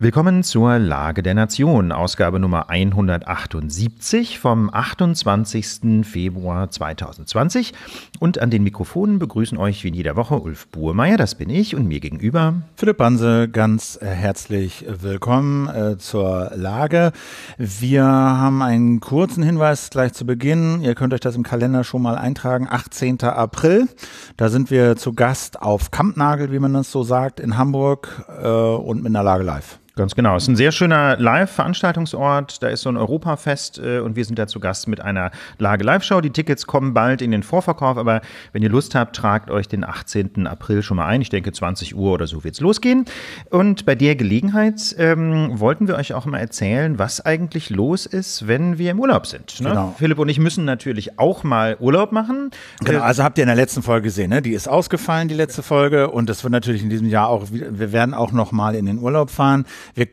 Willkommen zur Lage der Nation, Ausgabe Nummer 178 vom 28. Februar 2020. Und an den Mikrofonen begrüßen euch wie in jeder Woche Ulf Buhrmeier, das bin ich, und mir gegenüber Philipp Banse, ganz äh, herzlich willkommen äh, zur Lage. Wir haben einen kurzen Hinweis gleich zu Beginn. Ihr könnt euch das im Kalender schon mal eintragen. 18. April, da sind wir zu Gast auf Kampnagel, wie man das so sagt, in Hamburg äh, und mit einer Lage live. Ganz genau. Es ist ein sehr schöner Live-Veranstaltungsort. Da ist so ein Europafest äh, und wir sind da zu Gast mit einer Lage-Live-Show. Die Tickets kommen bald in den Vorverkauf, aber wenn ihr Lust habt, tragt euch den 18. April schon mal ein. Ich denke, 20 Uhr oder so wird's losgehen. Und bei der Gelegenheit ähm, wollten wir euch auch mal erzählen, was eigentlich los ist, wenn wir im Urlaub sind. Ne? Genau. Philipp und ich müssen natürlich auch mal Urlaub machen. Genau, äh, also habt ihr in der letzten Folge gesehen, ne? die ist ausgefallen, die letzte Folge. Und das wird natürlich in diesem Jahr auch, wir werden auch noch mal in den Urlaub fahren. wir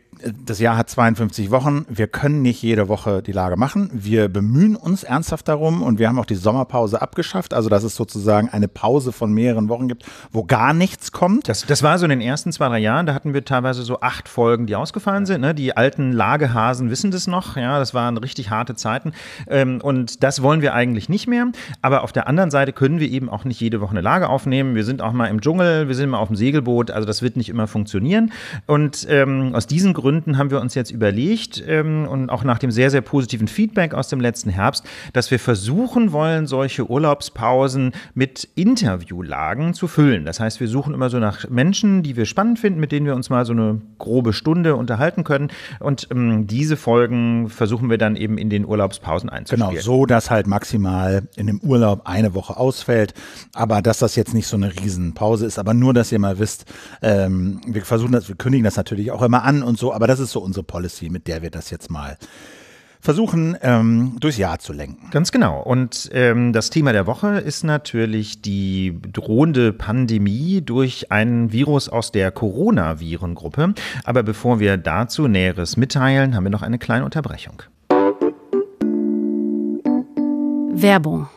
das Jahr hat 52 Wochen. Wir können nicht jede Woche die Lage machen. Wir bemühen uns ernsthaft darum und wir haben auch die Sommerpause abgeschafft. Also, dass es sozusagen eine Pause von mehreren Wochen gibt, wo gar nichts kommt. Das, das war so in den ersten zwei, drei Jahren. Da hatten wir teilweise so acht Folgen, die ausgefallen sind. Ne? Die alten Lagehasen wissen das noch. Ja, das waren richtig harte Zeiten. Ähm, und das wollen wir eigentlich nicht mehr. Aber auf der anderen Seite können wir eben auch nicht jede Woche eine Lage aufnehmen. Wir sind auch mal im Dschungel, wir sind mal auf dem Segelboot. Also, das wird nicht immer funktionieren. Und ähm, aus diesen Gründen Gründen haben wir uns jetzt überlegt ähm, und auch nach dem sehr, sehr positiven Feedback aus dem letzten Herbst, dass wir versuchen wollen, solche Urlaubspausen mit Interviewlagen zu füllen. Das heißt, wir suchen immer so nach Menschen, die wir spannend finden, mit denen wir uns mal so eine grobe Stunde unterhalten können. Und ähm, diese Folgen versuchen wir dann eben in den Urlaubspausen einzuspielen. Genau, so dass halt maximal in dem Urlaub eine Woche ausfällt. Aber dass das jetzt nicht so eine Riesenpause ist, aber nur, dass ihr mal wisst, ähm, wir versuchen das, wir kündigen das natürlich auch immer an und so, aber das ist so unsere Policy, mit der wir das jetzt mal versuchen, ähm, durchs Jahr zu lenken. Ganz genau. Und ähm, das Thema der Woche ist natürlich die drohende Pandemie durch ein Virus aus der Coronavirengruppe. Aber bevor wir dazu Näheres mitteilen, haben wir noch eine kleine Unterbrechung. Werbung.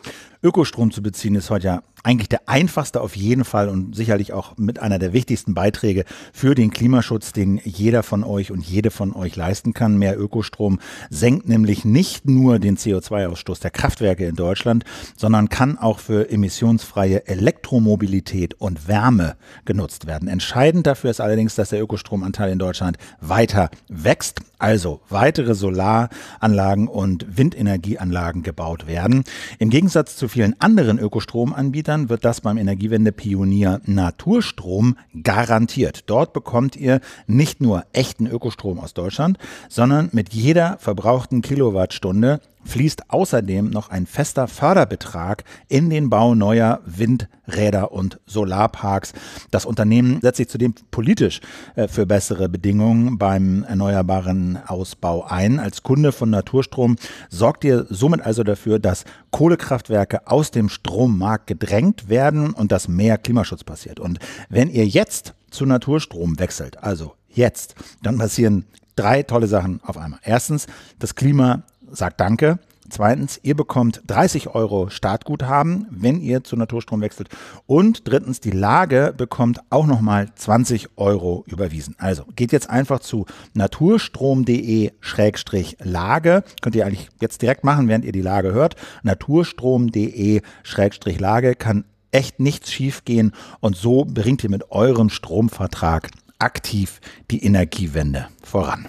Ökostrom zu beziehen ist heute ja eigentlich der einfachste auf jeden Fall und sicherlich auch mit einer der wichtigsten Beiträge für den Klimaschutz, den jeder von euch und jede von euch leisten kann. Mehr Ökostrom senkt nämlich nicht nur den CO2-Ausstoß der Kraftwerke in Deutschland, sondern kann auch für emissionsfreie Elektromobilität und Wärme genutzt werden. Entscheidend dafür ist allerdings, dass der Ökostromanteil in Deutschland weiter wächst, also weitere Solaranlagen und Windenergieanlagen gebaut werden. Im Gegensatz zu vielen anderen Ökostromanbietern Anbietern wird das beim Energiewende-Pionier Naturstrom garantiert. Dort bekommt ihr nicht nur echten Ökostrom aus Deutschland, sondern mit jeder verbrauchten Kilowattstunde fließt außerdem noch ein fester Förderbetrag in den Bau neuer Windräder und Solarparks. Das Unternehmen setzt sich zudem politisch äh, für bessere Bedingungen beim erneuerbaren Ausbau ein. Als Kunde von Naturstrom sorgt ihr somit also dafür, dass Kohlekraftwerke aus dem Strommarkt gedrängt werden und dass mehr Klimaschutz passiert. Und wenn ihr jetzt zu Naturstrom wechselt, also jetzt, dann passieren drei tolle Sachen auf einmal. Erstens, das Klima sagt Danke. Zweitens, ihr bekommt 30 Euro Startguthaben, wenn ihr zu Naturstrom wechselt. Und drittens, die Lage bekommt auch nochmal 20 Euro überwiesen. Also geht jetzt einfach zu naturstrom.de-lage. Könnt ihr eigentlich jetzt direkt machen, während ihr die Lage hört. Naturstrom.de-lage kann echt nichts schiefgehen Und so bringt ihr mit eurem Stromvertrag aktiv die Energiewende voran.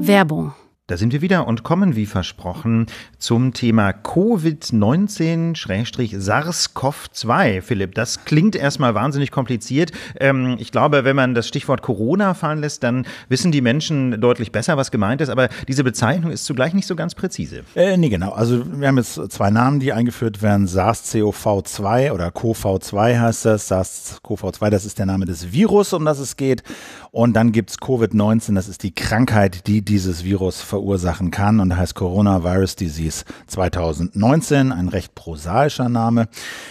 Werbung da sind wir wieder und kommen, wie versprochen, zum Thema Covid-19-SARS-CoV-2. Philipp, das klingt erstmal wahnsinnig kompliziert. Ähm, ich glaube, wenn man das Stichwort Corona fallen lässt, dann wissen die Menschen deutlich besser, was gemeint ist. Aber diese Bezeichnung ist zugleich nicht so ganz präzise. Äh, nee, genau. Also wir haben jetzt zwei Namen, die eingeführt werden. SARS-CoV-2 oder CoV-2 heißt das. SARS-CoV-2, das ist der Name des Virus, um das es geht. Und dann gibt es Covid-19, das ist die Krankheit, die dieses Virus verursacht verursachen kann und heißt Coronavirus Disease 2019, ein recht prosaischer Name.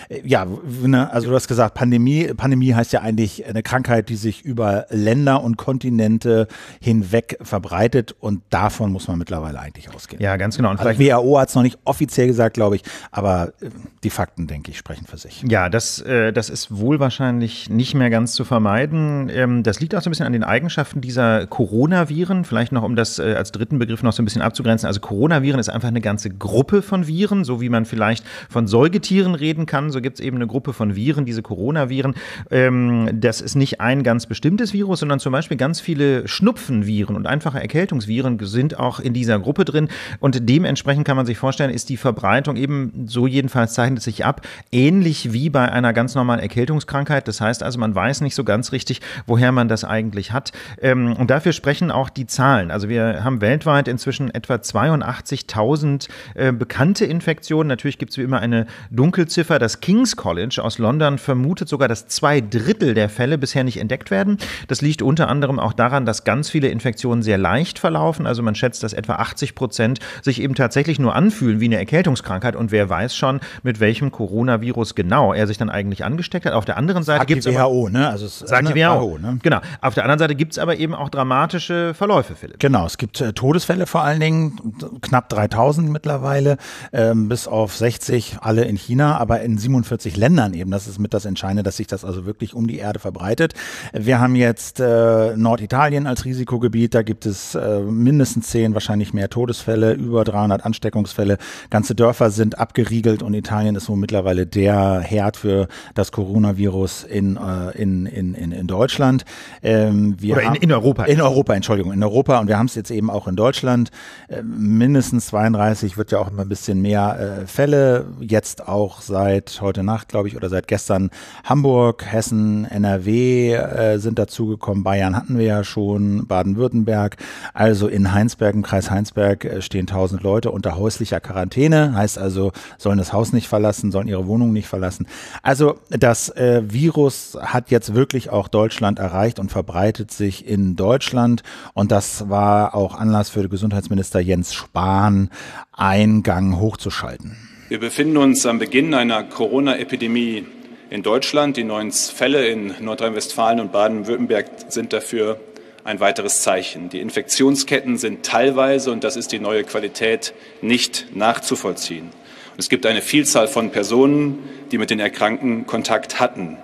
Äh, ja, ne, also du hast gesagt, Pandemie, Pandemie heißt ja eigentlich eine Krankheit, die sich über Länder und Kontinente hinweg verbreitet und davon muss man mittlerweile eigentlich ausgehen. Ja, ganz genau. Und also WHO hat es noch nicht offiziell gesagt, glaube ich, aber äh, die Fakten, denke ich, sprechen für sich. Ja, das, äh, das ist wohl wahrscheinlich nicht mehr ganz zu vermeiden. Ähm, das liegt auch so ein bisschen an den Eigenschaften dieser Coronaviren, vielleicht noch um das als dritten Begriff Begriff noch so ein bisschen abzugrenzen. Also Coronaviren ist einfach eine ganze Gruppe von Viren, so wie man vielleicht von Säugetieren reden kann. So gibt es eben eine Gruppe von Viren, diese Coronaviren. Ähm, das ist nicht ein ganz bestimmtes Virus, sondern zum Beispiel ganz viele Schnupfenviren und einfache Erkältungsviren sind auch in dieser Gruppe drin. Und dementsprechend kann man sich vorstellen, ist die Verbreitung eben, so jedenfalls zeichnet sich ab, ähnlich wie bei einer ganz normalen Erkältungskrankheit. Das heißt also, man weiß nicht so ganz richtig, woher man das eigentlich hat. Ähm, und dafür sprechen auch die Zahlen. Also wir haben weltweit inzwischen etwa 82.000 äh, bekannte Infektionen. Natürlich gibt es wie immer eine Dunkelziffer. Das King's College aus London vermutet sogar, dass zwei Drittel der Fälle bisher nicht entdeckt werden. Das liegt unter anderem auch daran, dass ganz viele Infektionen sehr leicht verlaufen. Also man schätzt, dass etwa 80 Prozent sich eben tatsächlich nur anfühlen wie eine Erkältungskrankheit. Und wer weiß schon, mit welchem Coronavirus genau er sich dann eigentlich angesteckt hat. Auf der anderen Seite gibt es. ne? Also es sagt ne? die WHO, ne? Genau. Auf der anderen Seite gibt es aber eben auch dramatische Verläufe, Philipp. Genau, es gibt äh, Todesfälle. Todesfälle vor allen Dingen, knapp 3000 mittlerweile, ähm, bis auf 60 alle in China, aber in 47 Ländern eben. Das ist mit das Entscheidende, dass sich das also wirklich um die Erde verbreitet. Wir haben jetzt äh, Norditalien als Risikogebiet, da gibt es äh, mindestens 10, wahrscheinlich mehr Todesfälle, über 300 Ansteckungsfälle. Ganze Dörfer sind abgeriegelt und Italien ist so mittlerweile der Herd für das Coronavirus in, äh, in, in, in, in Deutschland. Ähm, wir Oder in, in Europa. In Europa, Entschuldigung, in Europa. Und wir haben es jetzt eben auch in Deutschland. Deutschland äh, mindestens 32, wird ja auch immer ein bisschen mehr äh, Fälle. Jetzt auch seit heute Nacht, glaube ich, oder seit gestern Hamburg, Hessen, NRW äh, sind dazugekommen. Bayern hatten wir ja schon, Baden-Württemberg. Also in Heinsberg, im Kreis Heinsberg, stehen 1000 Leute unter häuslicher Quarantäne. Heißt also, sollen das Haus nicht verlassen, sollen ihre Wohnung nicht verlassen. Also das Virus hat jetzt wirklich auch Deutschland erreicht und verbreitet sich in Deutschland. Und das war auch Anlass für Gesundheitsminister Jens Spahn Eingang hochzuschalten. Wir befinden uns am Beginn einer Corona-Epidemie in Deutschland. Die neuen Fälle in Nordrhein-Westfalen und Baden-Württemberg sind dafür ein weiteres Zeichen. Die Infektionsketten sind teilweise, und das ist die neue Qualität, nicht nachzuvollziehen. Es gibt eine Vielzahl von Personen, die mit den Erkrankten Kontakt hatten.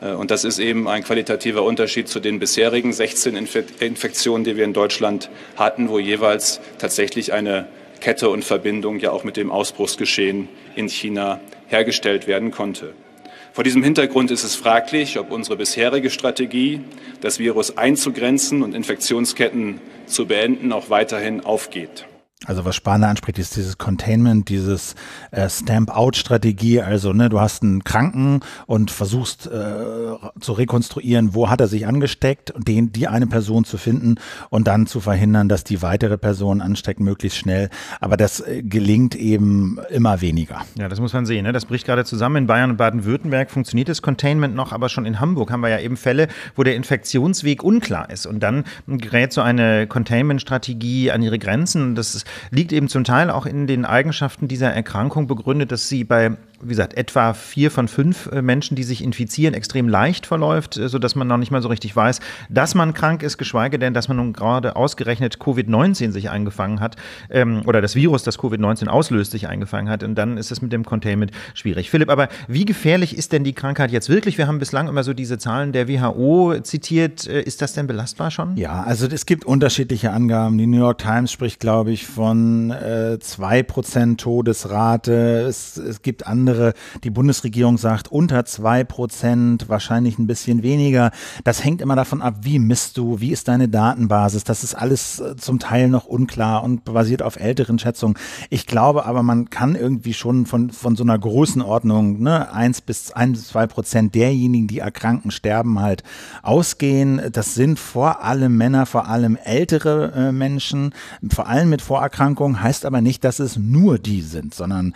Äh, und das ist eben ein qualitativer Unterschied zu den bisherigen 16 Infektionen, die wir in Deutschland hatten, wo jeweils tatsächlich eine Kette und Verbindung ja auch mit dem Ausbruchsgeschehen in China hergestellt werden konnte. Vor diesem Hintergrund ist es fraglich, ob unsere bisherige Strategie, das Virus einzugrenzen und Infektionsketten zu beenden, auch weiterhin aufgeht. Also was Spanier anspricht, ist dieses Containment, dieses äh, Stamp-out-Strategie. Also ne, du hast einen Kranken und versuchst äh, zu rekonstruieren, wo hat er sich angesteckt, den die eine Person zu finden und dann zu verhindern, dass die weitere Person ansteckt möglichst schnell. Aber das äh, gelingt eben immer weniger. Ja, das muss man sehen. Ne? Das bricht gerade zusammen. In Bayern und Baden-Württemberg funktioniert das Containment noch, aber schon in Hamburg haben wir ja eben Fälle, wo der Infektionsweg unklar ist und dann gerät so eine Containment-Strategie an ihre Grenzen. Das ist liegt eben zum Teil auch in den Eigenschaften dieser Erkrankung begründet, dass sie bei wie gesagt, etwa vier von fünf äh, Menschen, die sich infizieren, extrem leicht verläuft, äh, sodass man noch nicht mal so richtig weiß, dass man krank ist, geschweige denn, dass man nun gerade ausgerechnet Covid-19 sich eingefangen hat ähm, oder das Virus, das Covid-19 auslöst, sich eingefangen hat. Und dann ist es mit dem Containment schwierig. Philipp, aber wie gefährlich ist denn die Krankheit jetzt wirklich? Wir haben bislang immer so diese Zahlen der WHO zitiert. Äh, ist das denn belastbar schon? Ja, also es gibt unterschiedliche Angaben. Die New York Times spricht, glaube ich, von äh, 2% Todesrate. Es, es gibt andere andere. Die Bundesregierung sagt unter 2 Prozent, wahrscheinlich ein bisschen weniger. Das hängt immer davon ab, wie misst du, wie ist deine Datenbasis. Das ist alles äh, zum Teil noch unklar und basiert auf älteren Schätzungen. Ich glaube aber, man kann irgendwie schon von, von so einer Größenordnung, ne, eins bis 1, 2 Prozent derjenigen, die erkranken, sterben halt ausgehen. Das sind vor allem Männer, vor allem ältere äh, Menschen, vor allem mit Vorerkrankungen, heißt aber nicht, dass es nur die sind, sondern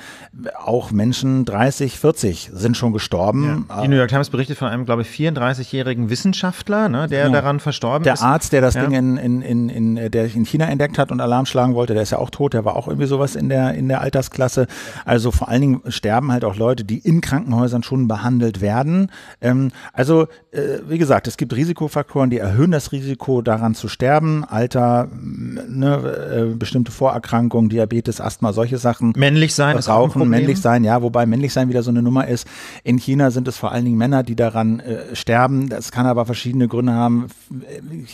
auch Menschen, 30, 40 sind schon gestorben. Ja. Äh, die New York Times berichtet von einem, glaube ich, 34-jährigen Wissenschaftler, ne, der ja. daran verstorben der ist. Der Arzt, der das ja. Ding in, in, in, in, der in China entdeckt hat und Alarm schlagen wollte, der ist ja auch tot, der war auch irgendwie sowas in der, in der Altersklasse. Also vor allen Dingen sterben halt auch Leute, die in Krankenhäusern schon behandelt werden. Ähm, also, äh, wie gesagt, es gibt Risikofaktoren, die erhöhen das Risiko, daran zu sterben. Alter, ne, äh, bestimmte Vorerkrankungen, Diabetes, Asthma, solche Sachen. Männlich sein, Rauchen, männlich sein, ja, wobei männlich sein wieder so eine Nummer ist. In China sind es vor allen Dingen Männer, die daran äh, sterben. Das kann aber verschiedene Gründe haben.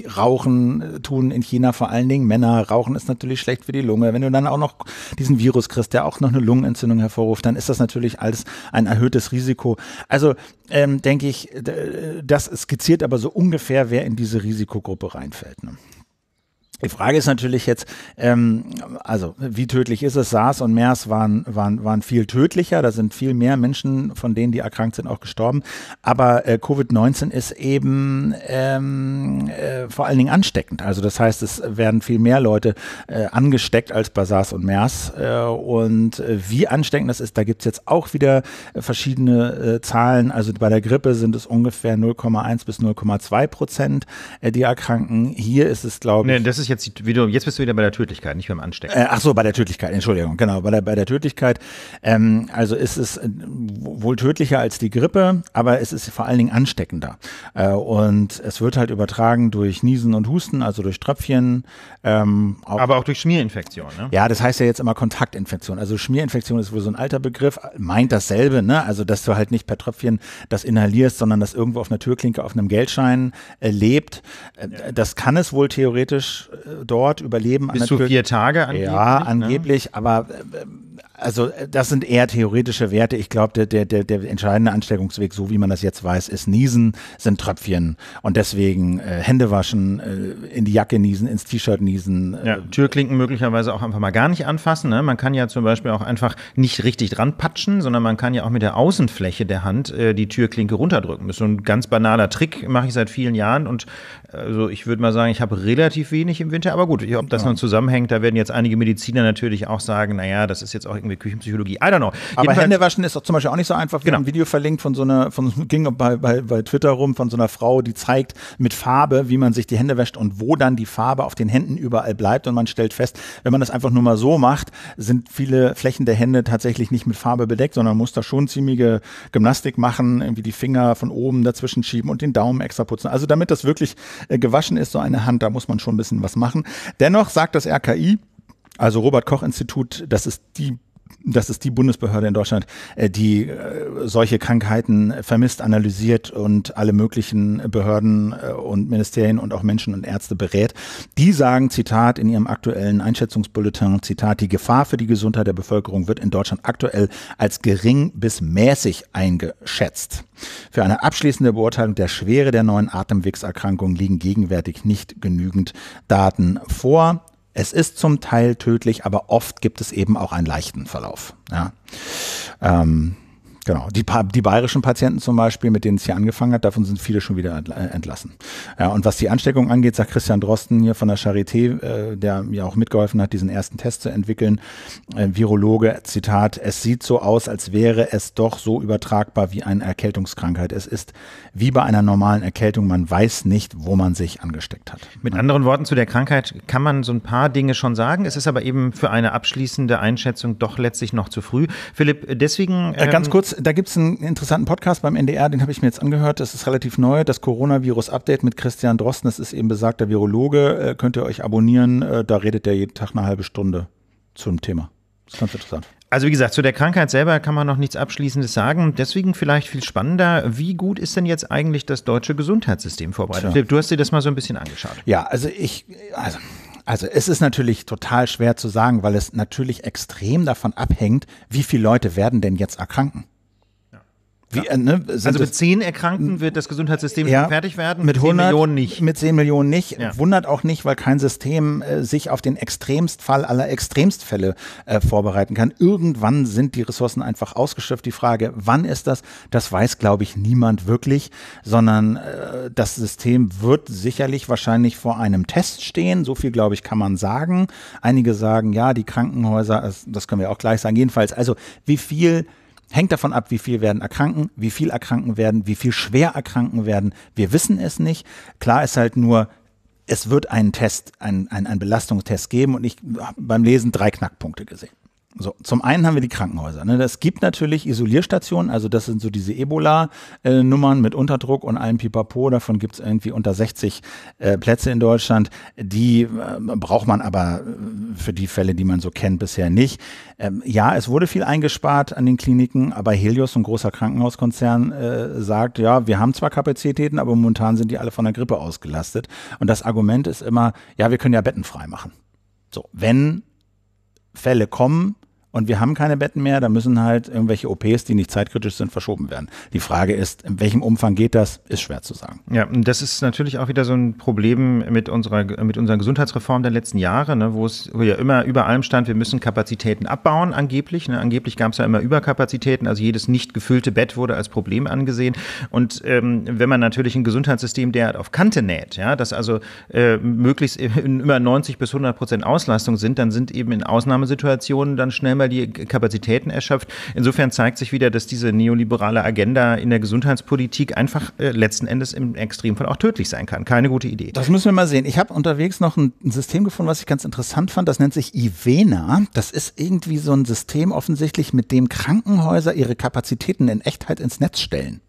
Äh, Rauchen äh, tun in China vor allen Dingen Männer. Rauchen ist natürlich schlecht für die Lunge. Wenn du dann auch noch diesen Virus kriegst, der auch noch eine Lungenentzündung hervorruft, dann ist das natürlich alles ein erhöhtes Risiko. Also ähm, denke ich, äh, das skizziert aber so ungefähr, wer in diese Risikogruppe reinfällt. Ne? Die Frage ist natürlich jetzt, ähm, also wie tödlich ist es? SARS und MERS waren, waren, waren viel tödlicher, da sind viel mehr Menschen von denen, die erkrankt sind, auch gestorben. Aber äh, Covid-19 ist eben ähm, äh, vor allen Dingen ansteckend. Also das heißt, es werden viel mehr Leute äh, angesteckt als bei SARS und MERS. Äh, und äh, wie ansteckend das ist, da gibt es jetzt auch wieder verschiedene äh, Zahlen. Also bei der Grippe sind es ungefähr 0,1 bis 0,2 Prozent, die erkranken. Hier ist es, glaube ich. Nee, das ist jetzt, die, jetzt bist du wieder bei der Tödlichkeit, nicht beim Anstecken. Äh, ach so, bei der Tödlichkeit, Entschuldigung, genau, bei der, bei der Tödlichkeit. Ähm, also ist es äh, wohl tödlicher als die Grippe, aber es ist vor allen Dingen ansteckender. Äh, und es wird halt übertragen durch Niesen und Husten, also durch Tröpfchen. Ähm, auch, aber auch durch Schmierinfektion, ne? Ja, das heißt ja jetzt immer Kontaktinfektion. Also Schmierinfektion ist wohl so ein alter Begriff, meint dasselbe, ne? Also, dass du halt nicht per Tröpfchen das inhalierst, sondern das irgendwo auf einer Türklinke, auf einem Geldschein äh, lebt. Äh, ja. Das kann es wohl theoretisch dort überleben. Bis zu vier Tage angeblich. Ja, ne? angeblich, ne? aber äh, also äh, das sind eher theoretische Werte. Ich glaube, der, der, der entscheidende Ansteckungsweg, so wie man das jetzt weiß, ist Niesen, sind Tröpfchen. Und deswegen äh, Hände waschen, äh, in die Jacke niesen, ins T-Shirt niesen. Äh, ja, Türklinken möglicherweise auch einfach mal gar nicht anfassen. Ne? Man kann ja zum Beispiel auch einfach nicht richtig dran patschen, sondern man kann ja auch mit der Außenfläche der Hand äh, die Türklinke runterdrücken. Das ist so ein ganz banaler Trick, mache ich seit vielen Jahren. Und also ich würde mal sagen, ich habe relativ wenig im Winter. Aber gut, ob das ja. nun zusammenhängt, da werden jetzt einige Mediziner natürlich auch sagen, naja, das ist jetzt auch irgendwie wir Küchenpsychologie. I don't know. Aber Jedenfalls, Händewaschen ist doch zum Beispiel auch nicht so einfach. Wir genau. haben ein Video verlinkt von so einer, von, ging bei, bei, bei Twitter rum, von so einer Frau, die zeigt mit Farbe, wie man sich die Hände wäscht und wo dann die Farbe auf den Händen überall bleibt. Und man stellt fest, wenn man das einfach nur mal so macht, sind viele Flächen der Hände tatsächlich nicht mit Farbe bedeckt, sondern muss da schon ziemliche Gymnastik machen, irgendwie die Finger von oben dazwischen schieben und den Daumen extra putzen. Also damit das wirklich äh, gewaschen ist, so eine Hand, da muss man schon ein bisschen was machen. Dennoch sagt das RKI, also Robert Koch Institut, das ist die das ist die Bundesbehörde in Deutschland, äh, die äh, solche Krankheiten vermisst, analysiert und alle möglichen Behörden äh, und Ministerien und auch Menschen und Ärzte berät. Die sagen, Zitat, in ihrem aktuellen Einschätzungsbulletin, Zitat, die Gefahr für die Gesundheit der Bevölkerung wird in Deutschland aktuell als gering bis mäßig eingeschätzt. Für eine abschließende Beurteilung der Schwere der neuen Atemwegserkrankung liegen gegenwärtig nicht genügend Daten vor. Es ist zum Teil tödlich, aber oft gibt es eben auch einen leichten Verlauf. Ja. Ähm, Genau. Die, die bayerischen Patienten zum Beispiel, mit denen es hier angefangen hat, davon sind viele schon wieder äh, entlassen. Ja, und was die Ansteckung angeht, sagt Christian Drosten hier von der Charité, äh, der mir auch mitgeholfen hat, diesen ersten Test zu entwickeln, äh, Virologe, Zitat, es sieht so aus, als wäre es doch so übertragbar wie eine Erkältungskrankheit. Es ist wie bei einer normalen Erkältung, man weiß nicht, wo man sich angesteckt hat. Mit anderen Worten zu der Krankheit kann man so ein paar Dinge schon sagen. Es ist aber eben für eine abschließende Einschätzung doch letztlich noch zu früh. Philipp, deswegen. Ähm, Ganz kurz, da gibt es einen interessanten Podcast beim NDR, den habe ich mir jetzt angehört. Das ist relativ neu, das Coronavirus-Update mit Christian Drosten. Das ist eben besagter Virologe. Äh, könnt ihr euch abonnieren. Äh, da redet er jeden Tag eine halbe Stunde zum Thema. Das ist ganz interessant. Also wie gesagt, zu der Krankheit selber kann man noch nichts Abschließendes sagen. Deswegen vielleicht viel spannender, wie gut ist denn jetzt eigentlich das deutsche Gesundheitssystem vorbereitet? Philipp, du hast dir das mal so ein bisschen angeschaut. Ja, also ich, also, also es ist natürlich total schwer zu sagen, weil es natürlich extrem davon abhängt, wie viele Leute werden denn jetzt erkranken. Wie, äh, ne, also mit zehn Erkrankten wird das Gesundheitssystem ja, fertig werden, mit 100, Millionen nicht. Mit 10 Millionen nicht. Ja. Wundert auch nicht, weil kein System äh, sich auf den Extremstfall aller Extremstfälle äh, vorbereiten kann. Irgendwann sind die Ressourcen einfach ausgeschöpft. Die Frage, wann ist das, das weiß, glaube ich, niemand wirklich, sondern äh, das System wird sicherlich wahrscheinlich vor einem Test stehen. So viel, glaube ich, kann man sagen. Einige sagen, ja, die Krankenhäuser, das können wir auch gleich sagen. Jedenfalls, also wie viel Hängt davon ab, wie viel werden erkranken, wie viel erkranken werden, wie viel schwer erkranken werden. Wir wissen es nicht. Klar ist halt nur, es wird einen Test, einen, einen, einen Belastungstest geben und ich habe beim Lesen drei Knackpunkte gesehen. So, zum einen haben wir die Krankenhäuser. Ne? Es gibt natürlich Isolierstationen, also das sind so diese Ebola-Nummern mit Unterdruck und allem Pipapo. Davon gibt es irgendwie unter 60 äh, Plätze in Deutschland. Die äh, braucht man aber äh, für die Fälle, die man so kennt, bisher nicht. Ähm, ja, es wurde viel eingespart an den Kliniken, aber Helios, ein großer Krankenhauskonzern, äh, sagt, ja, wir haben zwar Kapazitäten, aber momentan sind die alle von der Grippe ausgelastet. Und das Argument ist immer, ja, wir können ja Betten frei machen. So, wenn Fälle kommen, und wir haben keine Betten mehr, da müssen halt irgendwelche OPs, die nicht zeitkritisch sind, verschoben werden. Die Frage ist, in welchem Umfang geht das, ist schwer zu sagen. Ja, und das ist natürlich auch wieder so ein Problem mit unserer, mit unserer Gesundheitsreform der letzten Jahre, ne, wo es wo ja immer über allem stand, wir müssen Kapazitäten abbauen, angeblich. Ne, angeblich gab es ja immer Überkapazitäten, also jedes nicht gefüllte Bett wurde als Problem angesehen. Und ähm, wenn man natürlich ein Gesundheitssystem derart auf Kante näht, ja, dass also äh, möglichst in über 90 bis 100 Prozent Auslastung sind, dann sind eben in Ausnahmesituationen dann schnell mal weil die Kapazitäten erschöpft. Insofern zeigt sich wieder, dass diese neoliberale Agenda in der Gesundheitspolitik einfach äh, letzten Endes im Extremfall auch tödlich sein kann. Keine gute Idee. Das müssen wir mal sehen. Ich habe unterwegs noch ein, ein System gefunden, was ich ganz interessant fand. Das nennt sich Ivena. Das ist irgendwie so ein System offensichtlich, mit dem Krankenhäuser ihre Kapazitäten in Echtheit ins Netz stellen.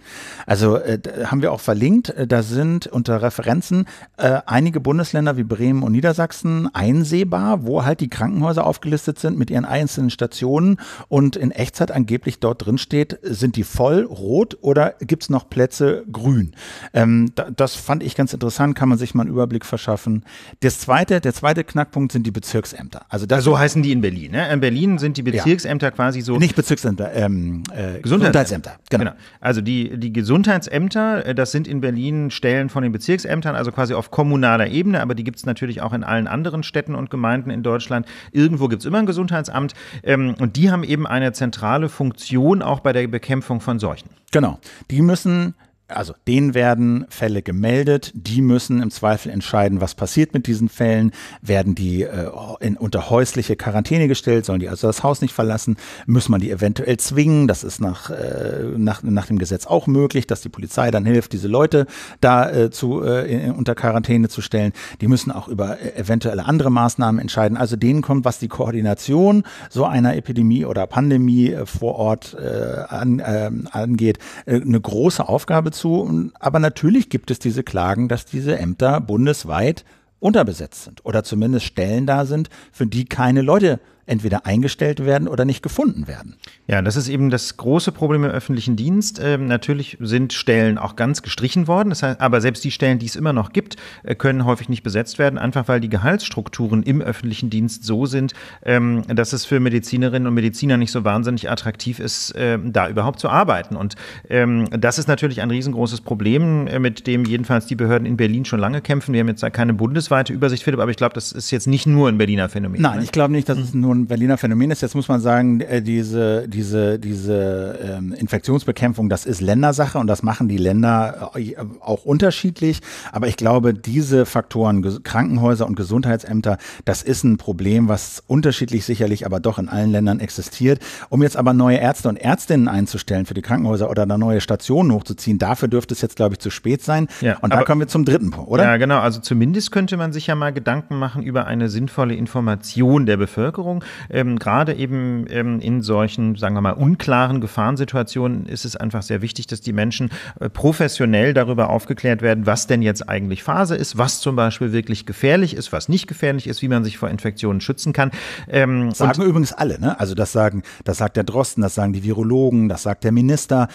Also äh, haben wir auch verlinkt. Äh, da sind unter Referenzen äh, einige Bundesländer wie Bremen und Niedersachsen einsehbar, wo halt die Krankenhäuser aufgelistet sind mit ihren einzelnen Stationen Stationen und in Echtzeit angeblich dort drin steht, sind die voll rot oder gibt es noch Plätze grün? Ähm, da, das fand ich ganz interessant, kann man sich mal einen Überblick verschaffen. Das zweite, der zweite Knackpunkt sind die Bezirksämter. Also das so heißen die in Berlin. Ne? In Berlin sind die Bezirksämter ja. quasi so. Nicht Bezirksämter, ähm, äh, Gesundheitsämter. Gesundheitsämter genau. genau. Also die, die Gesundheitsämter, äh, das sind in Berlin Stellen von den Bezirksämtern, also quasi auf kommunaler Ebene, aber die gibt es natürlich auch in allen anderen Städten und Gemeinden in Deutschland. Irgendwo gibt es immer ein Gesundheitsamt. Ähm, ähm, und die haben eben eine zentrale Funktion auch bei der Bekämpfung von Seuchen. Genau. Die müssen also denen werden Fälle gemeldet, die müssen im Zweifel entscheiden, was passiert mit diesen Fällen, werden die äh, in, unter häusliche Quarantäne gestellt, sollen die also das Haus nicht verlassen, muss man die eventuell zwingen, das ist nach, äh, nach, nach dem Gesetz auch möglich, dass die Polizei dann hilft, diese Leute da äh, zu, äh, in, unter Quarantäne zu stellen, die müssen auch über äh, eventuelle andere Maßnahmen entscheiden, also denen kommt, was die Koordination so einer Epidemie oder Pandemie äh, vor Ort an, ähm, angeht, eine große Aufgabe zu. Aber natürlich gibt es diese Klagen, dass diese Ämter bundesweit unterbesetzt sind oder zumindest Stellen da sind, für die keine Leute äh, entweder eingestellt werden oder nicht gefunden werden. Ja, das ist eben das große Problem im öffentlichen Dienst. Ähm, natürlich sind Stellen auch ganz gestrichen worden, das heißt, aber selbst die Stellen, die es immer noch gibt, äh, können häufig nicht besetzt werden, einfach weil die Gehaltsstrukturen im öffentlichen Dienst so sind, ähm, dass es für Medizinerinnen und Mediziner nicht so wahnsinnig attraktiv ist, äh, da überhaupt zu arbeiten. Und ähm, das ist natürlich ein riesengroßes Problem, äh, mit dem jedenfalls die Behörden in Berlin schon lange kämpfen. Wir haben jetzt keine bundesweite Übersicht, Philipp, aber ich glaube, das ist jetzt nicht nur ein Berliner Phänomen. Nein, ne? ich glaube nicht, dass es nur ein Berliner Phänomen ist. Jetzt muss man sagen, äh, diese, diese, diese ähm, Infektionsbekämpfung, das ist Ländersache und das machen die Länder äh, auch unterschiedlich. Aber ich glaube, diese Faktoren, Krankenhäuser und Gesundheitsämter, das ist ein Problem, was unterschiedlich sicherlich, aber doch in allen Ländern existiert. Um jetzt aber neue Ärzte und Ärztinnen einzustellen für die Krankenhäuser oder da neue Stationen hochzuziehen, dafür dürfte es jetzt, glaube ich, zu spät sein. Ja, und da kommen wir zum dritten Punkt, oder? Ja, genau. Also zumindest könnte man sich ja mal Gedanken machen über eine sinnvolle Information der Bevölkerung ähm, gerade eben ähm, in solchen, sagen wir mal, unklaren Gefahrensituationen ist es einfach sehr wichtig, dass die Menschen äh, professionell darüber aufgeklärt werden, was denn jetzt eigentlich Phase ist, was zum Beispiel wirklich gefährlich ist, was nicht gefährlich ist, wie man sich vor Infektionen schützen kann. Ähm, sagen übrigens alle, ne? Also das sagen, das sagt der Drosten, das sagen die Virologen, das sagt der Minister.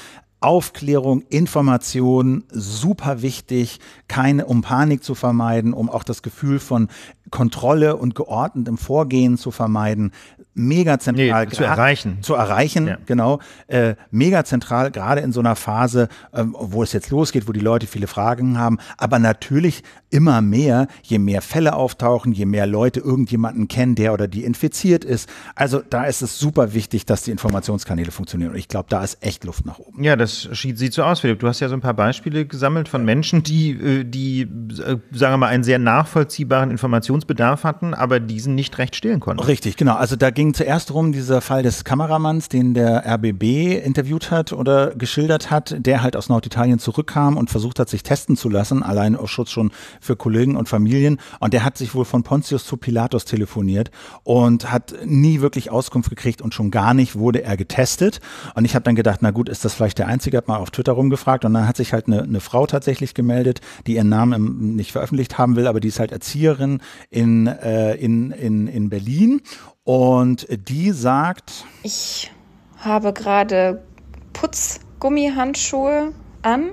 Aufklärung, Information, super wichtig, keine, um Panik zu vermeiden, um auch das Gefühl von Kontrolle und geordnetem Vorgehen zu vermeiden, mega zentral nee, zu erreichen. Zu erreichen, ja. genau. Äh, mega zentral, gerade in so einer Phase, ähm, wo es jetzt losgeht, wo die Leute viele Fragen haben. Aber natürlich immer mehr, je mehr Fälle auftauchen, je mehr Leute irgendjemanden kennen, der oder die infiziert ist. Also da ist es super wichtig, dass die Informationskanäle funktionieren. Und ich glaube, da ist echt Luft nach oben. Ja, das sieht so aus, Philipp. Du hast ja so ein paar Beispiele gesammelt von Menschen, die, äh, die äh, sagen wir mal, einen sehr nachvollziehbaren Informationskanal Informationsbedarf hatten, aber diesen nicht recht stillen konnten. Richtig, genau. Also da ging zuerst rum dieser Fall des Kameramanns, den der RBB interviewt hat oder geschildert hat, der halt aus Norditalien zurückkam und versucht hat, sich testen zu lassen, allein aus Schutz schon für Kollegen und Familien. Und der hat sich wohl von Pontius zu Pilatus telefoniert und hat nie wirklich Auskunft gekriegt und schon gar nicht wurde er getestet. Und ich habe dann gedacht, na gut, ist das vielleicht der Einzige, hat mal auf Twitter rumgefragt und dann hat sich halt eine, eine Frau tatsächlich gemeldet, die ihren Namen nicht veröffentlicht haben will, aber die ist halt Erzieherin in, äh, in, in, in Berlin. Und die sagt. Ich habe gerade Putzgummihandschuhe an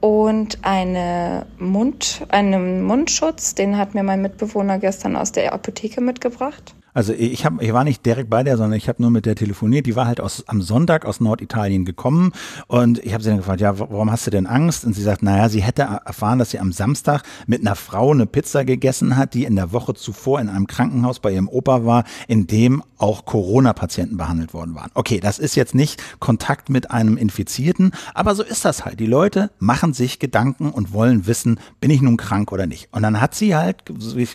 und eine Mund, einen Mundschutz, den hat mir mein Mitbewohner gestern aus der Apotheke mitgebracht. Also ich, hab, ich war nicht direkt bei der, sondern ich habe nur mit der telefoniert. Die war halt aus, am Sonntag aus Norditalien gekommen und ich habe sie dann gefragt, ja, warum hast du denn Angst? Und sie sagt, naja, sie hätte erfahren, dass sie am Samstag mit einer Frau eine Pizza gegessen hat, die in der Woche zuvor in einem Krankenhaus bei ihrem Opa war, in dem auch Corona-Patienten behandelt worden waren. Okay, das ist jetzt nicht Kontakt mit einem Infizierten, aber so ist das halt. Die Leute machen sich Gedanken und wollen wissen, bin ich nun krank oder nicht. Und dann hat sie halt,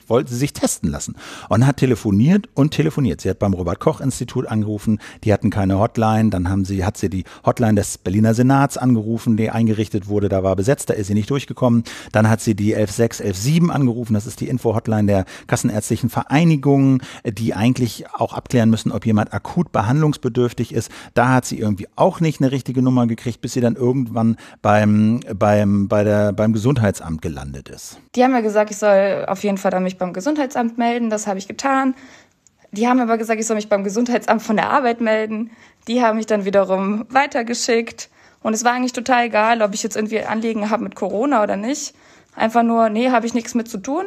wollte sie sich testen lassen und hat telefoniert und telefoniert. Sie hat beim Robert-Koch-Institut angerufen, die hatten keine Hotline, dann haben sie, hat sie die Hotline des Berliner Senats angerufen, die eingerichtet wurde, da war besetzt, da ist sie nicht durchgekommen. Dann hat sie die 116, 117 angerufen, das ist die Info-Hotline der Kassenärztlichen Vereinigungen, die eigentlich auch abklären müssen, ob jemand akut behandlungsbedürftig ist. Da hat sie irgendwie auch nicht eine richtige Nummer gekriegt, bis sie dann irgendwann beim, beim, bei der, beim Gesundheitsamt gelandet ist. Die haben ja gesagt, ich soll auf jeden Fall dann mich beim Gesundheitsamt melden, das habe ich getan. Die haben aber gesagt, ich soll mich beim Gesundheitsamt von der Arbeit melden. Die haben mich dann wiederum weitergeschickt. Und es war eigentlich total egal, ob ich jetzt irgendwie Anliegen habe mit Corona oder nicht. Einfach nur, nee, habe ich nichts mit zu tun.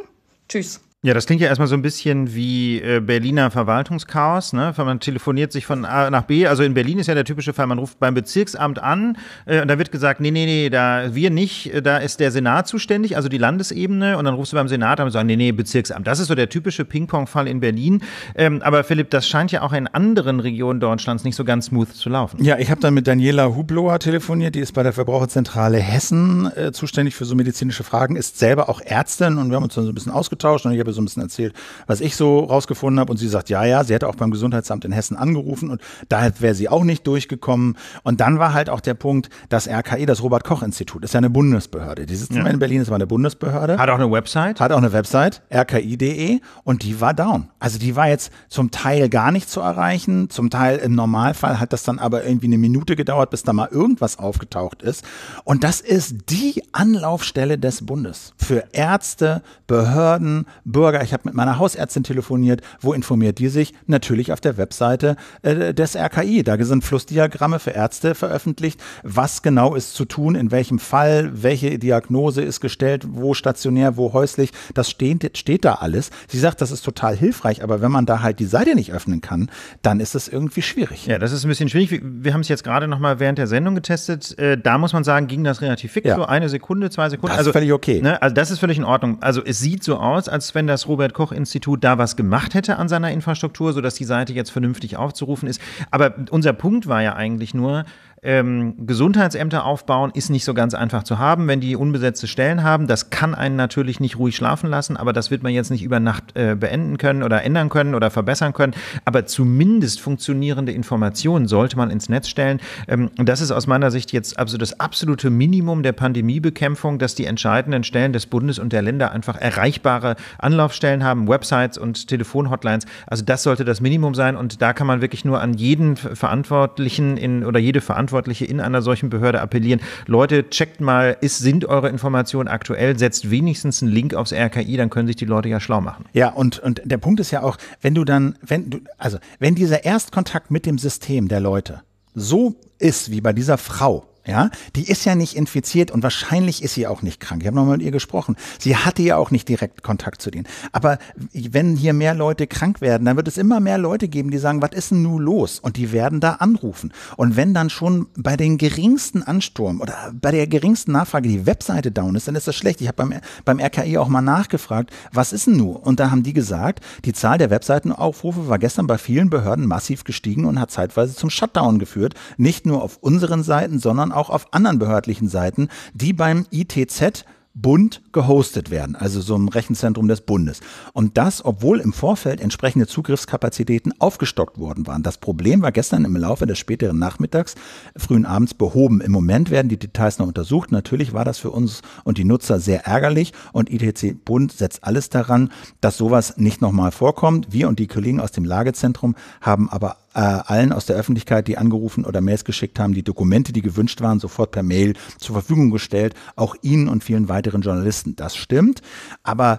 Tschüss. Ja, das klingt ja erstmal so ein bisschen wie äh, Berliner Verwaltungschaos. Ne? Man telefoniert sich von A nach B. Also in Berlin ist ja der typische Fall, man ruft beim Bezirksamt an äh, und da wird gesagt, nee, nee, nee, da wir nicht, äh, da ist der Senat zuständig, also die Landesebene. Und dann rufst du beim Senat an und sagst, nee, nee, Bezirksamt. Das ist so der typische Ping-Pong-Fall in Berlin. Ähm, aber Philipp, das scheint ja auch in anderen Regionen Deutschlands nicht so ganz smooth zu laufen. Ja, ich habe dann mit Daniela Hubloer telefoniert, die ist bei der Verbraucherzentrale Hessen äh, zuständig für so medizinische Fragen, ist selber auch Ärztin und wir haben uns dann so ein bisschen ausgetauscht und ich habe Scheibe so ein bisschen erzählt, was ich so rausgefunden habe. Und sie sagt, ja, ja, sie hätte auch beim Gesundheitsamt in Hessen angerufen und da wäre sie auch nicht durchgekommen. Und dann war halt auch der Punkt, das RKI, das Robert-Koch-Institut, ist ja eine Bundesbehörde. Die sitzt ja. in Berlin, ist aber eine Bundesbehörde. Hat auch eine Website. Hat auch eine Website, rki.de. Und die war down. Also die war jetzt zum Teil gar nicht zu erreichen. Zum Teil im Normalfall hat das dann aber irgendwie eine Minute gedauert, bis da mal irgendwas aufgetaucht ist. Und das ist die Anlaufstelle des Bundes für Ärzte, Behörden, Bürger. Bürger, ich habe mit meiner Hausärztin telefoniert. Wo informiert die sich? Natürlich auf der Webseite äh, des RKI. Da sind Flussdiagramme für Ärzte veröffentlicht. Was genau ist zu tun, in welchem Fall, welche Diagnose ist gestellt, wo stationär, wo häuslich. Das steht, steht da alles. Sie sagt, das ist total hilfreich, aber wenn man da halt die Seite nicht öffnen kann, dann ist es irgendwie schwierig. Ja, das ist ein bisschen schwierig. Wir, haben es jetzt gerade noch mal während der Sendung getestet. Äh, da muss man sagen, ging das relativ fix. Ja. So eine Sekunde, zwei Sekunden. Das also, völlig okay. Ne, also das ist völlig in Ordnung. Also es sieht so aus, als wenn das Robert Koch Institut da was gemacht hätte an seiner Infrastruktur, sodass die Seite jetzt vernünftig aufzurufen ist. Aber unser Punkt war ja eigentlich nur, ähm, Gesundheitsämter aufbauen ist nicht so ganz einfach zu haben, wenn die unbesetzte Stellen haben. Das kann einen natürlich nicht ruhig schlafen lassen, aber das wird man jetzt nicht über Nacht äh, beenden können oder ändern können oder verbessern können. Aber zumindest funktionierende Informationen sollte man ins Netz stellen. Ähm, und das ist aus meiner Sicht jetzt also das absolute Minimum der Pandemiebekämpfung, dass die entscheidenden Stellen des Bundes und der Länder einfach erreichbare Anlaufstellen haben, Websites und Telefonhotlines. Also das sollte das Minimum sein und da kann man wirklich nur an jeden Verantwortlichen in, oder jede Verantwortliche Verantwortliche in einer solchen Behörde appellieren, Leute, checkt mal, ist, sind eure Informationen aktuell, setzt wenigstens einen Link aufs RKI, dann können sich die Leute ja schlau machen. Ja, und, und der Punkt ist ja auch, wenn du dann, wenn du, also wenn dieser Erstkontakt mit dem System der Leute so ist wie bei dieser Frau, ja, die ist ja nicht infiziert und wahrscheinlich ist sie auch nicht krank. Ich habe nochmal mit ihr gesprochen. Sie hatte ja auch nicht direkt Kontakt zu denen. Aber wenn hier mehr Leute krank werden, dann wird es immer mehr Leute geben, die sagen, was ist denn nun los? Und die werden da anrufen. Und wenn dann schon bei den geringsten Ansturm oder bei der geringsten Nachfrage die Webseite down ist, dann ist das schlecht. Ich habe beim, beim RKI auch mal nachgefragt, was ist denn nun? Und da haben die gesagt, die Zahl der Webseitenaufrufe war gestern bei vielen Behörden massiv gestiegen und hat zeitweise zum Shutdown geführt. Nicht nur auf unseren Seiten, sondern auch auch auf anderen behördlichen Seiten, die beim ITZ Bund gehostet werden, also so ein Rechenzentrum des Bundes. Und das, obwohl im Vorfeld entsprechende Zugriffskapazitäten aufgestockt worden waren. Das Problem war gestern im Laufe des späteren Nachmittags, frühen Abends behoben. Im Moment werden die Details noch untersucht. Natürlich war das für uns und die Nutzer sehr ärgerlich und ITC Bund setzt alles daran, dass sowas nicht nochmal vorkommt. Wir und die Kollegen aus dem Lagezentrum haben aber äh, allen aus der Öffentlichkeit, die angerufen oder Mails geschickt haben, die Dokumente, die gewünscht waren, sofort per Mail zur Verfügung gestellt, auch Ihnen und vielen weiteren Journalisten. Das stimmt, aber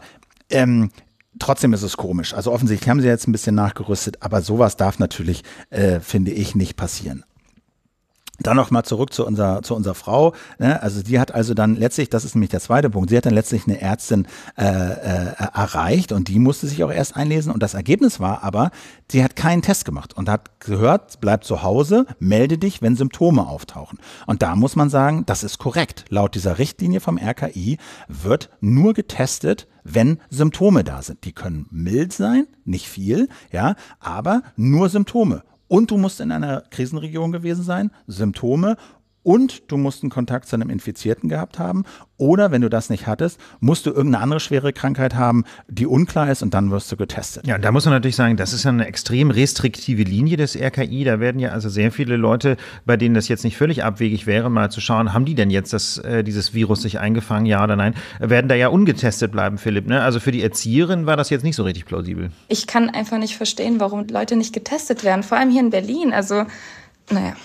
ähm, trotzdem ist es komisch. Also offensichtlich haben sie jetzt ein bisschen nachgerüstet, aber sowas darf natürlich, äh, finde ich, nicht passieren. Dann noch mal zurück zu unserer, zu unserer Frau. Ne? Also die hat also dann letztlich, das ist nämlich der zweite Punkt, sie hat dann letztlich eine Ärztin äh, äh, erreicht und die musste sich auch erst einlesen. Und das Ergebnis war aber, sie hat keinen Test gemacht und hat gehört, bleib zu Hause, melde dich, wenn Symptome auftauchen. Und da muss man sagen, das ist korrekt. Laut dieser Richtlinie vom RKI wird nur getestet, wenn Symptome da sind. Die können mild sein, nicht viel, ja, aber nur Symptome. Und du musst in einer Krisenregion gewesen sein, Symptome und du musst einen Kontakt zu einem Infizierten gehabt haben. Oder wenn du das nicht hattest, musst du irgendeine andere schwere Krankheit haben, die unklar ist und dann wirst du getestet. Ja, da muss man natürlich sagen, das ist ja eine extrem restriktive Linie des RKI. Da werden ja also sehr viele Leute, bei denen das jetzt nicht völlig abwegig wäre, mal zu schauen, haben die denn jetzt das, äh, dieses Virus sich eingefangen, ja oder nein, werden da ja ungetestet bleiben, Philipp. Ne? Also für die Erzieherin war das jetzt nicht so richtig plausibel. Ich kann einfach nicht verstehen, warum Leute nicht getestet werden, vor allem hier in Berlin. Also, naja.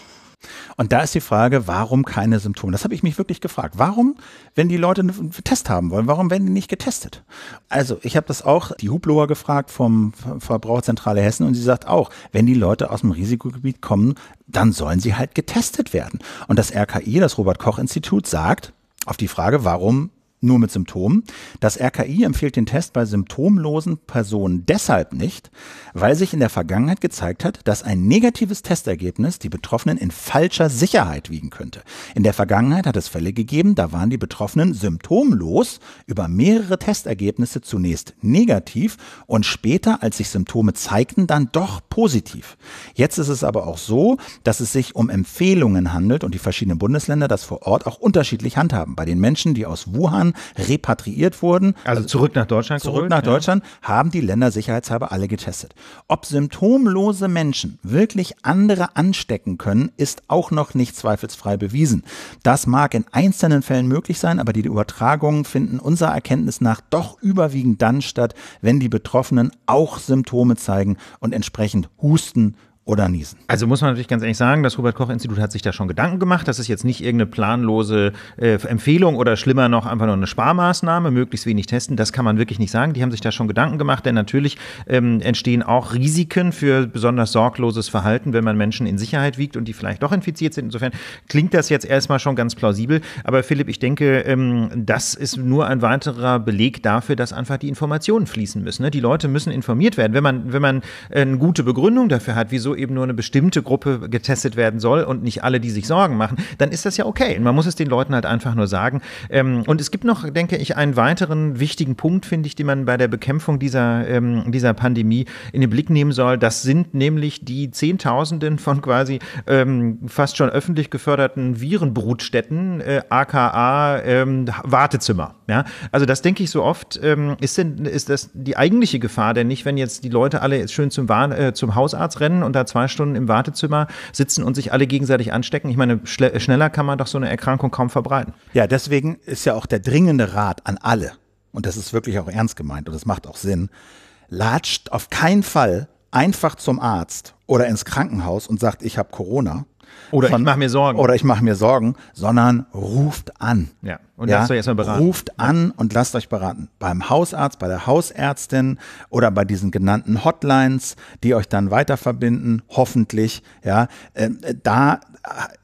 Und da ist die Frage, warum keine Symptome? Das habe ich mich wirklich gefragt. Warum, wenn die Leute einen Test haben wollen, warum werden die nicht getestet? Also ich habe das auch die Hublower gefragt vom Verbraucherzentrale Hessen und sie sagt auch, wenn die Leute aus dem Risikogebiet kommen, dann sollen sie halt getestet werden. Und das RKI, das Robert Koch Institut, sagt auf die Frage, warum nur mit Symptomen. Das RKI empfiehlt den Test bei symptomlosen Personen deshalb nicht, weil sich in der Vergangenheit gezeigt hat, dass ein negatives Testergebnis die Betroffenen in falscher Sicherheit wiegen könnte. In der Vergangenheit hat es Fälle gegeben, da waren die Betroffenen symptomlos über mehrere Testergebnisse zunächst negativ und später, als sich Symptome zeigten, dann doch positiv. Jetzt ist es aber auch so, dass es sich um Empfehlungen handelt und die verschiedenen Bundesländer das vor Ort auch unterschiedlich handhaben. Bei den Menschen, die aus Wuhan Jahren repatriiert wurden. Also, also zurück nach Deutschland. Zurück geholt, nach Deutschland haben die Ländersicherheitshalber alle getestet. Ob symptomlose Menschen wirklich andere anstecken können, ist auch noch nicht zweifelsfrei bewiesen. Das mag in einzelnen Fällen möglich sein, aber die Übertragungen finden unserer Erkenntnis nach doch überwiegend dann statt, wenn die Betroffenen auch Symptome zeigen und entsprechend husten oder niesen. Also muss man natürlich ganz ehrlich sagen, das Hubert koch institut hat sich da schon Gedanken gemacht. Das ist jetzt nicht irgendeine planlose äh, Empfehlung oder schlimmer noch einfach nur eine Sparmaßnahme, möglichst wenig testen. Das kann man wirklich nicht sagen. Die haben sich da schon Gedanken gemacht, denn natürlich ähm, entstehen auch Risiken für besonders sorgloses Verhalten, wenn man Menschen in Sicherheit wiegt und die vielleicht doch infiziert sind. Insofern klingt das jetzt erstmal schon ganz plausibel. Aber Philipp, ich denke, ähm, das ist nur ein weiterer Beleg dafür, dass einfach die Informationen fließen müssen. Ne? Die Leute müssen informiert werden. Wenn man, wenn man äh, eine gute Begründung dafür hat, wieso eben nur eine bestimmte Gruppe getestet werden soll und nicht alle, die sich Sorgen machen, dann ist das ja okay. man muss es den Leuten halt einfach nur sagen. Ähm, und es gibt noch, denke ich, einen weiteren wichtigen Punkt, finde ich, den man bei der Bekämpfung dieser, ähm, dieser Pandemie in den Blick nehmen soll. Das sind nämlich die Zehntausenden von quasi ähm, fast schon öffentlich geförderten Virenbrutstätten, äh, aka ähm, Wartezimmer. Ja? Also das denke ich so oft, ähm, ist denn ist das die eigentliche Gefahr denn nicht, wenn jetzt die Leute alle jetzt schön zum, Warn, äh, zum Hausarzt rennen und da zwei Stunden im Wartezimmer sitzen und sich alle gegenseitig anstecken? Ich meine, schneller kann man doch so eine Erkrankung kaum verbreiten. Ja, deswegen ist ja auch der dringende Rat an alle, und das ist wirklich auch ernst gemeint und das macht auch Sinn, latscht auf keinen Fall einfach zum Arzt oder ins Krankenhaus und sagt, ich habe Corona, oder von, ich mache mir Sorgen. Oder ich mache mir Sorgen, sondern ruft an. Ja. Und ja, lasst euch erstmal beraten. Ruft an und lasst euch beraten. Beim Hausarzt, bei der Hausärztin oder bei diesen genannten Hotlines, die euch dann weiter verbinden, hoffentlich. Ja, äh, da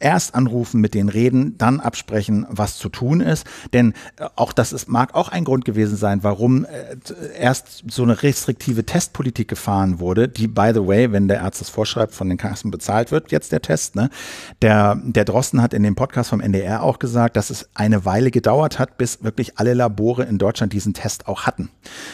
erst anrufen, mit den reden, dann absprechen, was zu tun ist. Denn äh, auch das ist, mag auch ein Grund gewesen sein, warum äh, erst so eine restriktive Testpolitik gefahren wurde, die, by the way, wenn der Arzt das vorschreibt, von den Kassen bezahlt wird, jetzt der Test. Ne? Der, der Drosten hat in dem Podcast vom NDR auch gesagt, dass es eine Weile gedauert hat, bis wirklich alle Labore in Deutschland diesen Test auch hatten.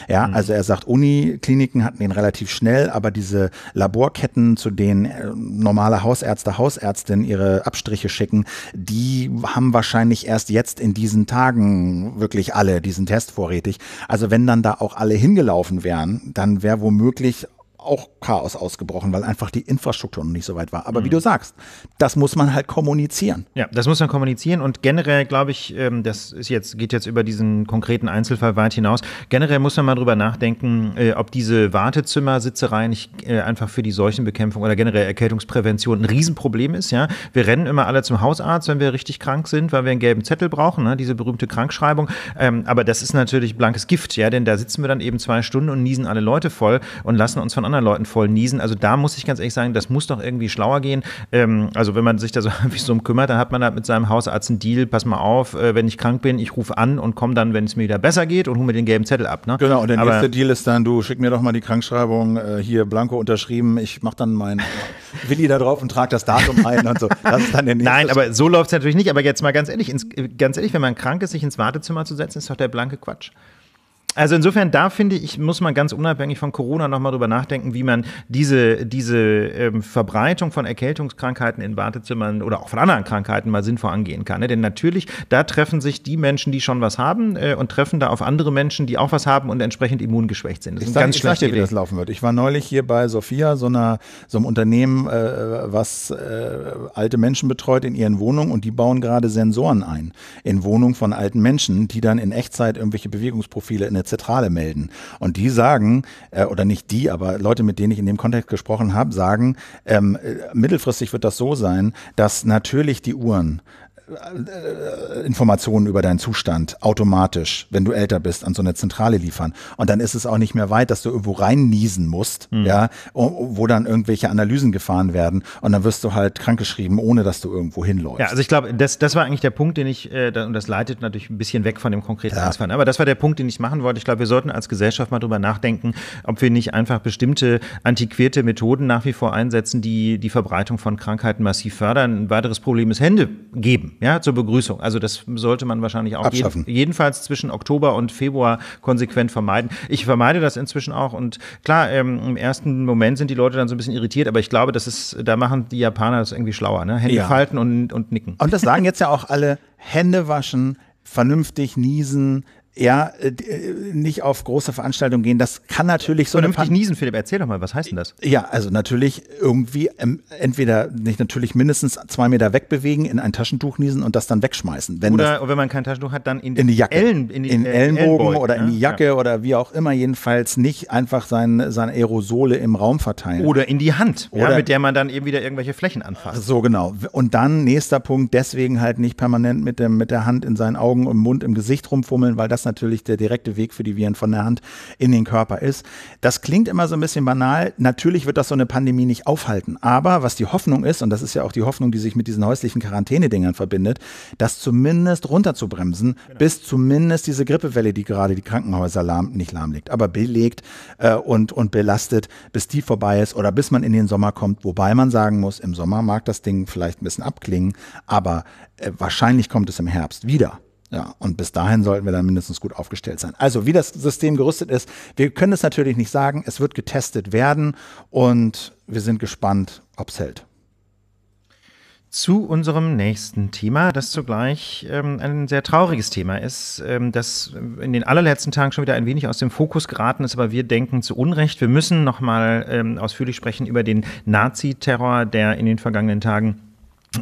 Ja, mhm. also er sagt, Unikliniken hatten den relativ schnell, aber diese Laborketten, zu denen äh, normale Hausärzte, Hausärztinnen ihre ihre Abstriche schicken, die haben wahrscheinlich erst jetzt in diesen Tagen wirklich alle diesen Test vorrätig. Also wenn dann da auch alle hingelaufen wären, dann wäre womöglich auch Chaos ausgebrochen, weil einfach die Infrastruktur noch nicht so weit war. Aber mhm. wie du sagst, das muss man halt kommunizieren. Ja, das muss man kommunizieren und generell glaube ich, ähm, das ist jetzt, geht jetzt über diesen konkreten Einzelfall weit hinaus. Generell muss man mal drüber nachdenken, äh, ob diese Wartezimmer-Sitzerei nicht äh, einfach für die Seuchenbekämpfung oder generell Erkältungsprävention ein Riesenproblem ist. Ja, wir rennen immer alle zum Hausarzt, wenn wir richtig krank sind, weil wir einen gelben Zettel brauchen, ne? diese berühmte Krankschreibung. Ähm, aber das ist natürlich blankes Gift, ja, denn da sitzen wir dann eben zwei Stunden und niesen alle Leute voll und lassen uns von anderen anderen Leuten voll niesen. Also da muss ich ganz ehrlich sagen, das muss doch irgendwie schlauer gehen. Ähm, also wenn man sich da so irgendwie um kümmert, dann hat man halt mit seinem Hausarzt einen Deal, pass mal auf, äh, wenn ich krank bin, ich rufe an und komme dann, wenn es mir wieder besser geht und hole mir den gelben Zettel ab. Ne? Genau, und der Aber, nächste Deal ist dann, du schick mir doch mal die Krankschreibung äh, hier blanco unterschrieben, ich mache dann meinen Willi da drauf und trag das Datum ein und so. Das ist dann der nächste Nein, aber so läuft es natürlich nicht. Aber jetzt mal ganz ehrlich, ins, ganz ehrlich, wenn man krank ist, sich ins Wartezimmer zu setzen, ist doch der blanke Quatsch. Also insofern, da finde ich, muss man ganz unabhängig von Corona nochmal drüber nachdenken, wie man diese, diese ähm, Verbreitung von Erkältungskrankheiten in Wartezimmern oder auch von anderen Krankheiten mal sinnvoll angehen kann. Ne? Denn natürlich, da treffen sich die Menschen, die schon was haben äh, und treffen da auf andere Menschen, die auch was haben und entsprechend immungeschwächt sind. Das ich ist sag, ganz ich schlecht. Dir, wie das laufen wird. Ich war neulich hier bei Sophia, so, einer, so einem Unternehmen, äh, was äh, alte Menschen betreut in ihren Wohnungen und die bauen gerade Sensoren ein in Wohnungen von alten Menschen, die dann in Echtzeit irgendwelche Bewegungsprofile in eine Zentrale melden. Und die sagen, äh, oder nicht die, aber Leute, mit denen ich in dem Kontext gesprochen habe, sagen, ähm, äh, mittelfristig wird das so sein, dass natürlich die Uhren äh, Informationen über deinen Zustand automatisch, wenn du älter bist, an so eine Zentrale liefern. Und dann ist es auch nicht mehr weit, dass du irgendwo reinniesen musst, mhm. ja, wo dann irgendwelche Analysen gefahren werden und dann wirst du halt krankgeschrieben, ohne dass du irgendwo hinläufst. Ja, also ich glaube, das, das war eigentlich der Punkt, den ich, äh, und das leitet natürlich ein bisschen weg von dem konkreten ja. Ernstfall, ne? aber das war der Punkt, den ich machen wollte. Ich glaube, wir sollten als Gesellschaft mal drüber nachdenken, ob wir nicht einfach bestimmte antiquierte Methoden nach wie vor einsetzen, die die Verbreitung von Krankheiten massiv fördern. Ein weiteres Problem ist Hände geben ja, zur Begrüßung. Also das sollte man wahrscheinlich auch jeden, jedenfalls zwischen Oktober und Februar konsequent vermeiden. Ich vermeide das inzwischen auch und klar, ähm, im ersten Moment sind die Leute dann so ein bisschen irritiert, aber ich glaube, das ist, da machen die Japaner das irgendwie schlauer, ne? Hände ja. falten und, und nicken. Und das sagen jetzt ja auch alle, Hände waschen, vernünftig niesen, ja, äh, äh, nicht auf große Veranstaltungen gehen. Das kann natürlich so Vernünftig eine niesen, Philipp, erzähl doch mal, was heißt denn das? Ja, also natürlich irgendwie ähm, entweder nicht natürlich mindestens zwei Meter wegbewegen, in ein Taschentuch niesen und das dann wegschmeißen. Wenn oder das, wenn man kein Taschentuch hat, dann in, in die Jacke. Ellen, in, die, in äh, Ellenbogen, ne? oder ja? in die Jacke ja. oder wie auch immer, jedenfalls nicht einfach sein, seine Aerosole im Raum verteilen. Oder in die Hand, oder, ja, mit der man dann eben wieder irgendwelche Flächen anfasst. So genau. Und dann nächster Punkt, deswegen halt nicht permanent mit, dem, mit der Hand in seinen Augen, im Mund, im Gesicht rumfummeln, weil das dann natürlich der direkte Weg für die Viren von der Hand in den Körper ist. Das klingt immer so ein bisschen banal. Natürlich wird das so eine Pandemie nicht aufhalten. Aber was die Hoffnung ist, und das ist ja auch die Hoffnung, die sich mit diesen häuslichen Quarantänedingern verbindet, das zumindest runterzubremsen, genau. bis zumindest diese Grippewelle, die gerade die Krankenhäuser lahm, nicht lahmlegt, aber belegt äh, und, und belastet, bis die vorbei ist oder bis man in den Sommer kommt. Wobei man sagen muss, im Sommer mag das Ding vielleicht ein bisschen abklingen, aber äh, wahrscheinlich kommt es im Herbst wieder. Ja, und bis dahin sollten wir dann mindestens gut aufgestellt sein. Also, wie das System gerüstet ist, wir können es natürlich nicht sagen. Es wird getestet werden und wir sind gespannt, ob es hält. Zu unserem nächsten Thema, das zugleich ähm, ein sehr trauriges Thema ist, ähm, das in den allerletzten Tagen schon wieder ein wenig aus dem Fokus geraten ist, aber wir denken zu Unrecht. Wir müssen nochmal ähm, ausführlich sprechen über den Nazi-Terror, der in den vergangenen Tagen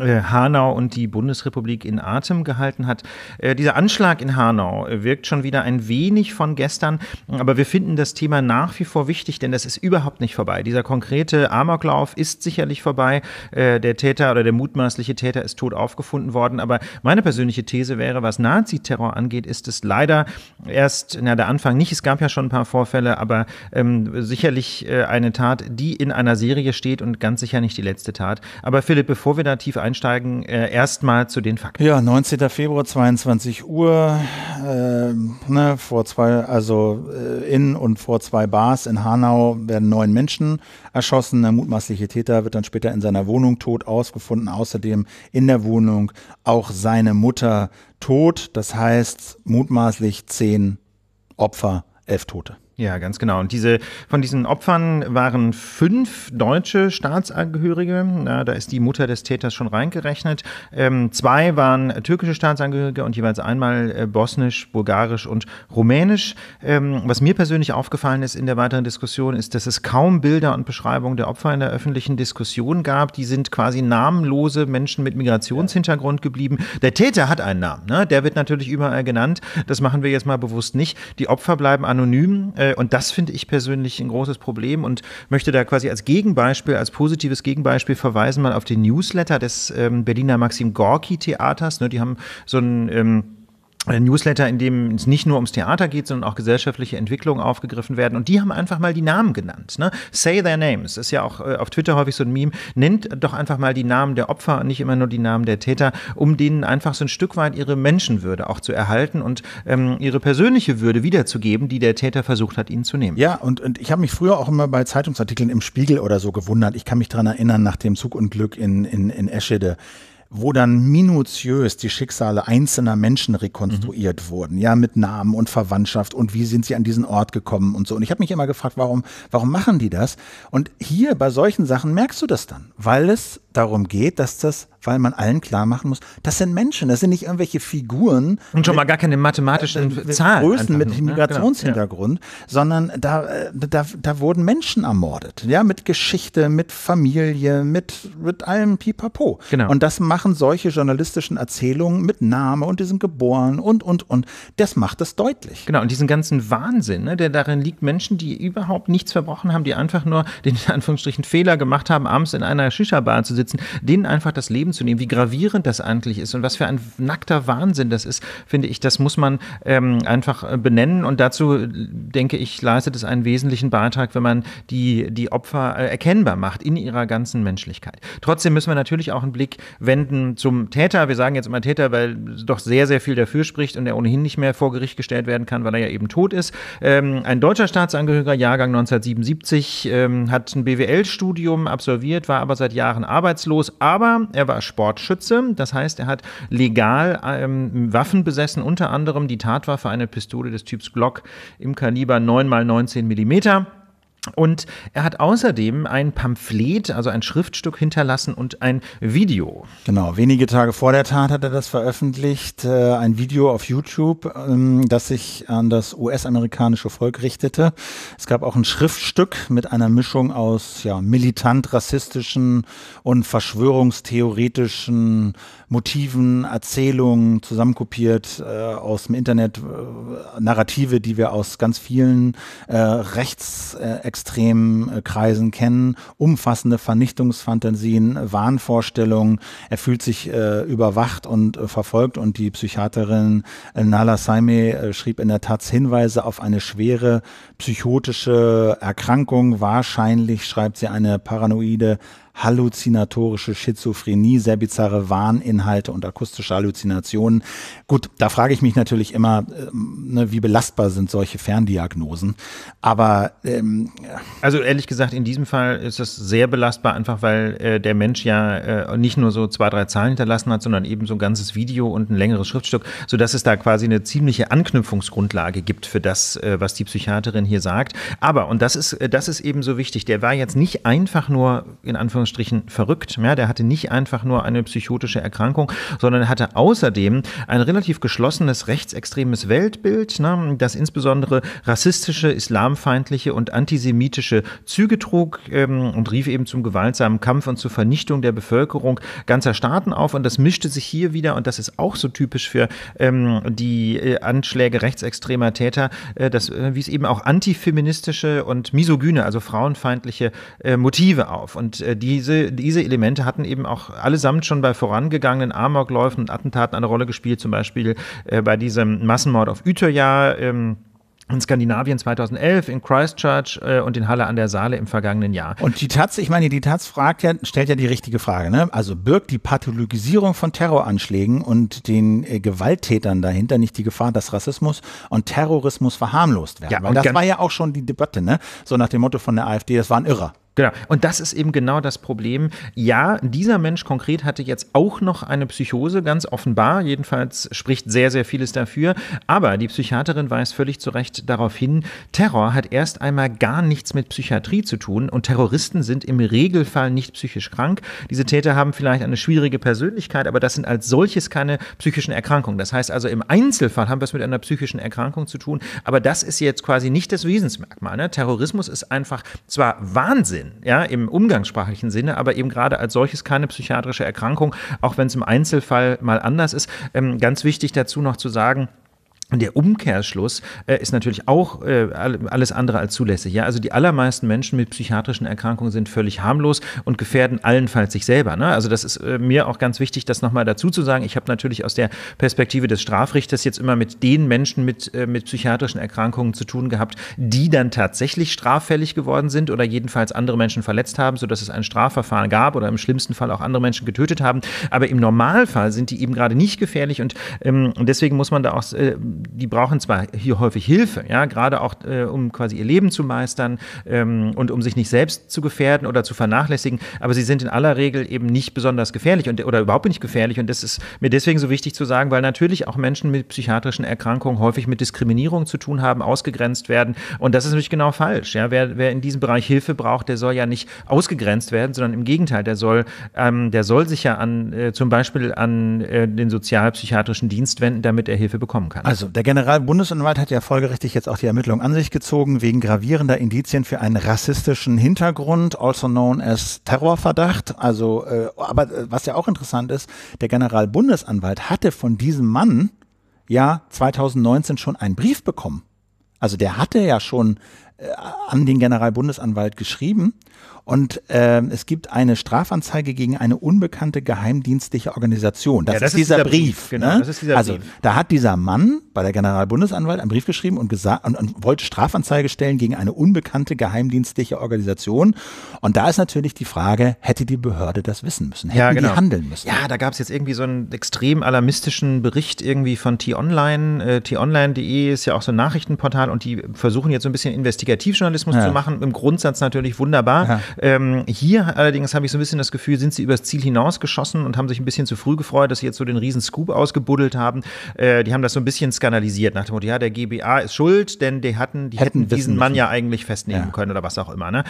äh, Hanau und die Bundesrepublik in Atem gehalten hat. Äh, dieser Anschlag in Hanau äh, wirkt schon wieder ein wenig von gestern, aber wir finden das Thema nach wie vor wichtig, denn das ist überhaupt nicht vorbei. Dieser konkrete Amoklauf ist sicherlich vorbei. Der Täter oder der mutmaßliche Täter ist tot aufgefunden worden, aber meine persönliche These wäre, was Nazi-Terror angeht, ist es leider erst, na, der Anfang nicht. Es gab ja schon ein paar Vorfälle, aber ähm, sicherlich eine Tat, die in einer Serie steht und ganz sicher nicht die letzte Tat. Aber Philipp, bevor wir da tief tief einsteigen, äh, erstmal zu den Fakten. Ja, 19. Februar, 22 Uhr, äh, ne, vor zwei, also äh, in und vor zwei Bars in Hanau werden neun Menschen erschossen. Der mutmaßliche Täter wird dann später in seiner Wohnung tot ausgefunden. Außerdem in der Wohnung auch seine Mutter tot. Das heißt mutmaßlich zehn Opfer, elf Tote. Ja, ganz genau. Und diese, von diesen Opfern waren fünf deutsche Staatsangehörige. Na, da ist die Mutter des Täters schon reingerechnet. Ähm, zwei waren türkische Staatsangehörige und jeweils einmal äh, bosnisch, bulgarisch und rumänisch. Ähm, was mir persönlich aufgefallen ist in der weiteren Diskussion, ist, dass es kaum Bilder und Beschreibungen der Opfer in der öffentlichen Diskussion gab. Die sind quasi namenlose Menschen mit Migrationshintergrund geblieben. Der Täter hat einen Namen. Ne? Der wird natürlich überall genannt. Das machen wir jetzt mal bewusst nicht. Die Opfer bleiben anonym. Äh, äh, und das finde ich persönlich ein großes Problem und möchte da quasi als Gegenbeispiel, als positives Gegenbeispiel verweisen mal auf den Newsletter des ähm, Berliner Maxim Gorki Theaters. Ne, die haben so ein ähm, äh, Newsletter, in dem es nicht nur ums Theater geht, sondern auch gesellschaftliche Entwicklungen aufgegriffen werden. Und die haben einfach mal die Namen genannt. Ne? Say their names. Ist ja auch äh, auf Twitter häufig so ein Meme. Nennt doch einfach mal die Namen der Opfer und nicht immer nur die Namen der Täter, um denen einfach so ein Stück weit ihre Menschenwürde auch zu erhalten und ähm, ihre persönliche Würde wiederzugeben, die der Täter versucht hat, ihnen zu nehmen. Ja, und, und ich habe mich früher auch immer bei Zeitungsartikeln im Spiegel oder so gewundert. Ich kann mich daran erinnern, nach dem Zugunglück in, in, in Eschede wo dann minutiös die Schicksale einzelner Menschen rekonstruiert mhm. wurden, ja, mit Namen und Verwandtschaft und wie sind sie an diesen Ort gekommen und so. Und ich habe mich immer gefragt, warum, warum machen die das? Und hier bei solchen Sachen merkst du das dann, weil es darum geht, dass das, weil man allen klar machen muss, das sind Menschen, das sind nicht irgendwelche Figuren. Und schon mal gar keine mathematischen äh, Zahlen. Größen mit ne? genau, Migrationshintergrund, genau, ja. sondern da, äh, da, da wurden Menschen ermordet. Ja, mit Geschichte, mit Familie, mit, mit allem Pipapo. Genau. Und das machen solche journalistischen Erzählungen mit Name und die sind geboren und, und, und. Das macht das deutlich. Genau, und diesen ganzen Wahnsinn, ne, der darin liegt, Menschen, die überhaupt nichts verbrochen haben, die einfach nur den Anführungsstrichen Fehler gemacht haben, abends in einer Shisha-Bar zu sitzen sitzen, denen einfach das Leben zu nehmen, wie gravierend das eigentlich ist und was für ein nackter Wahnsinn das ist, finde ich, das muss man ähm, einfach äh, benennen. Und dazu, äh, denke ich, leistet es einen wesentlichen Beitrag, wenn man die, die Opfer äh, erkennbar macht in ihrer ganzen Menschlichkeit. Trotzdem müssen wir natürlich auch einen Blick wenden zum Täter. Wir sagen jetzt immer Täter, weil doch sehr, sehr viel dafür spricht und er ohnehin nicht mehr vor Gericht gestellt werden kann, weil er ja eben tot ist. Ähm, ein deutscher Staatsangehöriger, Jahrgang 1977, ähm, hat ein BWL-Studium absolviert, war aber seit Jahren arbeitslos arbeitslos, aber er war Sportschütze. Das heißt, er hat legal ähm, Waffen besessen, unter anderem die Tatwaffe, eine Pistole des Typs Glock im Kaliber 9 x 19 mm. Und er hat außerdem ein Pamphlet, also ein Schriftstück hinterlassen und ein Video. Genau, wenige Tage vor der Tat hat er das veröffentlicht, äh, ein Video auf YouTube, ähm, das sich an das US-amerikanische Volk richtete. Es gab auch ein Schriftstück mit einer Mischung aus ja, militant rassistischen und verschwörungstheoretischen Motiven, Erzählungen zusammenkopiert äh, aus dem Internet, äh, Narrative, die wir aus ganz vielen äh, rechts äh, rechtsextremen äh, Kreisen kennen, umfassende Vernichtungsfantasien, Wahnvorstellungen. Er fühlt sich äh, überwacht und äh, verfolgt und die Psychiaterin äh, Nala Saime äh, schrieb in der Taz Hinweise auf eine schwere psychotische Erkrankung. Wahrscheinlich schreibt sie eine paranoide halluzinatorische Schizophrenie, sehr bizarre Wahninhalte und akustische Halluzinationen. Gut, da frage ich mich natürlich immer, ähm, ne, wie belastbar sind solche Ferndiagnosen. Aber ähm, also ehrlich gesagt, in diesem Fall ist es sehr belastbar, einfach weil äh, der Mensch ja äh, nicht nur so zwei, drei Zahlen hinterlassen hat, sondern eben so ein ganzes Video und ein längeres Schriftstück, sodass es da quasi eine ziemliche Anknüpfungsgrundlage gibt für das, äh, was die Psychiaterin hier sagt. Aber, und das ist, äh, das ist eben so wichtig, der war jetzt nicht einfach nur in Anführungszeichen Anführungsstrichen verrückt. Ja, der hatte nicht einfach nur eine psychotische Erkrankung, sondern hatte außerdem ein relativ geschlossenes rechtsextremes Weltbild, ne, das insbesondere rassistische, islamfeindliche und antisemitische Züge trug ähm, und rief eben zum gewaltsamen Kampf und zur Vernichtung der Bevölkerung ganzer Staaten auf. Und das mischte sich hier wieder, und das ist auch so typisch für ähm, die äh, Anschläge rechtsextremer Täter, äh, dass, äh, wie eben auch antifeministische und misogyne, also frauenfeindliche äh, Motive auf. Und äh, die diese, diese Elemente hatten eben auch allesamt schon bei vorangegangenen Amokläufen und Attentaten eine Rolle gespielt, zum Beispiel äh, bei diesem Massenmord auf Utøya. Ähm, in Skandinavien 2011, in Christchurch äh, und in Halle an der Saale im vergangenen Jahr. Und die Taz, ich meine, die Taz fragt ja, stellt ja die richtige Frage. Ne? Also birgt die Pathologisierung von Terroranschlägen und den äh, Gewalttätern dahinter nicht die Gefahr, dass Rassismus und Terrorismus verharmlost werden? Ja, Weil das war ja auch schon die Debatte, ne? so nach dem Motto von der AfD, das waren Irrer. Genau. Und das ist eben genau das Problem. Ja, dieser Mensch konkret hatte jetzt auch noch eine Psychose, ganz offenbar. Jedenfalls spricht sehr, sehr vieles dafür. Aber die Psychiaterin weist völlig zu Recht darauf hin, Terror hat erst einmal gar nichts mit Psychiatrie zu tun und Terroristen sind im Regelfall nicht psychisch krank. Diese Täter haben vielleicht eine schwierige Persönlichkeit, aber das sind als solches keine psychischen Erkrankungen. Das heißt also, im Einzelfall haben wir es mit einer psychischen Erkrankung zu tun, aber das ist jetzt quasi nicht das Wesensmerkmal. Ne? Terrorismus ist einfach zwar Wahnsinn, Sinn, ja, im umgangssprachlichen Sinne, aber eben gerade als solches keine psychiatrische Erkrankung, auch wenn es im Einzelfall mal anders ist. Ähm, ganz wichtig dazu noch zu sagen, und der Umkehrschluss äh, ist natürlich auch äh, alles andere als zulässig. Ja? Also die allermeisten Menschen mit psychiatrischen Erkrankungen sind völlig harmlos und gefährden allenfalls sich selber. Ne? Also das ist äh, mir auch ganz wichtig, das nochmal dazu zu sagen. Ich habe natürlich aus der Perspektive des Strafrichters jetzt immer mit den Menschen mit, äh, mit psychiatrischen Erkrankungen zu tun gehabt, die dann tatsächlich straffällig geworden sind oder jedenfalls andere Menschen verletzt haben, sodass es ein Strafverfahren gab oder im schlimmsten Fall auch andere Menschen getötet haben. Aber im Normalfall sind die eben gerade nicht gefährlich und ähm, deswegen muss man da auch äh, die brauchen zwar hier häufig Hilfe, ja, gerade auch äh, um quasi ihr Leben zu meistern ähm, und um sich nicht selbst zu gefährden oder zu vernachlässigen, aber sie sind in aller Regel eben nicht besonders gefährlich und, oder überhaupt nicht gefährlich. Und das ist mir deswegen so wichtig zu sagen, weil natürlich auch Menschen mit psychiatrischen Erkrankungen häufig mit Diskriminierung zu tun haben, ausgegrenzt werden. Und das ist natürlich genau falsch. Ja? Wer, wer in diesem Bereich Hilfe braucht, der soll ja nicht ausgegrenzt werden, sondern im Gegenteil, der soll, ähm, der soll sich ja an äh, zum Beispiel an äh, den sozialpsychiatrischen Dienst wenden, damit er Hilfe bekommen kann. Also also, der Generalbundesanwalt hat ja folgerichtig jetzt auch die Ermittlung an sich gezogen wegen gravierender Indizien für einen rassistischen Hintergrund, also known as Terrorverdacht. Also, äh, aber äh, was ja auch interessant ist, der Generalbundesanwalt hatte von diesem Mann ja 2019 schon einen Brief bekommen. Also der hatte ja schon äh, an den Generalbundesanwalt geschrieben und ähm, es gibt eine Strafanzeige gegen eine unbekannte geheimdienstliche Organisation. Das, ja, das ist, ist, dieser Brief. Brief genau, ne? das ist dieser also Brief. da hat dieser Mann bei der Generalbundesanwalt einen Brief geschrieben und, gesagt, und, und wollte Strafanzeige stellen gegen eine unbekannte geheimdienstliche Organisation. Und da ist natürlich die Frage, hätte die Behörde das wissen müssen? Hätten ja, genau. die handeln müssen? Ja, da gab es jetzt irgendwie so einen extrem alarmistischen Bericht irgendwie von T-Online. Äh, T-Online.de ist ja auch so ein Nachrichtenportal und die versuchen jetzt so ein bisschen Investigativjournalismus ja. zu machen. Im Grundsatz natürlich wunderbar. Ja. Ähm, hier allerdings habe ich so ein bisschen das Gefühl, sind sie übers Ziel hinausgeschossen und haben sich ein bisschen zu früh gefreut, dass sie jetzt so den riesen Scoop ausgebuddelt haben. Äh, die haben das so ein bisschen skandalisiert nach dem Motto, ja, der GBA ist schuld, denn die hatten, die hätten, hätten diesen Mann müssen. ja eigentlich festnehmen ja. können oder was auch immer. Ne?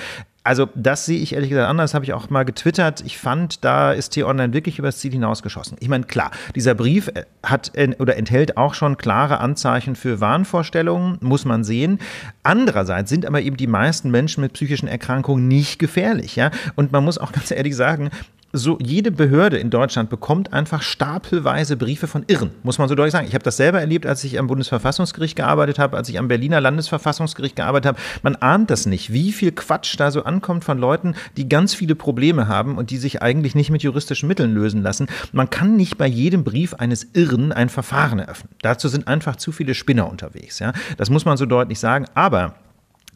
Also das sehe ich ehrlich gesagt anders, habe ich auch mal getwittert. Ich fand, da ist T-Online wirklich übers Ziel hinausgeschossen. Ich meine, klar, dieser Brief äh, hat äh, oder enthält auch schon klare Anzeichen für Wahnvorstellungen, muss man sehen. Andererseits sind aber eben die meisten Menschen mit psychischen Erkrankungen nicht gefährlich, ja? Und man muss auch ganz ehrlich sagen, so jede Behörde in Deutschland bekommt einfach stapelweise Briefe von Irren, muss man so deutlich sagen. Ich habe das selber erlebt, als ich am Bundesverfassungsgericht gearbeitet habe, als ich am Berliner Landesverfassungsgericht gearbeitet habe. Man ahnt das nicht, wie viel Quatsch da so ankommt von Leuten, die ganz viele Probleme haben und die sich eigentlich nicht mit juristischen Mitteln lösen lassen. Man kann nicht bei jedem Brief eines Irren ein Verfahren eröffnen. Dazu sind einfach zu viele Spinner unterwegs. Ja? Das muss man so deutlich sagen. Aber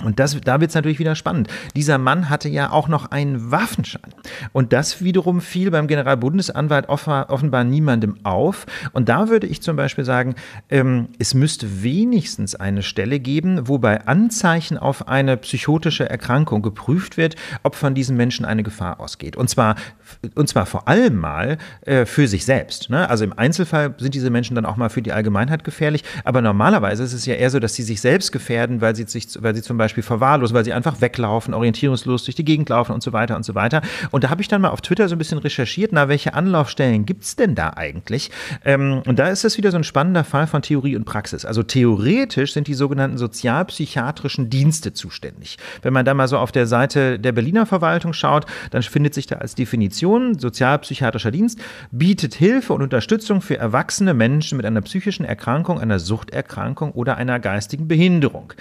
und das, da wird es natürlich wieder spannend. Dieser Mann hatte ja auch noch einen Waffenschein. Und das wiederum fiel beim Generalbundesanwalt offenbar niemandem auf. Und da würde ich zum Beispiel sagen, ähm, es müsste wenigstens eine Stelle geben, wo bei Anzeichen auf eine psychotische Erkrankung geprüft wird, ob von diesen Menschen eine Gefahr ausgeht. Und zwar, und zwar vor allem mal äh, für sich selbst. Ne? Also im Einzelfall sind diese Menschen dann auch mal für die Allgemeinheit gefährlich. Aber normalerweise ist es ja eher so, dass sie sich selbst gefährden, weil sie, sich, weil sie zum Beispiel Beispiel vor weil sie einfach weglaufen, orientierungslos durch die Gegend laufen und so weiter und so weiter. Und da habe ich dann mal auf Twitter so ein bisschen recherchiert, na, welche Anlaufstellen gibt es denn da eigentlich? Ähm, und da ist das wieder so ein spannender Fall von Theorie und Praxis. Also theoretisch sind die sogenannten sozialpsychiatrischen Dienste zuständig. Wenn man da mal so auf der Seite der Berliner Verwaltung schaut, dann findet sich da als Definition sozialpsychiatrischer Dienst bietet Hilfe und Unterstützung für erwachsene Menschen mit einer psychischen Erkrankung, einer Suchterkrankung oder einer geistigen Behinderung.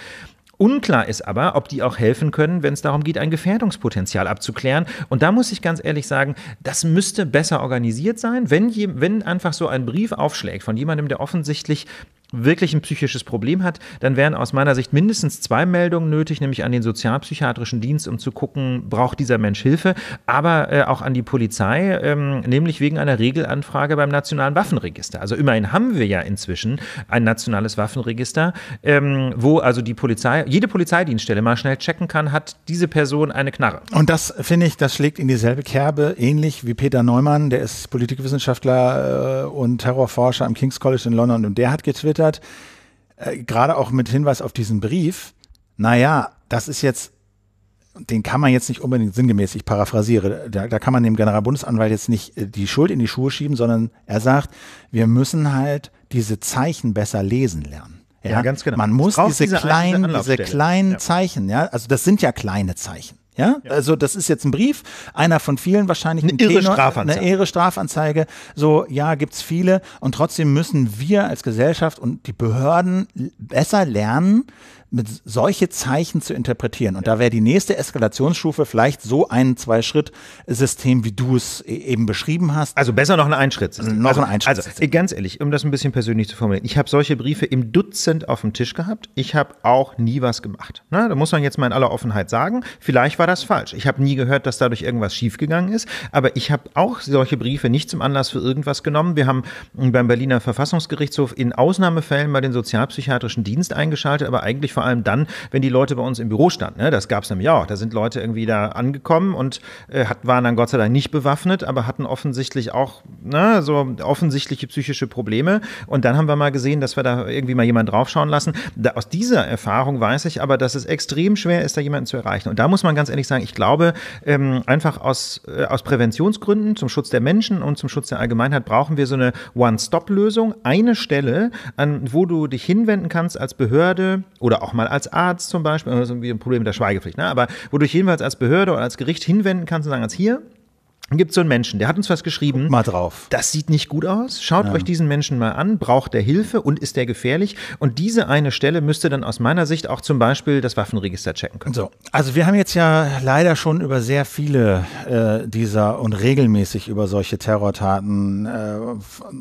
Unklar ist aber, ob die auch helfen können, wenn es darum geht, ein Gefährdungspotenzial abzuklären. Und da muss ich ganz ehrlich sagen, das müsste besser organisiert sein, wenn, je, wenn einfach so ein Brief aufschlägt von jemandem, der offensichtlich wirklich ein psychisches Problem hat, dann wären aus meiner Sicht mindestens zwei Meldungen nötig, nämlich an den sozialpsychiatrischen Dienst, um zu gucken, braucht dieser Mensch Hilfe, aber äh, auch an die Polizei, ähm, nämlich wegen einer Regelanfrage beim Nationalen Waffenregister. Also immerhin haben wir ja inzwischen ein nationales Waffenregister, ähm, wo also die Polizei, jede Polizeidienststelle mal schnell checken kann, hat diese Person eine Knarre. Und das finde ich, das schlägt in dieselbe Kerbe, ähnlich wie Peter Neumann, der ist Politikwissenschaftler äh, und Terrorforscher am King's College in London und der hat getwittert, getwittert, äh, gerade auch mit Hinweis auf diesen Brief, naja, das ist jetzt, den kann man jetzt nicht unbedingt sinngemäß, ich paraphrasiere, da, da kann man dem Generalbundesanwalt jetzt nicht äh, die Schuld in die Schuhe schieben, sondern er sagt, wir müssen halt diese Zeichen besser lesen lernen. Ja, ja, ganz genau. Man muss diese kleinen, diese kleinen ja. Zeichen, ja, also das sind ja kleine Zeichen. Ja? ja? also das ist jetzt ein Brief, einer von vielen wahrscheinlich. Eine irre Tenor, Strafanzeige. Eine irre Strafanzeige. So, ja, gibt's viele. Und trotzdem müssen wir als Gesellschaft und die Behörden besser lernen, mit solche Zeichen zu interpretieren. Und da wäre die nächste Eskalationsstufe vielleicht so ein Zwei-Schritt-System, wie du es e-, eben beschrieben hast. Also besser noch ein Einschritt. system Noch ein Einschritt. Also, also ganz ehrlich, um das ein bisschen persönlich zu formulieren, ich habe solche Briefe im Dutzend auf dem Tisch gehabt. Ich habe auch nie was gemacht. Na, da muss man jetzt mal in aller Offenheit sagen, vielleicht war das falsch. Ich habe nie gehört, dass dadurch irgendwas schiefgegangen ist, aber ich habe auch solche Briefe nicht zum Anlass für irgendwas genommen. Wir haben beim Berliner Verfassungsgerichtshof in Ausnahmefällen mal den sozialpsychiatrischen Dienst eingeschaltet, aber eigentlich vor allem dann, wenn die Leute bei uns im Büro standen. Ne? Das gab es nämlich auch. Da sind Leute irgendwie da angekommen und äh, waren dann Gott sei Dank nicht bewaffnet, aber hatten offensichtlich auch na, ne, so offensichtliche psychische Probleme. Und dann haben wir mal gesehen, dass wir da irgendwie mal jemanden draufschauen lassen. Da, aus dieser Erfahrung weiß ich aber, dass es extrem schwer ist, da jemanden zu erreichen. Und da muss man ganz ehrlich sagen, ich glaube, ähm, einfach aus, äh, aus Präventionsgründen, zum Schutz der Menschen und zum Schutz der Allgemeinheit brauchen wir so eine One-Stop-Lösung, eine Stelle, an wo du dich hinwenden kannst als Behörde oder auch auch mal als Arzt zum Beispiel, oder so also ein Problem mit der Schweigepflicht, ne? aber wodurch jedenfalls als Behörde oder als Gericht hinwenden kannst und sagen, als hier, gibt es so einen Menschen, der hat uns was geschrieben. Guck mal drauf. Das sieht nicht gut aus. Schaut ja. euch diesen Menschen mal an. Braucht der Hilfe und ist der gefährlich? Und diese eine Stelle müsste dann aus meiner Sicht auch zum Beispiel das Waffenregister checken können. So, also wir haben jetzt ja leider schon über sehr viele äh, dieser und regelmäßig über solche Terrortaten äh,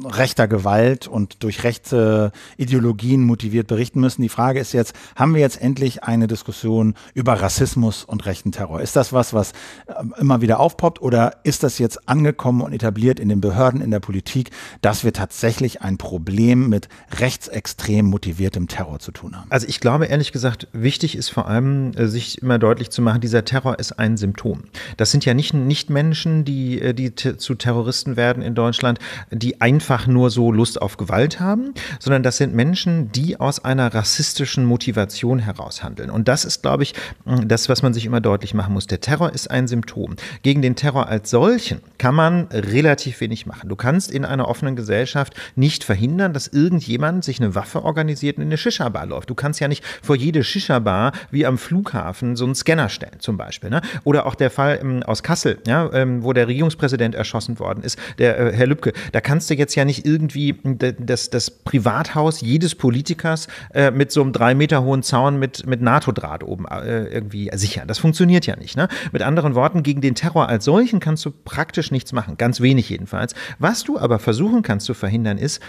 rechter Gewalt und durch rechte Ideologien motiviert berichten müssen. Die Frage ist jetzt, haben wir jetzt endlich eine Diskussion über Rassismus und rechten Terror? Ist das was, was äh, immer wieder aufpoppt oder ist ist das jetzt angekommen und etabliert in den Behörden, in der Politik, dass wir tatsächlich ein Problem mit rechtsextrem motiviertem Terror zu tun haben? Also ich glaube ehrlich gesagt, wichtig ist vor allem, äh, sich immer deutlich zu machen, dieser Terror ist ein Symptom. Das sind ja nicht, nicht Menschen, die, äh, die zu Terroristen werden in Deutschland, die einfach nur so Lust auf Gewalt haben, sondern das sind Menschen, die aus einer rassistischen Motivation heraus handeln. Und das ist, glaube ich, das, was man sich immer deutlich machen muss. Der Terror ist ein Symptom. Gegen den Terror als solch solchen kann man relativ wenig machen. Du kannst in einer offenen Gesellschaft nicht verhindern, dass irgendjemand sich eine Waffe organisiert und in eine Shisha-Bar läuft. Du kannst ja nicht vor jede Shisha-Bar wie am Flughafen so einen Scanner stellen, zum Beispiel. Ne? Oder auch der Fall ähm, aus Kassel, ja, ähm, wo der Regierungspräsident erschossen worden ist, der äh, Herr Lübcke. Da kannst du jetzt ja nicht irgendwie das, das Privathaus jedes Politikers äh, mit so einem drei Meter hohen Zaun mit, mit NATO-Draht oben äh, irgendwie sichern. Das funktioniert ja nicht. Ne? Mit anderen Worten, gegen den Terror als solchen kannst du praktisch nichts machen, ganz wenig jedenfalls. Was du aber versuchen kannst zu verhindern ist,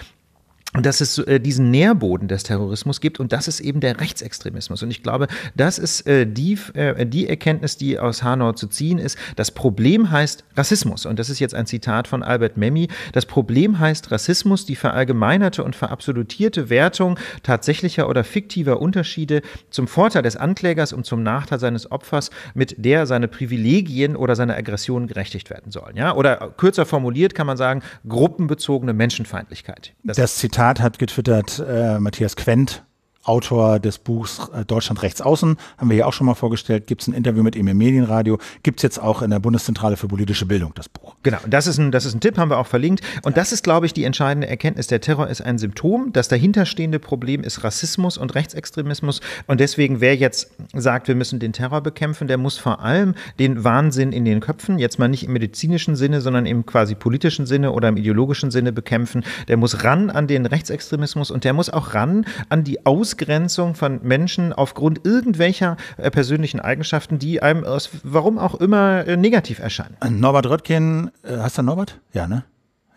dass es äh, diesen Nährboden des Terrorismus gibt und das ist eben der Rechtsextremismus. Und ich glaube, das ist äh, die, äh, die Erkenntnis, die aus Hanau zu ziehen ist. Das Problem heißt Rassismus und das ist jetzt ein Zitat von Albert Memmi. Das Problem heißt Rassismus, die verallgemeinerte und verabsolutierte Wertung tatsächlicher oder fiktiver Unterschiede zum Vorteil des Anklägers und zum Nachteil seines Opfers, mit der seine Privilegien oder seine Aggressionen gerechtigt werden sollen. Ja? Oder kürzer formuliert kann man sagen, gruppenbezogene Menschenfeindlichkeit. Das, das Zitat Zitat hat getwittert äh, Matthias Quent, Autor des Buchs äh, Deutschland rechts außen, haben wir hier auch schon mal vorgestellt, gibt es ein Interview mit ihm im Medienradio, gibt es jetzt auch in der Bundeszentrale für politische Bildung das Buch. Genau, das ist ein, das ist ein Tipp, haben wir auch verlinkt. Und das ist, glaube ich, die entscheidende Erkenntnis. Der Terror ist ein Symptom. Das dahinterstehende Problem ist Rassismus und Rechtsextremismus. Und deswegen, wer jetzt sagt, wir müssen den Terror bekämpfen, der muss vor allem den Wahnsinn in den Köpfen, jetzt mal nicht im medizinischen Sinne, sondern im quasi politischen Sinne oder im ideologischen Sinne bekämpfen. Der muss ran an den Rechtsextremismus und der muss auch ran an die Ausgaben Ausgrenzung von Menschen aufgrund irgendwelcher äh, persönlichen Eigenschaften, die einem aus warum auch immer äh, negativ erscheinen. Norbert Röttgen, hast äh, du er Norbert? Ja, ne?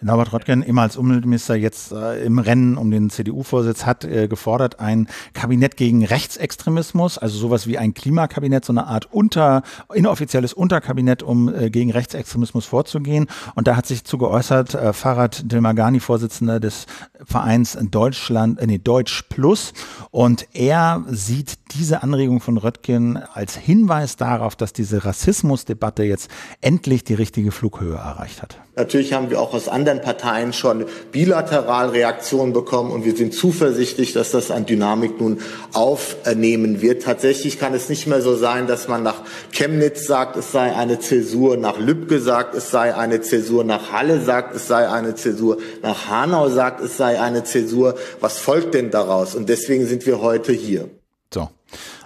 Norbert Röttgen, als Umweltminister, jetzt äh, im Rennen um den CDU-Vorsitz, hat äh, gefordert, ein Kabinett gegen Rechtsextremismus, also sowas wie ein Klimakabinett, so eine Art unter, inoffizielles Unterkabinett, um äh, gegen Rechtsextremismus vorzugehen. Und da hat sich zu geäußert äh, Farad Dilmagani, Vorsitzender des Vereins Deutschland, äh, nee, Deutsch Plus. Und er sieht diese Anregung von Röttgen als Hinweis darauf, dass diese Rassismusdebatte jetzt endlich die richtige Flughöhe erreicht hat? Natürlich haben wir auch aus anderen Parteien schon bilateral Reaktionen bekommen und wir sind zuversichtlich, dass das an Dynamik nun aufnehmen wird. Tatsächlich kann es nicht mehr so sein, dass man nach Chemnitz sagt, es sei eine Zäsur, nach Lübcke sagt, es sei eine Zäsur, nach Halle sagt, es sei eine Zäsur, nach Hanau sagt, es sei eine Zäsur. Was folgt denn daraus? Und deswegen sind wir heute hier. So,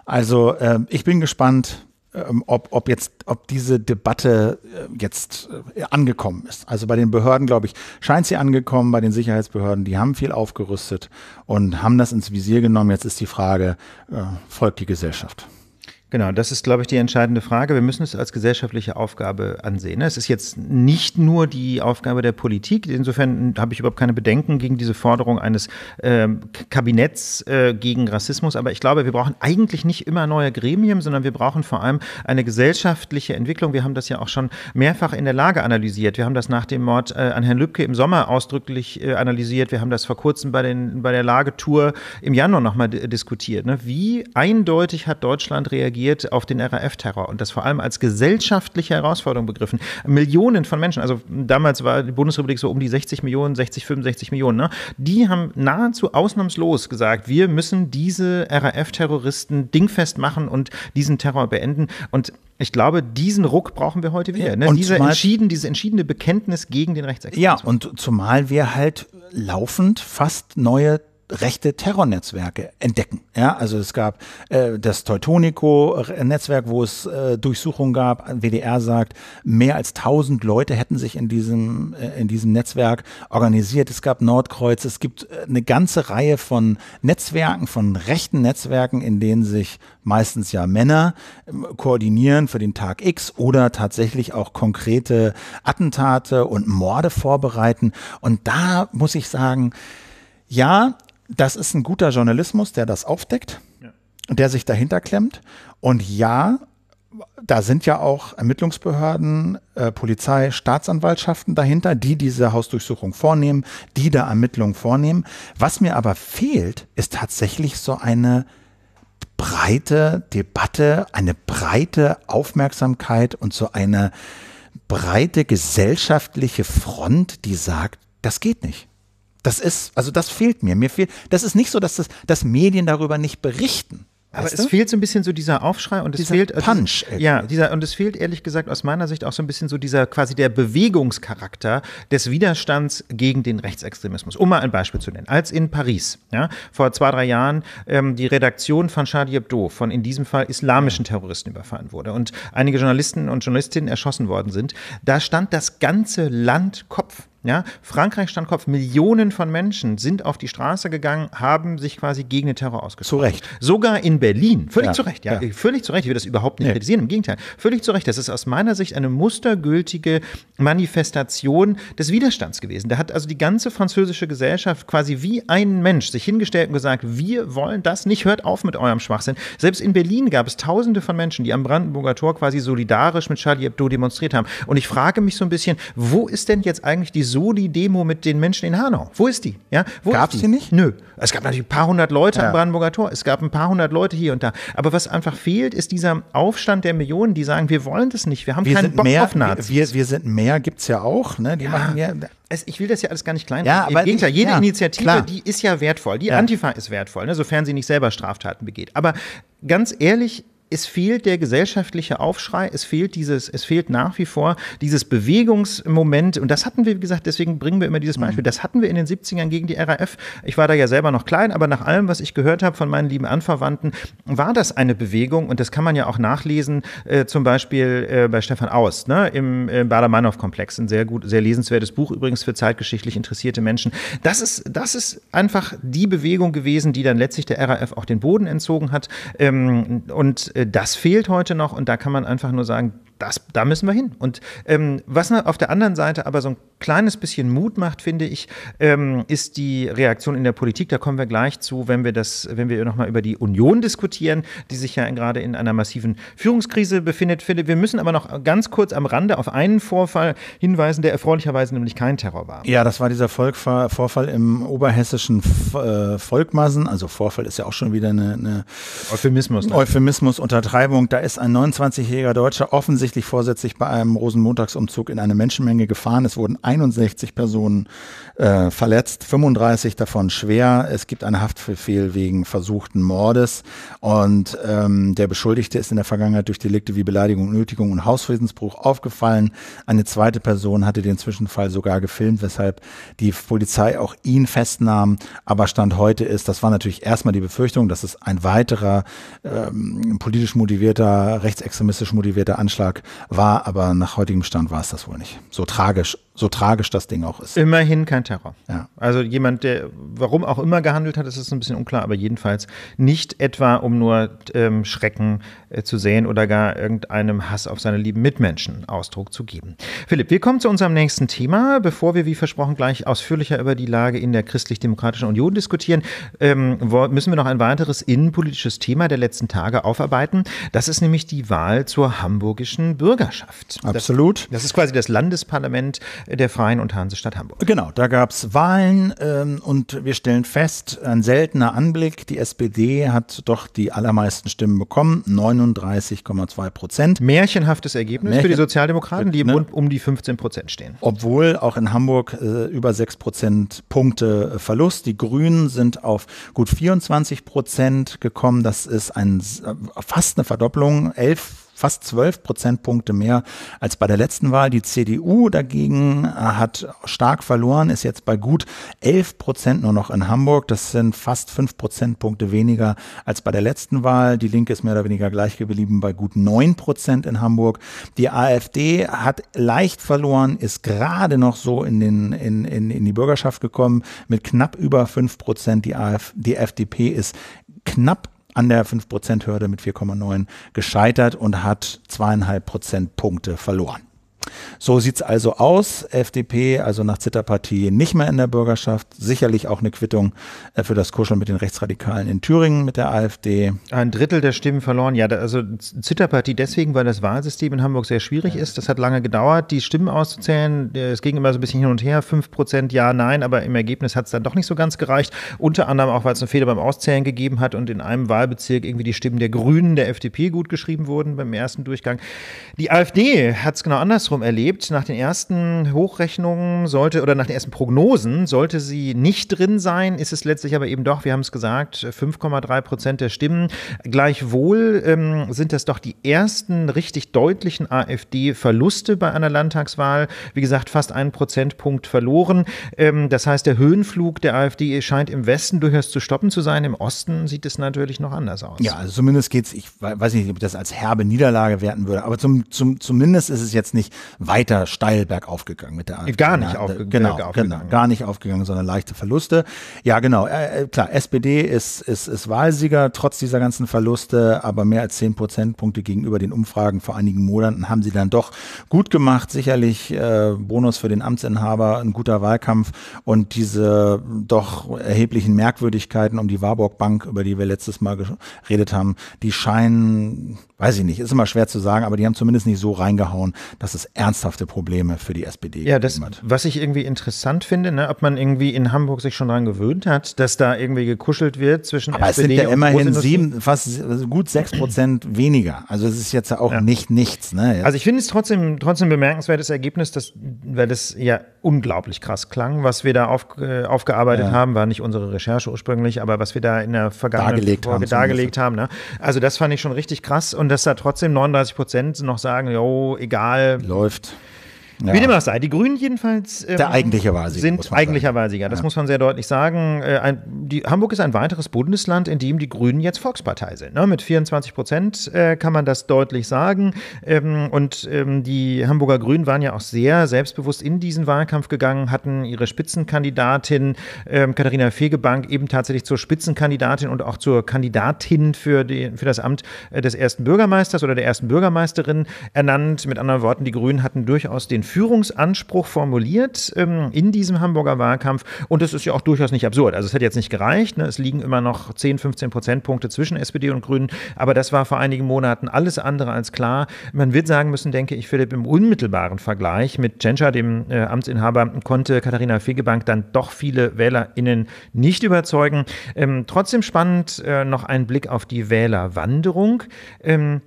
also äh, ich bin gespannt, ähm, ob, ob jetzt, ob diese Debatte äh, jetzt äh, angekommen ist. Also bei den Behörden, glaube ich, scheint sie angekommen, bei den Sicherheitsbehörden, die haben viel aufgerüstet und haben das ins Visier genommen. Jetzt ist die Frage, äh, folgt die Gesellschaft? Genau, das ist, glaube ich, die entscheidende Frage. Wir müssen es als gesellschaftliche Aufgabe ansehen. Ne? Es ist jetzt nicht nur die Aufgabe der Politik. Insofern habe ich überhaupt keine Bedenken gegen diese Forderung eines äh, Kabinetts äh, gegen Rassismus. Aber ich glaube, wir brauchen eigentlich nicht immer neue Gremien, sondern wir brauchen vor allem eine gesellschaftliche Entwicklung. Wir haben das ja auch schon mehrfach in der Lage analysiert. Wir haben das nach dem Mord äh, an Herrn Lübcke im Sommer ausdrücklich äh, analysiert. Wir haben das vor kurzem bei, den, bei der Lagetour im Januar nochmal diskutiert. Ne? Wie eindeutig hat Deutschland reagiert? reagiert auf den RAF-Terror und das vor allem als gesellschaftliche Herausforderung begriffen. Millionen von Menschen, also damals war die Bundesrepublik so um die 60 Millionen, 60, 65 Millionen, ne? die haben nahezu ausnahmslos gesagt, wir müssen diese RAF-Terroristen dingfest machen und diesen Terror beenden. Und ich glaube, diesen Ruck brauchen wir heute wieder. Ne? Und Diese entschieden, dieses entschiedene Bekenntnis gegen den Rechtsextremismus. Ja, und zumal wir halt laufend fast neue rechte Terrornetzwerke entdecken. Ja, also es gab äh, das Teutonico-Netzwerk, wo es äh, Durchsuchungen gab. WDR sagt, mehr als 1000 Leute hätten sich in diesem äh, in diesem Netzwerk organisiert. Es gab Nordkreuz. Es gibt äh, eine ganze Reihe von Netzwerken, von rechten Netzwerken, in denen sich meistens ja Männer ähm, koordinieren für den Tag X oder tatsächlich auch konkrete Attentate und Morde vorbereiten. Und da muss ich sagen, ja, das ist ein guter Journalismus, der das aufdeckt ja. und der sich dahinter klemmt. Und ja, da sind ja auch Ermittlungsbehörden, äh, Polizei, Staatsanwaltschaften dahinter, die diese Hausdurchsuchung vornehmen, die da Ermittlungen vornehmen. Was mir aber fehlt, ist tatsächlich so eine breite Debatte, eine breite Aufmerksamkeit und so eine breite gesellschaftliche Front, die sagt, das geht nicht. Das ist, also das fehlt mir. Mir fehlt, das ist nicht so, dass, das, dass Medien darüber nicht berichten. Aber weißt es fehlt so ein bisschen so dieser Aufschrei und es dieser fehlt also Punch. Also, ja, dieser und es fehlt ehrlich gesagt aus meiner Sicht auch so ein bisschen so dieser quasi der Bewegungscharakter des Widerstands gegen den Rechtsextremismus. Um mal ein Beispiel zu nennen: Als in Paris ja, vor zwei drei Jahren ähm, die Redaktion von Charlie Hebdo von in diesem Fall islamischen Terroristen überfallen wurde und einige Journalisten und Journalistinnen erschossen worden sind, da stand das ganze Land Kopf. Ja, Frankreich stand Kopf. Millionen von Menschen sind auf die Straße gegangen, haben sich quasi gegen den Terror ausgesprochen. Zu Recht. Sogar in Berlin. Völlig ja. zu Recht. Ja. ja. Völlig zu Recht. Ich will das überhaupt nicht nee. kritisieren. Im Gegenteil. Völlig zu Recht. Das ist aus meiner Sicht eine mustergültige Manifestation des Widerstands gewesen. Da hat also die ganze französische Gesellschaft quasi wie ein Mensch sich hingestellt und gesagt, wir wollen das nicht. Hört auf mit eurem Schwachsinn. Selbst in Berlin gab es Tausende von Menschen, die am Brandenburger Tor quasi solidarisch mit Charlie Hebdo demonstriert haben. Und ich frage mich so ein bisschen, wo ist denn jetzt eigentlich die wieso die Demo mit den Menschen in Hanau? Wo ist die? Ja, wo gab es die? die nicht? Nö. Es gab natürlich ein paar hundert Leute ja. am Brandenburger Tor. Es gab ein paar hundert Leute hier und da. Aber was einfach fehlt, ist dieser Aufstand der Millionen, die sagen, wir wollen das nicht. Wir haben wir keinen Bock mehr, auf Nazis. Wir, wir sind mehr, gibt es ja auch. Ne? Die ja. machen ja es, ich will das ja alles gar nicht klein ja, machen. aber Im Gegenteil, jede ja, Initiative, klar. die ist ja wertvoll. Die ja. Antifa ist wertvoll, ne, sofern sie nicht selber Straftaten begeht. Aber ganz ehrlich, es fehlt der gesellschaftliche Aufschrei, es fehlt dieses, es fehlt nach wie vor dieses Bewegungsmoment. Und das hatten wir, wie gesagt, deswegen bringen wir immer dieses mhm. Beispiel. Das hatten wir in den 70ern gegen die RAF. Ich war da ja selber noch klein, aber nach allem, was ich gehört habe von meinen lieben Anverwandten, war das eine Bewegung. Und das kann man ja auch nachlesen, äh, zum Beispiel äh, bei Stefan Aust, ne, im, im äh, Bader-Meinhof-Komplex. Ein sehr gut, sehr lesenswertes Buch übrigens für zeitgeschichtlich interessierte Menschen. Das ist, das ist einfach die Bewegung gewesen, die dann letztlich der RAF auch den Boden entzogen hat. Ähm, und äh, das fehlt heute noch und da kann man einfach nur sagen, das, da müssen wir hin. Und ähm, was auf der anderen Seite aber so ein kleines bisschen Mut macht, finde ich, ähm, ist die Reaktion in der Politik. Da kommen wir gleich zu, wenn wir das, wenn wir nochmal über die Union diskutieren, die sich ja gerade in einer massiven Führungskrise befindet. Philipp, wir müssen aber noch ganz kurz am Rande auf einen Vorfall hinweisen, der erfreulicherweise nämlich kein Terror war. Ja, das war dieser Vorfall im oberhessischen äh, Volkmassen. Also Vorfall ist ja auch schon wieder eine, eine Euphemismus. Ne? Euphemismus, Untertreibung. Da ist ein 29-jähriger Deutscher offensichtlich offensichtlich vorsätzlich bei einem Rosenmontagsumzug in eine Menschenmenge gefahren. Es wurden 61 Personen äh, verletzt, 35 davon schwer. Es gibt einen Haftbefehl wegen versuchten Mordes und ähm, der Beschuldigte ist in der Vergangenheit durch Delikte wie Beleidigung, Nötigung und Hausfriedensbruch aufgefallen. Eine zweite Person hatte den Zwischenfall sogar gefilmt, weshalb die Polizei auch ihn festnahm. Aber Stand heute ist, das war natürlich erstmal die Befürchtung, dass es ein weiterer ähm, politisch motivierter, rechtsextremistisch motivierter Anschlag war, aber nach heutigem Stand war es das wohl nicht. So tragisch so tragisch das Ding auch ist. Immerhin kein Terror. Ja. Also jemand, der warum auch immer gehandelt hat, ist es ein bisschen unklar, aber jedenfalls nicht etwa, um nur ähm, Schrecken äh, zu sehen oder gar irgendeinem Hass auf seine lieben Mitmenschen Ausdruck zu geben. Philipp, wir kommen zu unserem nächsten Thema, bevor wir wie versprochen gleich ausführlicher über die Lage in der christlich-demokratischen Union diskutieren, ähm, müssen wir noch ein weiteres innenpolitisches Thema der letzten Tage aufarbeiten. Das ist nämlich die Wahl zur hamburgischen Bürgerschaft. Absolut. das, das ist quasi das Landesparlament der Freien und Hansestadt Hamburg. Genau, da gab es Wahlen ähm, und wir stellen fest, ein seltener Anblick, die SPD hat doch die allermeisten Stimmen bekommen, 39,2 Prozent. Märchenhaftes Ergebnis Märchen, für die Sozialdemokraten, die ne? um die 15 Prozent stehen. Obwohl auch in Hamburg äh, über 6 Prozent Punkte äh, Verlust. Die Grünen sind auf gut 24 Prozent gekommen. Das ist ein, fast eine Verdopplung, 11 fast 12 Prozentpunkte mehr als bei der letzten Wahl. Die CDU dagegen äh, hat stark verloren, ist jetzt bei gut 11 Prozent nur noch in Hamburg. Das sind fast 5 Prozentpunkte weniger als bei der letzten Wahl. Die Linke ist mehr oder weniger gleich geblieben bei gut 9 Prozent in Hamburg. Die AfD hat leicht verloren, ist gerade noch so in, den, in, in, in die Bürgerschaft gekommen mit knapp über 5 Prozent. Die, AfD, die FDP ist knapp an der 5%-Hürde mit 4,9 gescheitert und hat zweieinhalb Prozentpunkte verloren. So sieht es also aus. FDP, also nach Zitterpartie, nicht mehr in der Bürgerschaft. Sicherlich auch eine Quittung äh, für das Kuscheln mit den Rechtsradikalen in Thüringen, mit der AfD. Ein Drittel der Stimmen verloren. Ja, also Zitterpartie deswegen, weil das Wahlsystem in Hamburg sehr schwierig ja. ist. Das hat lange gedauert, die Stimmen auszuzählen. Es ging immer so ein bisschen hin und her. 5% ja, nein, aber im Ergebnis hat es dann doch nicht so ganz gereicht. Unter anderem auch, weil es eine Fehler beim Auszählen gegeben hat und in einem Wahlbezirk irgendwie die Stimmen der Grünen, der FDP gut geschrieben wurden beim ersten Durchgang. Die AfD hat es genau andersrum Zentrum erlebt. Nach den ersten Hochrechnungen sollte oder nach den ersten Prognosen sollte sie nicht drin sein, ist es letztlich aber eben doch, wir haben es gesagt, 5,3 Prozent der Stimmen. Gleichwohl ähm, sind das doch die ersten richtig deutlichen AfD-Verluste bei einer Landtagswahl. Wie gesagt, fast einen Prozentpunkt verloren. Ähm, das heißt, der Höhenflug der AfD scheint im Westen durchaus zu stoppen zu sein. Im Osten sieht es natürlich noch anders aus. Ja, also zumindest geht es, ich weiß nicht, ob ich das als herbe Niederlage werten würde, aber zum, zum, zumindest ist es jetzt nicht weiter steil bergauf gegangen mit der AfD. Gar nicht aufgegangen. Genau, genau, gar nicht aufgegangen, sondern leichte Verluste. Ja, genau. Äh, äh klar, SPD ist, ist, ist Wahlsieger, trotz dieser ganzen Verluste, aber mehr als zehn Prozentpunkte gegenüber den Umfragen vor einigen Monaten haben sie dann doch gut gemacht. Sicherlich äh, Bonus für den Amtsinhaber, ein guter Wahlkampf und diese doch erheblichen Merkwürdigkeiten um die Warburg Bank, über die wir letztes Mal geredet haben, die scheinen, weiß ich nicht, ist immer schwer zu sagen, aber die haben zumindest nicht so reingehauen, dass es ernsthafte Probleme für die SPD ja, das, hat. Was ich irgendwie interessant finde, ne, ob man irgendwie in Hamburg sich schon daran gewöhnt hat, dass da irgendwie gekuschelt wird zwischen Aber SPD es sind ja immerhin sieben, fast gut sechs Prozent weniger. Also es ist jetzt auch ja. nicht nichts. Ne? Also ich finde es trotzdem, trotzdem bemerkenswertes Ergebnis, dass, weil das ja unglaublich krass klang. Was wir da auf, äh, aufgearbeitet ja. haben, war nicht unsere Recherche ursprünglich, aber was wir da in der Vergangenheit dargelegt Folge haben, dargelegt haben. Ne? Also das fand ich schon richtig krass und dass da trotzdem 39 Prozent noch sagen, jo, egal. Läuft. Ja. Wie dem auch sei, die Grünen jedenfalls ähm, Der eigentliche Wahlsieger, sind eigentlicher Wahlsieger. Das ja. muss man sehr deutlich sagen. Äh, ein, die, Hamburg ist ein weiteres Bundesland, in dem die Grünen jetzt Volkspartei sind. Ne? Mit 24 Prozent äh, kann man das deutlich sagen. Ähm, und ähm, die Hamburger Grünen waren ja auch sehr selbstbewusst in diesen Wahlkampf gegangen, hatten ihre Spitzenkandidatin ähm, Katharina Fegebank eben tatsächlich zur Spitzenkandidatin und auch zur Kandidatin für, die, für das Amt äh, des ersten Bürgermeisters oder der ersten Bürgermeisterin ernannt. Mit anderen Worten, die Grünen hatten durchaus den Führungsanspruch formuliert ähm, in diesem Hamburger Wahlkampf. Und das ist ja auch durchaus nicht absurd. Also es hat jetzt nicht gereicht. Ne? Es liegen immer noch 10, 15 Prozentpunkte zwischen SPD und Grünen. Aber das war vor einigen Monaten alles andere als klar. Man wird sagen müssen, denke ich, Philipp, im unmittelbaren Vergleich mit Tschentscher, dem äh, Amtsinhaber, konnte Katharina Fegebank dann doch viele WählerInnen nicht überzeugen. Ähm, trotzdem spannend äh, noch ein Blick auf die Wählerwanderung. Ähm,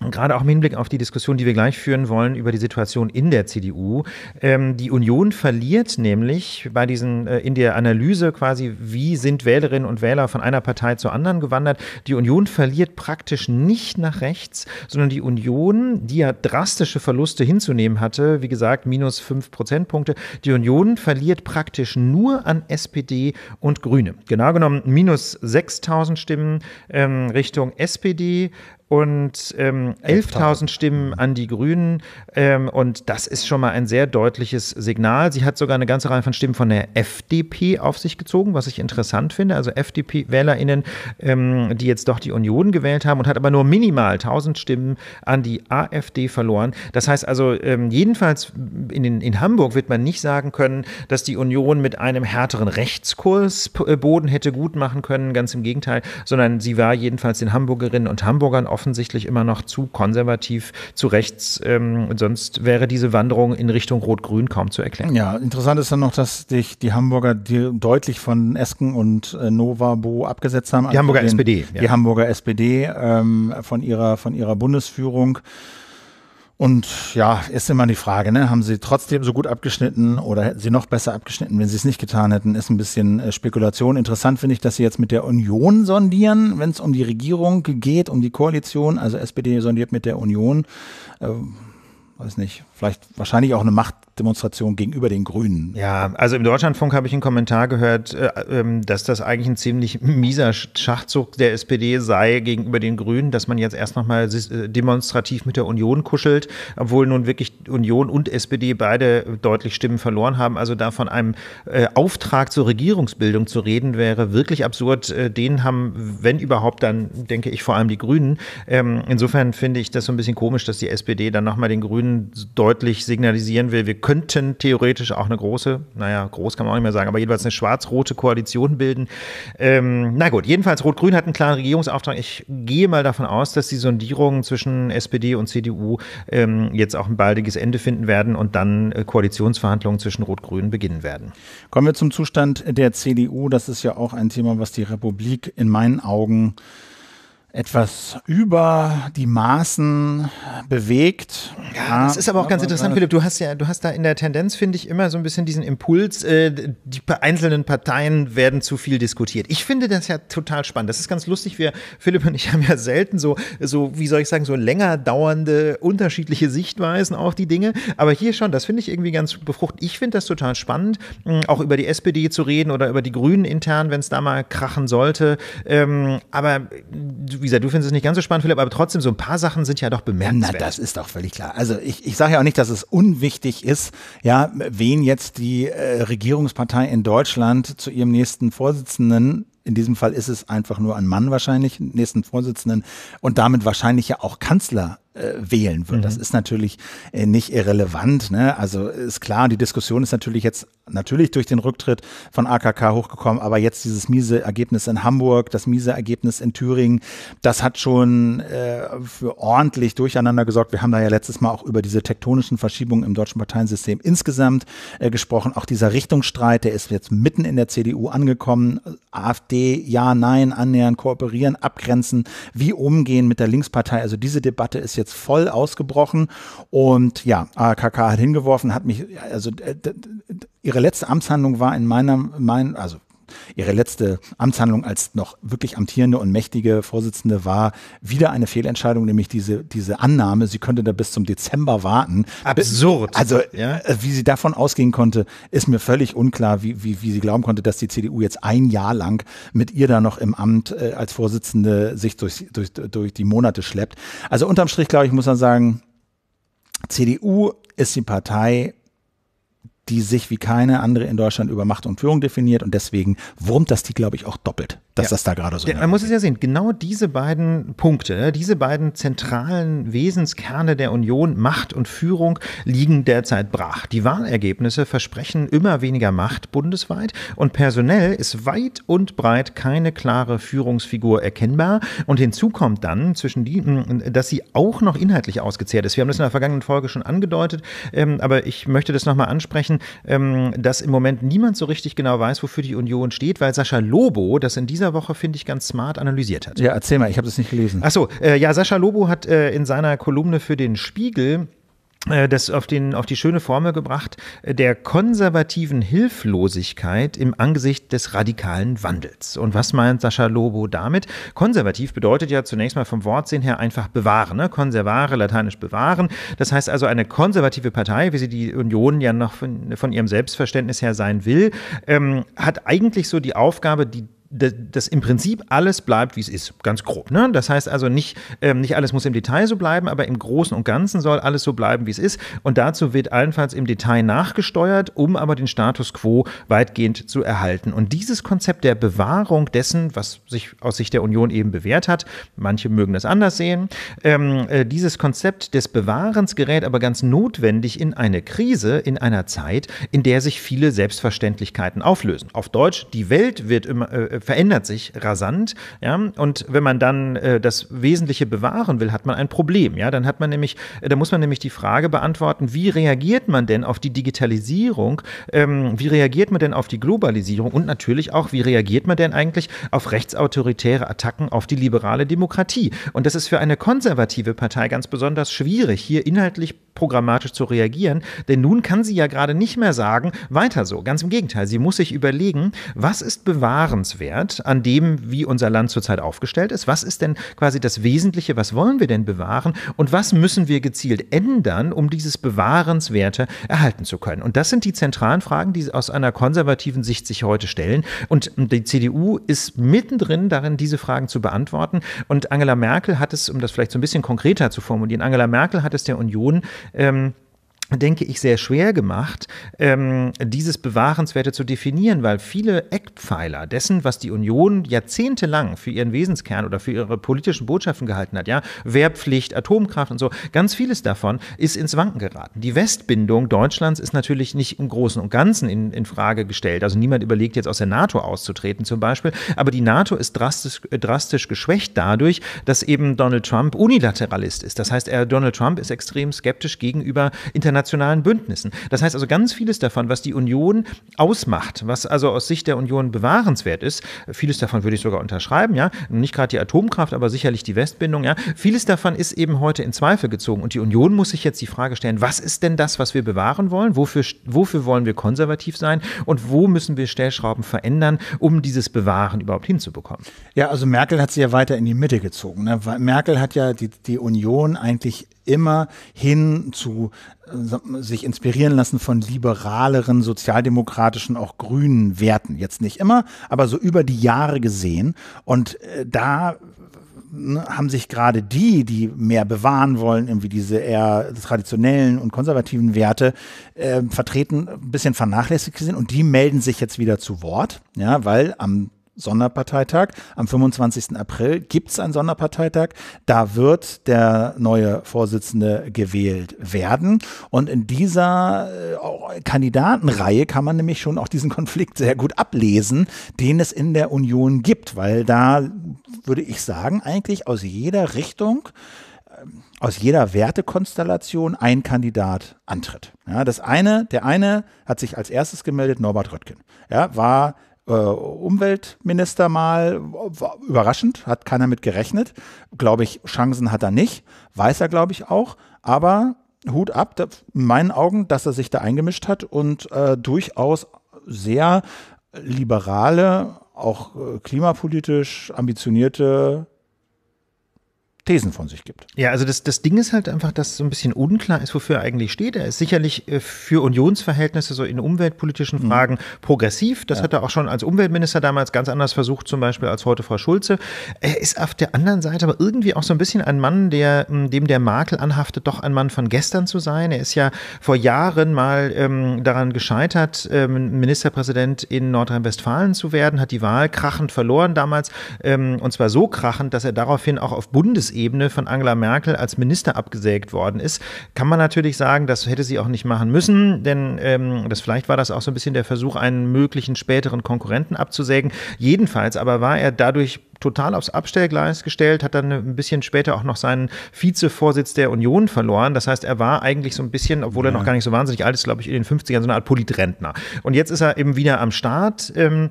Gerade auch im Hinblick auf die Diskussion, die wir gleich führen wollen über die Situation in der CDU. Ähm, die Union verliert nämlich bei diesen, äh, in der Analyse quasi, wie sind Wählerinnen und Wähler von einer Partei zur anderen gewandert. Die Union verliert praktisch nicht nach rechts, sondern die Union, die ja drastische Verluste hinzunehmen hatte, wie gesagt, minus fünf Prozentpunkte, die Union verliert praktisch nur an SPD und Grüne. Genau genommen minus 6000 Stimmen ähm, Richtung SPD, und ähm, 11.000 Stimmen mhm. an die Grünen. Ähm, und das ist schon mal ein sehr deutliches Signal. Sie hat sogar eine ganze Reihe von Stimmen von der FDP auf sich gezogen, was ich interessant finde. Also FDP-WählerInnen, ähm, die jetzt doch die Union gewählt haben und hat aber nur minimal 1.000 Stimmen an die AfD verloren. Das heißt also, ähm, jedenfalls in, den, in Hamburg wird man nicht sagen können, dass die Union mit einem härteren Rechtskurs äh, Boden hätte gut machen können. Ganz im Gegenteil, sondern sie war jedenfalls den Hamburgerinnen und Hamburgern offen offensichtlich immer noch zu konservativ zu rechts. Ähm, sonst wäre diese Wanderung in Richtung Rot-Grün kaum zu erklären. Ja, interessant ist dann noch, dass dich die Hamburger deutlich von Esken und äh, Novabo abgesetzt haben. Die Hamburger also den, SPD. Ja. Die Hamburger SPD ähm, von ihrer von ihrer Bundesführung. Und ja, ist immer die Frage, ne? haben sie trotzdem so gut abgeschnitten oder hätten sie noch besser abgeschnitten, wenn sie es nicht getan hätten? Ist ein bisschen äh, Spekulation. Interessant finde ich, dass sie jetzt mit der Union sondieren, wenn es um die Regierung geht, um die Koalition. Also SPD sondiert mit der Union. Äh, weiß nicht vielleicht wahrscheinlich auch eine Machtdemonstration gegenüber den Grünen. Ja, also im Deutschlandfunk habe ich einen Kommentar gehört, äh, ähm, dass das eigentlich ein ziemlich mieser Schachzug der SPD sei gegenüber den Grünen, dass man jetzt erst nochmal äh, demonstrativ mit der Union kuschelt, obwohl nun wirklich Union und SPD beide deutlich Stimmen verloren haben. Also da von einem äh, Auftrag zur Regierungsbildung zu reden, wäre wirklich absurd. Den haben, wenn überhaupt, dann denke ich vor allem die Grünen. Ähm, insofern finde ich das so ein bisschen komisch, dass die SPD dann nochmal den Grünen deutlich deutlich signalisieren will, wir könnten theoretisch auch eine große, naja, groß kann man auch nicht mehr sagen, aber jedenfalls eine schwarz-rote Koalition bilden. Ähm, na gut, jedenfalls Rot-Grün hat einen klaren Regierungsauftrag. Ich gehe mal davon aus, dass die Sondierungen zwischen SPD und CDU ähm, jetzt auch ein baldiges Ende finden werden und dann äh, Koalitionsverhandlungen zwischen Rot-Grün beginnen werden. Kommen wir zum Zustand der CDU. Das ist ja auch ein Thema, was die Republik in meinen Augen etwas über die Maßen bewegt. Ja, das ist aber auch ganz interessant, Philipp. Du hast ja, du hast da in der Tendenz, finde ich, immer so ein bisschen diesen Impuls, äh, die einzelnen Parteien werden zu viel diskutiert. Ich finde das ja total spannend. Das ist ganz lustig. Wir, Philipp und ich haben ja selten so, so, wie soll ich sagen, so länger dauernde unterschiedliche Sichtweisen auf die Dinge. Aber hier schon, das finde ich irgendwie ganz befruchtend. Ich finde das total spannend, hm, auch über die SPD zu reden oder über die Grünen intern, wenn es da mal krachen sollte. Ähm, aber wie äh, gesagt, du findest es nicht ganz so spannend, Philipp, aber trotzdem, so ein paar Sachen sind ja doch bemerkenswert. Na, das ist doch völlig klar. Also ich, ich sage ja auch nicht, dass es unwichtig ist, ja, wen jetzt die äh, Regierungspartei in Deutschland zu ihrem nächsten Vorsitzenden in diesem Fall ist es einfach nur ein Mann wahrscheinlich, nächsten Vorsitzenden und damit wahrscheinlich ja auch Kanzler äh, wählen wird. Mhm. Das ist natürlich äh, nicht irrelevant. Ne? Also ist klar, die Diskussion ist natürlich jetzt natürlich durch den Rücktritt von AKK hochgekommen, aber jetzt dieses miese Ergebnis in Hamburg, das miese Ergebnis in Thüringen, das hat schon äh, für ordentlich durcheinander gesorgt. Wir haben da ja letztes Mal auch über diese tektonischen Verschiebungen im deutschen Parteiensystem insgesamt äh, gesprochen. Auch dieser Richtungsstreit, der ist jetzt mitten in der CDU angekommen. AfD, ja, nein, annähern, kooperieren, abgrenzen, wie umgehen mit der Linkspartei. Also diese Debatte ist jetzt jetzt voll ausgebrochen. Und ja, AKK hat hingeworfen, hat mich, also äh, ihre letzte Amtshandlung war in meiner, mein, also Ihre letzte Amtshandlung als noch wirklich amtierende und mächtige Vorsitzende war wieder eine Fehlentscheidung, nämlich diese, diese Annahme, sie könnte da bis zum Dezember warten. Absurd. Also, ja. Äh, wie sie davon ausgehen konnte, ist mir völlig unklar, wie, wie, wie sie glauben konnte, dass die CDU jetzt ein Jahr lang mit ihr da noch im Amt äh, als Vorsitzende sich durch, durch, durch die Monate schleppt. Also unterm Strich, glaube ich, muss man sagen, CDU ist die Partei, die sich wie keine andere in Deutschland über Macht und Führung definiert und deswegen wurmt das die, glaube ich, auch doppelt, dass ja. das da gerade so ist. Man muss es ja sehen, genau diese beiden Punkte, diese beiden zentralen Wesenskerne der Union, Macht und Führung, liegen derzeit brach. Die Wahlergebnisse versprechen immer weniger Macht bundesweit und personell ist weit und breit keine klare Führungsfigur erkennbar und hinzu kommt dann zwischen die, dass sie auch noch inhaltlich ausgezehrt ist. Wir haben das in der vergangenen Folge schon angedeutet, ähm, aber ich möchte das nochmal ansprechen ähm, dass im Moment niemand so richtig genau weiß, wofür die Union steht, weil Sascha Lobo das in dieser Woche, finde ich, ganz smart analysiert hat. Ja, erzähl mal, ich habe das nicht gelesen. Achso, äh, ja, Sascha Lobo hat äh, in seiner Kolumne für den Spiegel äh, das auf, den, auf die schöne Formel gebracht, äh, der konservativen Hilflosigkeit im Angesicht des radikalen Wandels. Und was meint Sascha Lobo damit? Konservativ bedeutet ja zunächst mal vom Wortsinn her einfach bewahren, ne? konservare, lateinisch bewahren. Das heißt also eine konservative Partei, wie sie die Union ja noch von, von ihrem Selbstverständnis her sein will, ähm, hat eigentlich so die Aufgabe, die dass im Prinzip alles bleibt, wie es ist, ganz grob. Ne? Das heißt also nicht, ähm, nicht alles muss im Detail so bleiben, aber im Großen und Ganzen soll alles so bleiben, wie es ist. Und dazu wird allenfalls im Detail nachgesteuert, um aber den Status quo weitgehend zu erhalten. Und dieses Konzept der Bewahrung dessen, was sich aus Sicht der Union eben bewährt hat, manche mögen das anders sehen, ähm, äh, dieses Konzept des Bewahrens gerät aber ganz notwendig in eine Krise, in einer Zeit, in der sich viele Selbstverständlichkeiten auflösen. Auf Deutsch, die Welt wird immer äh, verändert sich rasant. Ja? Und wenn man dann äh, das Wesentliche bewahren will, hat man ein Problem. Ja? Dann hat man nämlich, äh, da muss man nämlich die Frage beantworten, wie reagiert man denn auf die Digitalisierung, ähm, wie reagiert man denn auf die Globalisierung und natürlich auch, wie reagiert man denn eigentlich auf rechtsautoritäre Attacken auf die liberale Demokratie? Und das ist für eine konservative Partei ganz besonders schwierig, hier inhaltlich programmatisch zu reagieren, denn nun kann sie ja gerade nicht mehr sagen, weiter so. Ganz im Gegenteil, sie muss sich überlegen, was ist bewahrenswert an dem, wie unser Land zurzeit aufgestellt ist? Was ist denn quasi das Wesentliche? Was wollen wir denn bewahren? Und was müssen wir gezielt ändern, um dieses Bewahrenswerte erhalten zu können? Und das sind die zentralen Fragen, die aus einer konservativen Sicht sich heute stellen. Und die CDU ist mittendrin darin, diese Fragen zu beantworten. Und Angela Merkel hat es, um das vielleicht so ein bisschen konkreter zu formulieren, Angela Merkel hat es der Union Ähm, denke ich, sehr schwer gemacht, ähm, dieses Bewahrenswerte zu definieren, weil viele Eckpfeiler dessen, was die Union jahrzehntelang für ihren Wesenskern oder für ihre politischen Botschaften gehalten hat, ja, Wehrpflicht, Atomkraft und so, ganz vieles davon ist ins Wanken geraten. Die Westbindung Deutschlands ist natürlich nicht im Großen und Ganzen in, in Frage gestellt. Also niemand überlegt jetzt aus der NATO auszutreten zum Beispiel, aber die NATO ist drastisch, äh, drastisch geschwächt dadurch, dass eben Donald Trump Unilateralist ist. Das heißt, er, Donald Trump ist extrem skeptisch gegenüber internationalen internationalen Bündnissen. Das heißt also ganz vieles davon, was die Union ausmacht, was also aus Sicht der Union bewahrenswert ist, vieles davon würde ich sogar unterschreiben, ja, nicht gerade die Atomkraft, aber sicherlich die Westbindung, ja, vieles davon ist eben heute in Zweifel gezogen und die Union muss sich jetzt die Frage stellen, was ist denn das, was wir bewahren wollen, wofür, wofür wollen wir konservativ sein und wo müssen wir Stellschrauben verändern, um dieses Bewahren überhaupt hinzubekommen. Ja, also Merkel hat sie ja weiter in die Mitte gezogen. Ne? Merkel hat ja die, die Union eigentlich immer hin zu sich inspirieren lassen von liberaleren, sozialdemokratischen, auch grünen Werten. Jetzt nicht immer, aber so über die Jahre gesehen. Und äh, da ne, haben sich gerade die, die mehr bewahren wollen, irgendwie diese eher traditionellen und konservativen Werte äh, vertreten, ein bisschen vernachlässigt gesehen und die melden sich jetzt wieder zu Wort, ja, weil am Sonderparteitag. Am 25. April gibt es einen Sonderparteitag. Da wird der neue Vorsitzende gewählt werden. Und in dieser äh, Kandidatenreihe kann man nämlich schon auch diesen Konflikt sehr gut ablesen, den es in der Union gibt, weil da würde ich sagen, eigentlich aus jeder Richtung ähm, aus jeder Wertekonstellation ein Kandidat antritt. Ja, das eine, der eine hat sich als erstes gemeldet, Norbert Röttgen. Ja, war äh, Umweltminister mal. Überraschend, hat keiner mit gerechnet. Glaube ich, Chancen hat er nicht. Weiß er, glaube ich, auch. Aber Hut ab, da, in meinen Augen, dass er sich da eingemischt hat und äh, durchaus sehr liberale, auch äh, klimapolitisch ambitionierte Thesen von sich gibt. Ja, also das, das Ding ist halt einfach, dass so ein bisschen unklar ist, wofür er eigentlich steht. Er ist sicherlich äh, für Unionsverhältnisse, so in umweltpolitischen mhm. Fragen, mhm. progressiv. Das ja. hat er auch schon als Umweltminister damals ganz anders versucht, zum Beispiel als heute Frau Schulze. Er ist auf der anderen Seite aber irgendwie auch so ein bisschen ein Mann, der, hm, dem der Makel anhaftet, doch ein Mann von gestern zu sein. Er ist ja vor Jahren mal ähm, daran gescheitert, ähm, Ministerpräsident in Nordrhein-Westfalen zu werden, hat die Wahl krachend verloren damals. Ähm, und zwar so krachend, dass er daraufhin auch auf Bundesebene Bundesebene von Angela Merkel als Minister abgesägt worden ist, kann man natürlich sagen, das hätte sie auch nicht machen müssen, denn ähm, das, vielleicht war das auch so ein bisschen der Versuch, einen möglichen späteren Konkurrenten abzusägen. Jedenfalls aber war er dadurch total aufs Abstellgleis gestellt, hat dann ein bisschen später auch noch seinen Vizevorsitz der Union verloren. Das heißt, er war eigentlich so ein bisschen, obwohl er noch gar nicht so wahnsinnig alt ist, glaube ich, in den 50ern so eine Art Politrentner. Und jetzt ist er eben wieder am Start. Ähm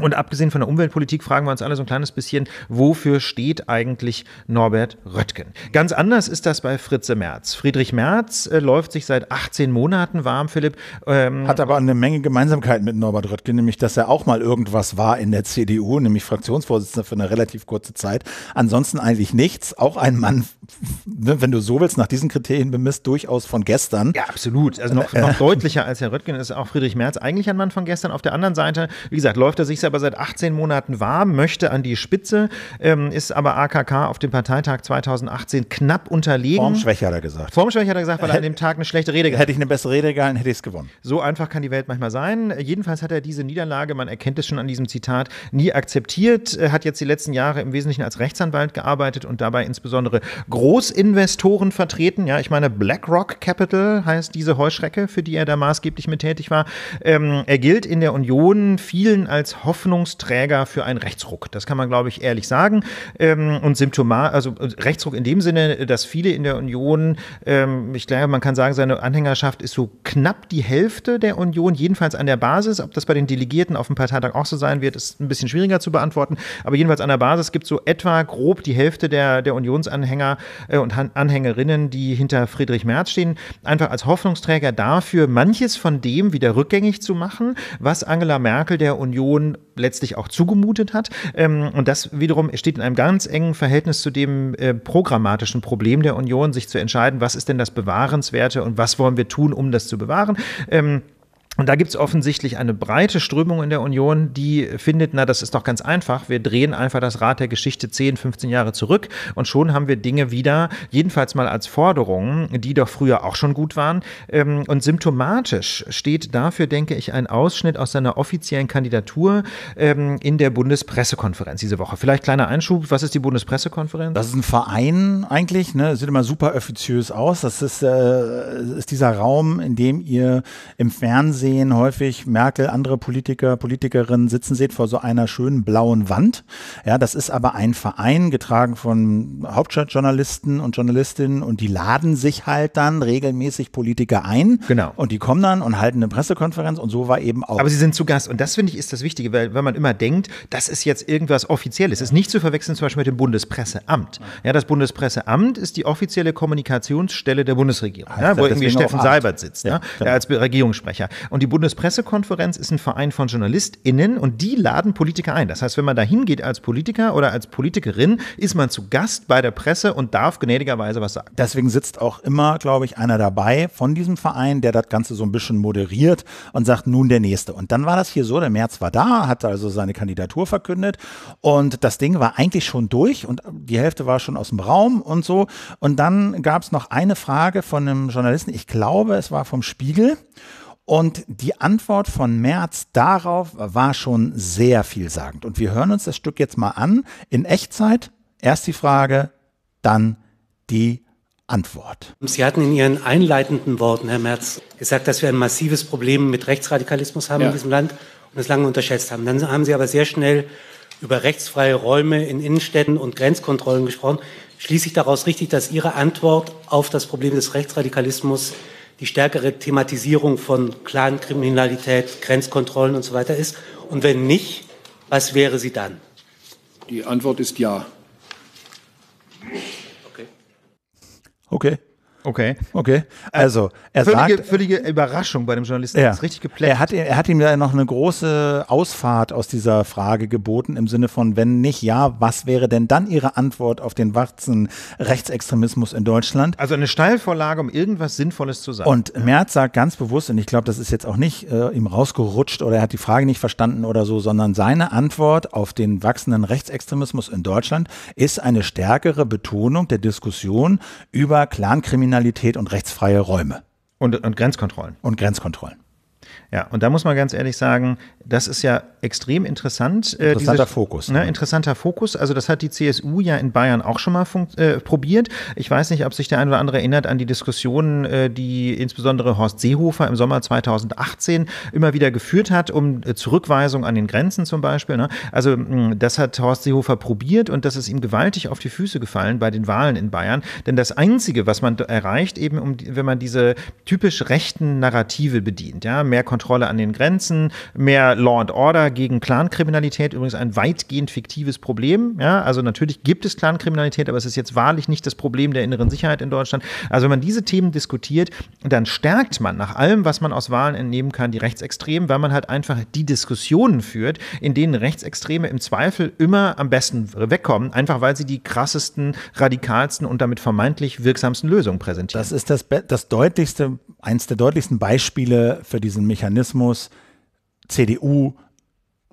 und abgesehen von der Umweltpolitik fragen wir uns alle so ein kleines bisschen, wofür steht eigentlich Norbert Röttgen? Ganz anders ist das bei Fritze Merz. Friedrich Merz äh, läuft sich seit 18 Monaten warm, Philipp. Ähm, Hat aber eine Menge Gemeinsamkeiten mit Norbert Röttgen, nämlich dass er auch mal irgendwas war in der CDU, nämlich Fraktionsvorsitzender für eine relativ kurze Zeit. Ansonsten eigentlich nichts. Auch ein Mann, ne, wenn du so willst, nach diesen Kriterien bemisst, durchaus von gestern. Ja, absolut. Also noch, noch äh, äh, deutlicher als Herr Röttgen ist auch Friedrich Merz eigentlich ein Mann von gestern. Auf der anderen Seite, wie gesagt, läuft er sich ist aber seit 18 Monaten war, möchte an die Spitze, ähm, ist aber AKK auf dem Parteitag 2018 knapp unterlegen. Formschwächer hat er gesagt. Formschwächer hat er gesagt, weil er an dem Tag eine schlechte Rede gehalten Hätte ich eine bessere Rede gehalten, hätte ich es gewonnen. So einfach kann die Welt manchmal sein. Jedenfalls hat er diese Niederlage, man erkennt es schon an diesem Zitat, nie akzeptiert, hat jetzt die letzten Jahre im Wesentlichen als Rechtsanwalt gearbeitet und dabei insbesondere Großinvestoren vertreten. Ja, ich meine, BlackRock Capital heißt diese Heuschrecke, für die er da maßgeblich mit tätig war. Ähm, er gilt in der Union vielen als Hoffnung Hoffnungsträger für einen Rechtsruck. Das kann man, glaube ich, ehrlich sagen. Ähm, und symptomatisch, also äh, Rechtsruck in dem Sinne, dass viele in der Union, ähm, ich glaube, man kann sagen, seine Anhängerschaft ist so knapp die Hälfte der Union, jedenfalls an der Basis. Ob das bei den Delegierten auf dem Parteitag auch so sein wird, ist ein bisschen schwieriger zu beantworten. Aber jedenfalls an der Basis gibt es so etwa grob die Hälfte der, der Unionsanhänger äh, und Anhängerinnen, die hinter Friedrich Merz stehen, einfach als Hoffnungsträger dafür, manches von dem wieder rückgängig zu machen, was Angela Merkel der Union letztlich auch zugemutet hat. Ähm, und das wiederum steht in einem ganz engen Verhältnis zu dem äh, programmatischen Problem der Union, sich zu entscheiden, was ist denn das Bewahrenswerte und was wollen wir tun, um das zu bewahren. Ähm, und da gibt es offensichtlich eine breite Strömung in der Union, die findet, na, das ist doch ganz einfach. Wir drehen einfach das Rad der Geschichte 10, 15 Jahre zurück und schon haben wir Dinge wieder, jedenfalls mal als Forderungen, die doch früher auch schon gut waren. Ähm, und symptomatisch steht dafür, denke ich, ein Ausschnitt aus seiner offiziellen Kandidatur ähm, in der Bundespressekonferenz diese Woche. Vielleicht kleiner Einschub, was ist die Bundespressekonferenz? Das ist ein Verein eigentlich, ne? sieht immer super offiziös aus. Das ist, äh, ist dieser Raum, in dem ihr im Fernsehen sehen, häufig Merkel, andere Politiker, Politikerinnen sitzen seht vor so einer schönen blauen Wand. Ja, das ist aber ein Verein getragen von Hauptstadtjournalisten und Journalistinnen und die laden sich halt dann regelmäßig Politiker ein. Genau. Und die kommen dann und halten eine Pressekonferenz und so war eben auch. Aber sie sind zu Gast und das finde ich ist das Wichtige, weil wenn man immer denkt, das ist jetzt irgendwas Offizielles, ist nicht zu verwechseln zum Beispiel mit dem Bundespresseamt. Ja, das Bundespresseamt ist die offizielle Kommunikationsstelle der Bundesregierung, ja, wo irgendwie Steffen Seibert sitzt, ne, ja, ne? als Regierungssprecher. Und die Bundespressekonferenz ist ein Verein von JournalistInnen und die laden Politiker ein. Das heißt, wenn man da hingeht als Politiker oder als Politikerin, ist man zu Gast bei der Presse und darf gnädigerweise was sagen. Deswegen sitzt auch immer, glaube ich, einer dabei von diesem Verein, der das Ganze so ein bisschen moderiert und sagt, nun der Nächste. Und dann war das hier so, der März war da, hat also seine Kandidatur verkündet und das Ding war eigentlich schon durch und die Hälfte war schon aus dem Raum und so. Und dann gab es noch eine Frage von einem Journalisten, ich glaube, es war vom Spiegel. Und die Antwort von Merz darauf war schon sehr vielsagend. Und wir hören uns das Stück jetzt mal an in Echtzeit. Erst die Frage, dann die Antwort. Sie hatten in Ihren einleitenden Worten, Herr Merz, gesagt, dass wir ein massives Problem mit Rechtsradikalismus haben ja. in diesem Land und es lange unterschätzt haben. Dann haben Sie aber sehr schnell über rechtsfreie Räume in Innenstädten und Grenzkontrollen gesprochen. Schließe ich daraus richtig, dass Ihre Antwort auf das Problem des Rechtsradikalismus die stärkere Thematisierung von Clankriminalität, Grenzkontrollen und so weiter ist? Und wenn nicht, was wäre sie dann? Die Antwort ist ja. Okay. Okay. Okay. Okay. Äh, also, er völlige, sagt, völlige Überraschung bei dem Journalisten. Ja. Das ist richtig geplättet. Er hat, er hat ihm ja noch eine große Ausfahrt aus dieser Frage geboten im Sinne von, wenn nicht ja, was wäre denn dann Ihre Antwort auf den wachsenden Rechtsextremismus in Deutschland? Also eine Steilvorlage, um irgendwas Sinnvolles zu sagen. Und Merz sagt ganz bewusst, und ich glaube, das ist jetzt auch nicht äh, ihm rausgerutscht oder er hat die Frage nicht verstanden oder so, sondern seine Antwort auf den wachsenden Rechtsextremismus in Deutschland ist eine stärkere Betonung der Diskussion über Clankriminalität Kriminalität und rechtsfreie Räume. Und, und Grenzkontrollen. Und Grenzkontrollen. Ja, und da muss man ganz ehrlich sagen, das ist ja extrem interessant. Äh, interessanter diese, Fokus. Ne, ne, interessanter Fokus. Also das hat die CSU ja in Bayern auch schon mal äh, probiert. Ich weiß nicht, ob sich der ein oder andere erinnert an die Diskussionen, äh, die insbesondere Horst Seehofer im Sommer 2018 immer wieder geführt hat, um äh, Zurückweisung an den Grenzen zum Beispiel. Ne? Also mh, hm, das hat Horst Seehofer probiert und das ist ihm gewaltig auf die Füße gefallen bei den Wahlen in Bayern. Denn das Einzige, was man erreicht, eben um, wenn man diese typisch rechten Narrative bedient, ja, mehr Kon Kontrolle an den Grenzen, mehr Law and Order gegen Clankriminalität, übrigens ein weitgehend fiktives Problem. Ja, also natürlich gibt es Clankriminalität, aber es ist jetzt wahrlich nicht das Problem der inneren Sicherheit in Deutschland. Also wenn man diese Themen diskutiert, dann stärkt man nach allem, was man aus Wahlen entnehmen kann, die Rechtsextremen, weil man halt einfach die Diskussionen führt, in denen Rechtsextreme im Zweifel immer am besten wegkommen, einfach weil sie die krassesten, radikalsten und damit vermeintlich wirksamsten Lösungen präsentieren. Das ist das, das deutlichste Eins der deutlichsten Beispiele für diesen Mechanismus, CDU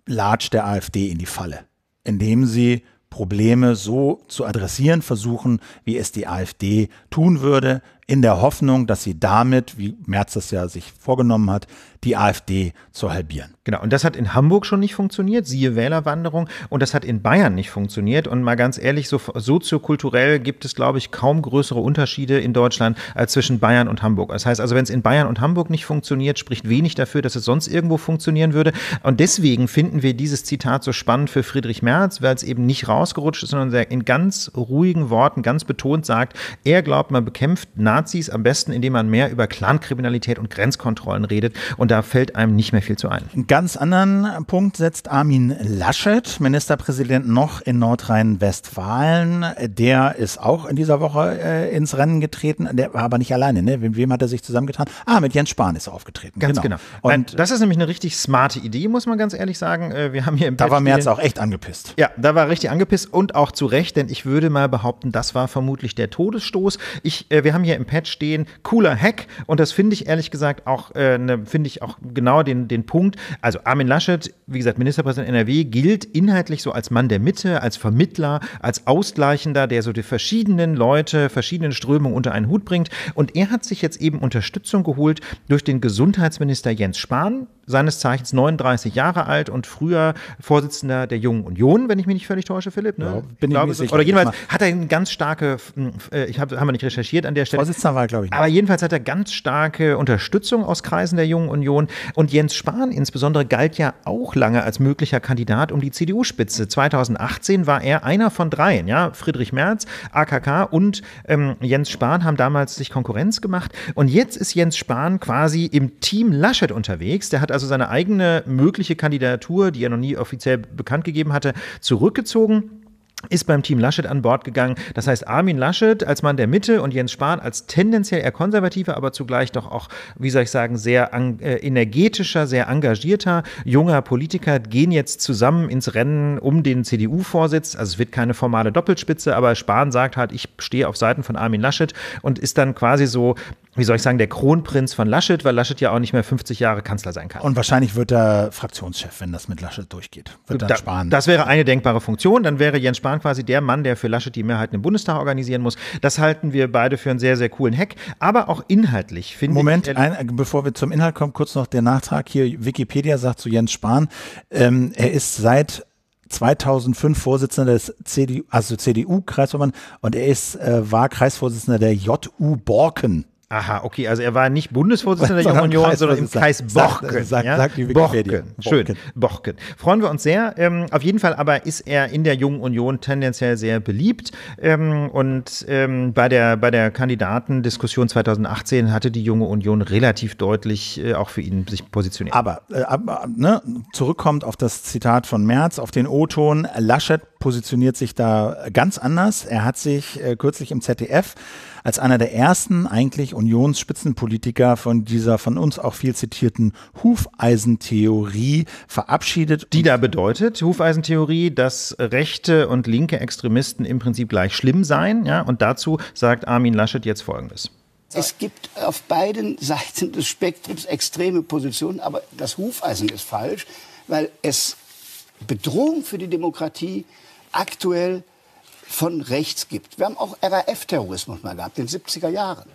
latscht der AfD in die Falle, indem sie Probleme so zu adressieren versuchen, wie es die AfD tun würde, in der Hoffnung, dass sie damit, wie Merz das ja sich vorgenommen hat, die AfD zu halbieren. Genau, und das hat in Hamburg schon nicht funktioniert, siehe Wählerwanderung, und das hat in Bayern nicht funktioniert. Und mal ganz ehrlich, so soziokulturell gibt es, glaube ich, kaum größere Unterschiede in Deutschland als zwischen Bayern und Hamburg. Das heißt also, wenn es in Bayern und Hamburg nicht funktioniert, spricht wenig dafür, dass es sonst irgendwo funktionieren würde. Und deswegen finden wir dieses Zitat so spannend für Friedrich Merz, weil es eben nicht rausgerutscht ist, sondern sehr in ganz ruhigen Worten, ganz betont sagt, er glaubt, man bekämpft Nazis am besten, indem man mehr über Clankriminalität und Grenzkontrollen redet. Und da fällt einem nicht mehr viel zu ein. Einen ganz anderen Punkt setzt Armin Laschet, Ministerpräsident noch in Nordrhein-Westfalen. Der ist auch in dieser Woche äh, ins Rennen getreten. Der war aber nicht alleine. Ne? Mit wem hat er sich zusammengetan? Ah, mit Jens Spahn ist er aufgetreten. Ganz genau. genau. Und das ist nämlich eine richtig smarte Idee, muss man ganz ehrlich sagen. Äh, wir haben hier im Da Patch war Merz auch echt angepisst. Ja, da war richtig angepisst und auch zu Recht, denn ich würde mal behaupten, das war vermutlich der Todesstoß. Ich, äh, wir haben hier im Pad stehen, cooler Hack und das finde ich ehrlich gesagt auch, äh, ne, finde ich auch genau den, den Punkt. Also Armin Laschet, wie gesagt, Ministerpräsident NRW, gilt inhaltlich so als Mann der Mitte, als Vermittler, als Ausgleichender, der so die verschiedenen Leute, verschiedenen Strömungen unter einen Hut bringt. Und er hat sich jetzt eben Unterstützung geholt durch den Gesundheitsminister Jens Spahn, seines Zeichens 39 Jahre alt und früher Vorsitzender der Jungen Union, wenn ich mich nicht völlig täusche, Philipp. Ne? Ja, bin ich glaube, ich sicher, oder jedenfalls hat er eine ganz starke, hm, äh, ich habe wir nicht recherchiert an der Stelle. Vorsitzender war, glaube ich. Nicht. Aber jedenfalls hat er ganz starke Unterstützung aus Kreisen der Jungen Union. Und Jens Spahn insbesondere galt ja auch lange als möglicher Kandidat um die CDU-Spitze. 2018 war er einer von dreien. Ja? Friedrich Merz, AKK und ähm, Jens Spahn haben damals sich Konkurrenz gemacht. Und jetzt ist Jens Spahn quasi im Team Laschet unterwegs. Der hat also also seine eigene mögliche Kandidatur, die er noch nie offiziell bekannt gegeben hatte, zurückgezogen ist beim Team Laschet an Bord gegangen. Das heißt, Armin Laschet als Mann der Mitte und Jens Spahn als tendenziell eher konservativer, aber zugleich doch auch, wie soll ich sagen, sehr äh, energetischer, sehr engagierter junger Politiker gehen jetzt zusammen ins Rennen um den CDU-Vorsitz. Also es wird keine formale Doppelspitze, aber Spahn sagt halt, ich stehe auf Seiten von Armin Laschet und ist dann quasi so wie soll ich sagen, der Kronprinz von Laschet, weil Laschet ja auch nicht mehr 50 Jahre Kanzler sein kann. Und wahrscheinlich wird er Fraktionschef, wenn das mit Laschet durchgeht. Wird dann da, Spahn. Das wäre eine denkbare Funktion. Dann wäre Jens Spahn quasi der Mann, der für Laschet die Mehrheiten im Bundestag organisieren muss. Das halten wir beide für einen sehr, sehr coolen Hack. Aber auch inhaltlich finde ich. Moment, bevor wir zum Inhalt kommen, kurz noch der Nachtrag hier. Wikipedia sagt zu Jens Spahn, ähm, er ist seit 2005 Vorsitzender des CDU, also CDU-Kreisverband und er ist, äh, war Kreisvorsitzender der JU Borken. Aha, okay, also er war nicht Bundesvorsitzender der Union, Kreis, sondern im Kreis Borken. Sagt, ja? sagt die Wikipedia. Borken. Schön, Borken. Freuen wir uns sehr. Ähm, auf jeden Fall aber ist er in der Jungen Union tendenziell sehr beliebt. Ähm, und ähm, bei, der, bei der Kandidatendiskussion 2018 hatte die Junge Union relativ deutlich äh, auch für ihn sich positioniert. Aber, äh, aber ne, zurückkommt auf das Zitat von Merz, auf den O-Ton, Laschet positioniert sich da äh, ganz anders. Er hat sich äh, kürzlich im ZDF als einer der ersten eigentlich Unionsspitzenpolitiker von dieser von uns auch viel zitierten Hufeisentheorie verabschiedet. Die da bedeutet, Hufeisentheorie, dass rechte und linke Extremisten im Prinzip gleich schlimm seien. Ja? Und dazu sagt Armin Laschet jetzt Folgendes. Es gibt auf beiden Seiten des Spektrums extreme Positionen, aber das Hufeisen ist falsch, weil es Bedrohung für die Demokratie aktuell von rechts gibt. Wir haben auch RAF-Terrorismus mal gehabt, in den 70er Jahren.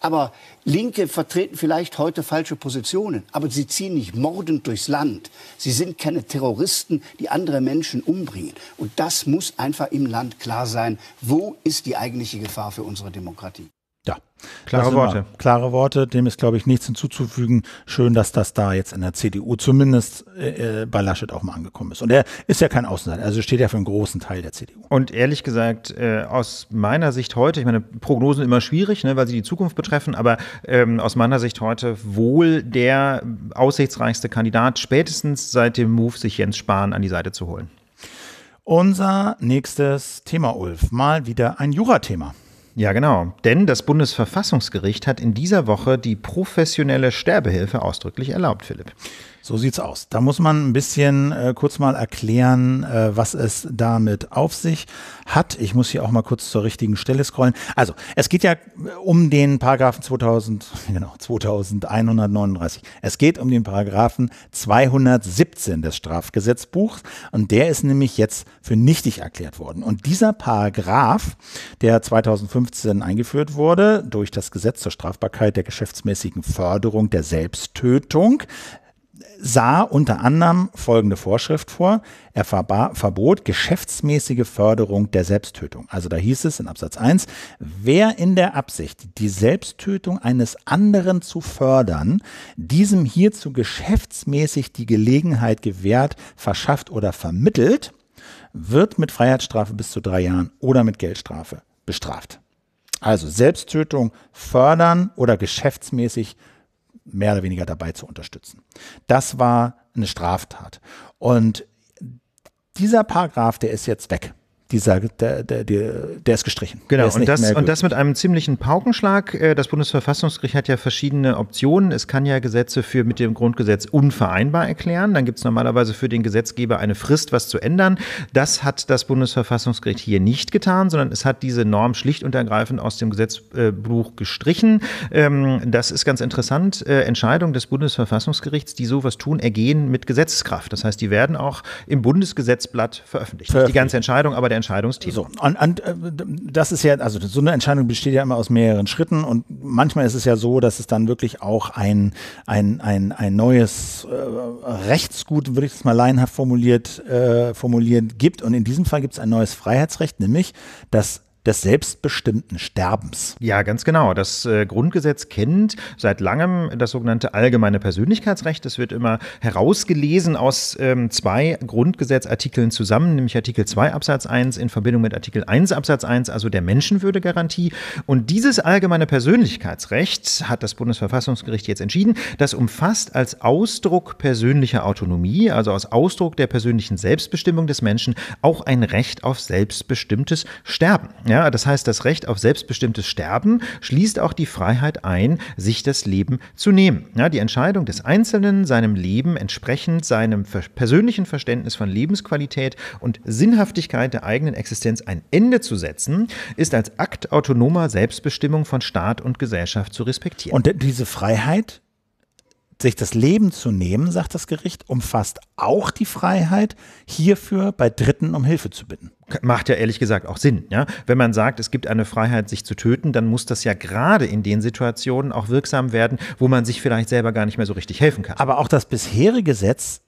Aber Linke vertreten vielleicht heute falsche Positionen, aber sie ziehen nicht mordend durchs Land. Sie sind keine Terroristen, die andere Menschen umbringen. Und das muss einfach im Land klar sein. Wo ist die eigentliche Gefahr für unsere Demokratie? Klare Worte. Klare Worte, dem ist, glaube ich, nichts hinzuzufügen. Schön, dass das da jetzt in der CDU zumindest äh, äh, bei Laschet auch mal angekommen ist. Und er ist ja kein Außenseiter, also steht ja für einen großen Teil der CDU. Und ehrlich gesagt, äh, aus meiner Sicht heute, ich meine, Prognosen immer schwierig, ne, weil sie die Zukunft betreffen, aber ähm, aus meiner Sicht heute wohl der aussichtsreichste Kandidat, spätestens seit dem Move, sich Jens Spahn an die Seite zu holen. Unser nächstes Thema, Ulf, mal wieder ein Jurathema. Ja, genau. Denn das Bundesverfassungsgericht hat in dieser Woche die professionelle Sterbehilfe ausdrücklich erlaubt, Philipp. So sieht's aus. Da muss man ein bisschen äh, kurz mal erklären, äh, was es damit auf sich hat. Ich muss hier auch mal kurz zur richtigen Stelle scrollen. Also, es geht ja äh, um den Paragraphen 2000, genau, 2139. Es geht um den Paragraphen 217 des Strafgesetzbuchs und der ist nämlich jetzt für nichtig erklärt worden. Und dieser Paragraph, der 2015 eingeführt wurde durch das Gesetz zur Strafbarkeit der geschäftsmäßigen Förderung der Selbsttötung, sah unter anderem folgende Vorschrift vor. Er verbot geschäftsmäßige Förderung der Selbsttötung. Also da hieß es in Absatz 1, wer in der Absicht, die Selbsttötung eines anderen zu fördern, diesem hierzu geschäftsmäßig die Gelegenheit gewährt, verschafft oder vermittelt, wird mit Freiheitsstrafe bis zu drei Jahren oder mit Geldstrafe bestraft. Also Selbsttötung fördern oder geschäftsmäßig fördern mehr oder weniger dabei zu unterstützen. Das war eine Straftat. Und dieser Paragraph, der ist jetzt weg die sagen, der, der, der, ist gestrichen. Genau, ist und, das, und das mit einem ziemlichen Paukenschlag. Äh, das Bundesverfassungsgericht hat ja verschiedene Optionen. Es kann ja Gesetze für mit dem Grundgesetz unvereinbar erklären. Dann gibt es normalerweise für den Gesetzgeber eine Frist, was zu ändern. Das hat das Bundesverfassungsgericht hier nicht getan, sondern es hat diese Norm schlicht und ergreifend aus dem Gesetzbuch gestrichen. Ähm, das ist ganz interessant. Äh, Entscheidungen des Bundesverfassungsgerichts, die sowas tun, ergehen mit Gesetzeskraft. Das heißt, die werden auch im Bundesgesetzblatt veröffentlicht. veröffentlicht. Nicht die ganze Entscheidung, aber der Entscheidungsthema. So, und, und, äh, das ist ja, also so eine Entscheidung besteht ja immer aus mehreren Schritten und manchmal ist es ja so, dass es dann wirklich auch ein, ein, ein, ein neues äh, Rechtsgut, würde ich das mal laienhaft formuliert, äh, formulieren, gibt. Und in diesem Fall gibt es ein neues Freiheitsrecht, nämlich das des selbstbestimmten Sterbens. Ja, ganz genau. Das äh, Grundgesetz kennt seit langem das sogenannte allgemeine Persönlichkeitsrecht. Das wird immer herausgelesen aus ähm, zwei Grundgesetzartikeln zusammen, nämlich Artikel 2 Absatz 1 in Verbindung mit Artikel 1 Absatz 1, also der Menschenwürdegarantie. Und dieses allgemeine Persönlichkeitsrecht hat das Bundesverfassungsgericht jetzt entschieden. Das umfasst als Ausdruck persönlicher Autonomie, also als Ausdruck der persönlichen Selbstbestimmung des Menschen, auch ein Recht auf selbstbestimmtes Sterben. Ja, ja, das heißt, das Recht auf selbstbestimmtes Sterben schließt auch die Freiheit ein, sich das Leben zu nehmen. Ja, die Entscheidung des Einzelnen, seinem Leben entsprechend seinem persönlichen Verständnis von Lebensqualität und Sinnhaftigkeit der eigenen Existenz ein Ende zu setzen, ist als Akt autonomer Selbstbestimmung von Staat und Gesellschaft zu respektieren. Und diese Freiheit sich das Leben zu nehmen, sagt das Gericht, umfasst auch die Freiheit, hierfür bei Dritten um Hilfe zu bitten. Macht ja ehrlich gesagt auch Sinn. Ja? Wenn man sagt, es gibt eine Freiheit, sich zu töten, dann muss das ja gerade in den Situationen auch wirksam werden, wo man sich vielleicht selber gar nicht mehr so richtig helfen kann. Aber auch das bisherige Gesetz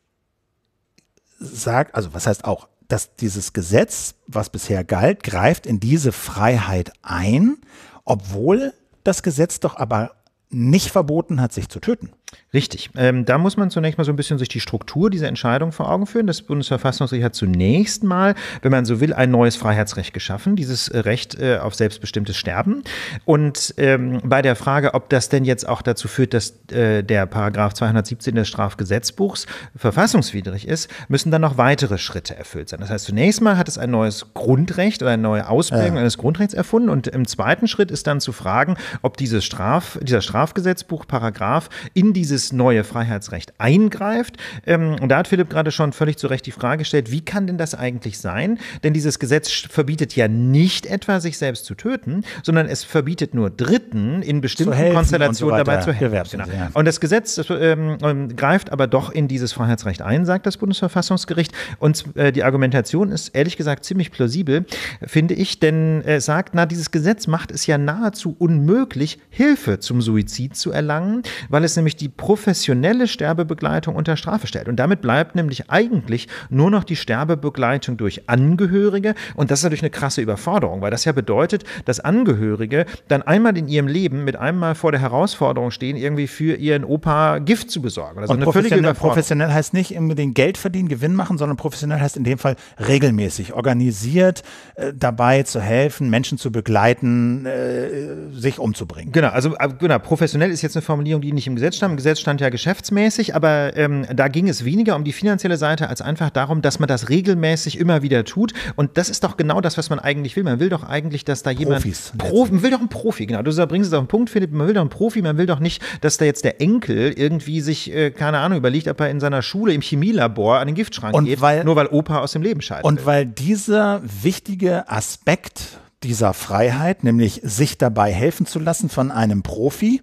sagt, also was heißt auch, dass dieses Gesetz, was bisher galt, greift in diese Freiheit ein, obwohl das Gesetz doch aber nicht verboten hat, sich zu töten. Richtig. Ähm, da muss man zunächst mal so ein bisschen sich die Struktur dieser Entscheidung vor Augen führen. Das Bundesverfassungsgericht hat zunächst mal, wenn man so will, ein neues Freiheitsrecht geschaffen, dieses äh, Recht äh, auf selbstbestimmtes Sterben. Und ähm, bei der Frage, ob das denn jetzt auch dazu führt, dass äh, der Paragraph 217 des Strafgesetzbuchs verfassungswidrig ist, müssen dann noch weitere Schritte erfüllt sein. Das heißt, zunächst mal hat es ein neues Grundrecht oder eine neue Ausprägung ja. eines Grundrechts erfunden. Und im zweiten Schritt ist dann zu fragen, ob dieses Straf, dieser Strafgesetzbuch Paragraph in die dieses neue Freiheitsrecht eingreift. Ähm, und da hat Philipp gerade schon völlig zu Recht die Frage gestellt, wie kann denn das eigentlich sein? Denn dieses Gesetz verbietet ja nicht etwa, sich selbst zu töten, sondern es verbietet nur Dritten in bestimmten Konstellationen so dabei zu helfen. Genau. Und das Gesetz das, ähm, ähm, greift aber doch in dieses Freiheitsrecht ein, sagt das Bundesverfassungsgericht. Und äh, die Argumentation ist ehrlich gesagt ziemlich plausibel, finde ich, denn äh, es äh, sagt, na, dieses Gesetz macht es ja nahezu unmöglich, Hilfe zum Suizid zu erlangen, weil es nämlich die professionelle Sterbebegleitung unter Strafe stellt. Und damit bleibt nämlich eigentlich nur noch die Sterbebegleitung durch Angehörige. Und das ist natürlich eine krasse Überforderung, weil das ja bedeutet, dass Angehörige dann einmal in ihrem Leben mit einmal vor der Herausforderung stehen, irgendwie für ihren Opa Gift zu besorgen. Also und eine völlige Überforderung. Professionell heißt nicht unbedingt Geld verdienen, Gewinn machen, sondern professionell heißt in dem Fall regelmäßig, organisiert äh, dabei zu helfen, Menschen zu begleiten, äh, sich umzubringen. Genau, also äh, genau, professionell ist jetzt eine Formulierung, die nicht im Gesetz stand. Gesetz stand ja geschäftsmäßig, aber ähm, da ging es weniger um die finanzielle Seite als einfach darum, dass man das regelmäßig immer wieder tut. Und das ist doch genau das, was man eigentlich will. Man will doch eigentlich, dass da jemand. Profis. Profi, man will doch einen Profi, genau. Du bringst es auf den Punkt, Philipp. Man will doch einen Profi. Man will doch nicht, dass da jetzt der Enkel irgendwie sich, äh, keine Ahnung, überlegt, ob er in seiner Schule im Chemielabor an den Giftschrank und geht, weil, nur weil Opa aus dem Leben scheitert. Und will. weil dieser wichtige Aspekt dieser Freiheit, nämlich sich dabei helfen zu lassen von einem Profi,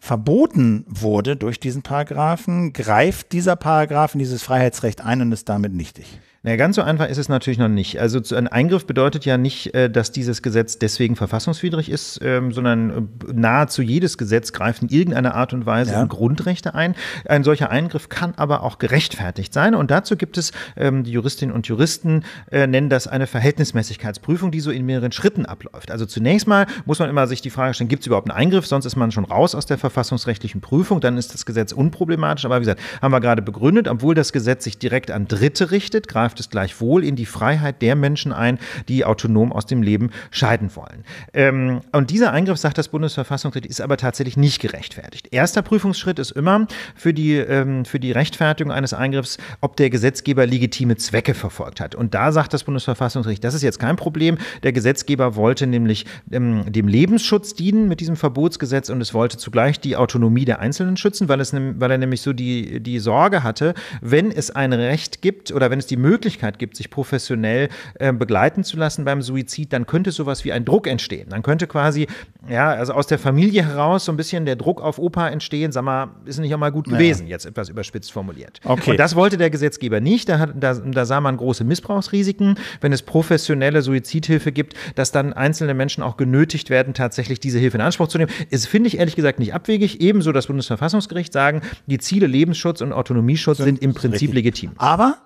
verboten wurde durch diesen Paragraphen, greift dieser Paragraphen dieses Freiheitsrecht ein und ist damit nichtig. Na, ganz so einfach ist es natürlich noch nicht. Also ein Eingriff bedeutet ja nicht, äh, dass dieses Gesetz deswegen verfassungswidrig ist, ähm, sondern äh, nahezu jedes Gesetz greift in irgendeiner Art und Weise ja. in Grundrechte ein. Ein solcher Eingriff kann aber auch gerechtfertigt sein. Und dazu gibt es, ähm, die Juristinnen und Juristen äh, nennen das eine Verhältnismäßigkeitsprüfung, die so in mehreren Schritten abläuft. Also zunächst mal muss man immer sich die Frage stellen, gibt es überhaupt einen Eingriff? Sonst ist man schon raus aus der verfassungsrechtlichen Prüfung. Dann ist das Gesetz unproblematisch. Aber wie gesagt, haben wir gerade begründet, obwohl das Gesetz sich direkt an Dritte richtet, greift greift es gleichwohl in die Freiheit der Menschen ein, die autonom aus dem Leben scheiden wollen. Ähm, und dieser Eingriff, sagt das Bundesverfassungsgericht, ist aber tatsächlich nicht gerechtfertigt. Erster Prüfungsschritt ist immer für die, ähm, für die Rechtfertigung eines Eingriffs, ob der Gesetzgeber legitime Zwecke verfolgt hat. Und da sagt das Bundesverfassungsgericht, das ist jetzt kein Problem. Der Gesetzgeber wollte nämlich ähm, dem Lebensschutz dienen mit diesem Verbotsgesetz und es wollte zugleich die Autonomie der Einzelnen schützen, weil, es, weil er nämlich so die, die Sorge hatte, wenn es ein Recht gibt oder wenn es die Möglichkeit Möglichkeit gibt, sich professionell äh, begleiten zu lassen beim Suizid, dann könnte sowas wie ein Druck entstehen. Dann könnte quasi, ja, also aus der Familie heraus so ein bisschen der Druck auf Opa entstehen, sag mal, ist nicht auch mal gut naja. gewesen, jetzt etwas überspitzt formuliert. Okay. Und das wollte der Gesetzgeber nicht, da, hat, da, da sah man große Missbrauchsrisiken, wenn es professionelle Suizidhilfe gibt, dass dann einzelne Menschen auch genötigt werden, tatsächlich diese Hilfe in Anspruch zu nehmen. Das finde ich ehrlich gesagt nicht abwegig. Ebenso das Bundesverfassungsgericht sagen, die Ziele Lebensschutz und Autonomieschutz sind, sind im Prinzip richtig. legitim. Aber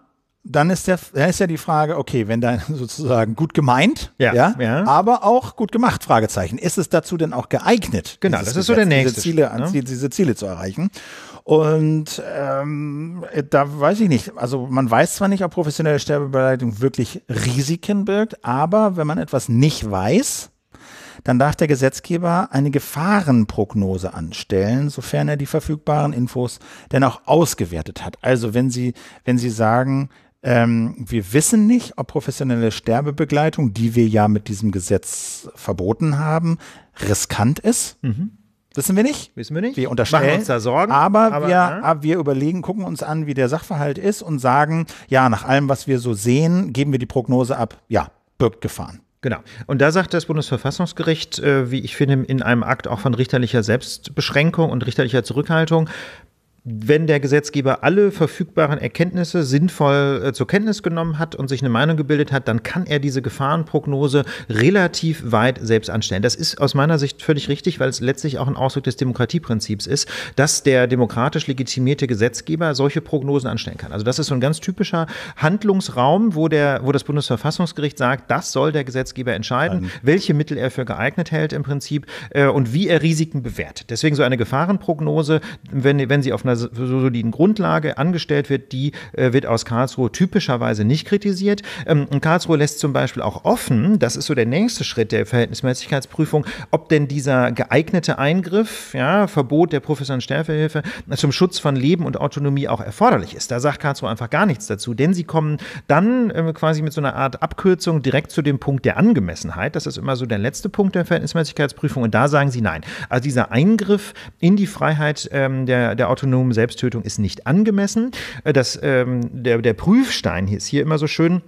dann ist, der, dann ist ja die Frage, okay, wenn dann sozusagen gut gemeint, ja, ja, ja, aber auch gut gemacht, Fragezeichen. Ist es dazu denn auch geeignet? Genau, das ist so der nächste. Diese Ziele, ne? diese Ziele zu erreichen. Und ähm, da weiß ich nicht, also man weiß zwar nicht, ob professionelle Sterbebeleidigung wirklich Risiken birgt, aber wenn man etwas nicht weiß, dann darf der Gesetzgeber eine Gefahrenprognose anstellen, sofern er die verfügbaren Infos denn auch ausgewertet hat. Also wenn Sie, wenn Sie sagen, ähm, wir wissen nicht, ob professionelle Sterbebegleitung, die wir ja mit diesem Gesetz verboten haben, riskant ist. Mhm. Wissen wir nicht. Wissen wir nicht. Wir unterstellen Machen uns da Sorgen. Aber, aber wir, ja. Ne? Ah, wir überlegen, gucken uns an, wie der Sachverhalt ist und sagen, ja, nach allem, was wir so sehen, geben wir die Prognose ab, ja, birgt Gefahren. Genau. Und da sagt das Bundesverfassungsgericht, äh, wie ich finde, in einem Akt auch von richterlicher Selbstbeschränkung und richterlicher Zurückhaltung, wenn der Gesetzgeber alle verfügbaren Erkenntnisse sinnvoll äh, zur Kenntnis genommen hat und sich eine Meinung gebildet hat, dann kann er diese Gefahrenprognose relativ weit selbst anstellen. Das ist aus meiner Sicht völlig richtig, weil es letztlich auch ein Ausdruck des Demokratieprinzips ist, dass der demokratisch legitimierte Gesetzgeber solche Prognosen anstellen kann. Also das ist so ein ganz typischer Handlungsraum, wo, der, wo das Bundesverfassungsgericht sagt, das soll der Gesetzgeber entscheiden, welche Mittel er für geeignet hält im Prinzip äh, und wie er Risiken bewertet. Deswegen so eine Gefahrenprognose, wenn, wenn sie auf einer einer so soliden Grundlage angestellt wird, die äh, wird aus Karlsruhe typischerweise nicht kritisiert. Ähm, Karlsruhe lässt zum Beispiel auch offen, das ist so der nächste Schritt der Verhältnismäßigkeitsprüfung, ob denn dieser geeignete Eingriff, ja, Verbot der professionellen Sterbehilfe zum Schutz von Leben und Autonomie auch erforderlich ist. Da sagt Karlsruhe einfach gar nichts dazu, denn sie kommen dann äh, quasi mit so einer Art Abkürzung direkt zu dem Punkt der Angemessenheit. Das ist immer so der letzte Punkt der Verhältnismäßigkeitsprüfung und da sagen sie nein. Also dieser Eingriff in die Freiheit ähm, der, der Autonomie Nomen Selbsttötung ist nicht angemessen. Äh, das, ähm, der, der Prüfstein ist hier immer so schön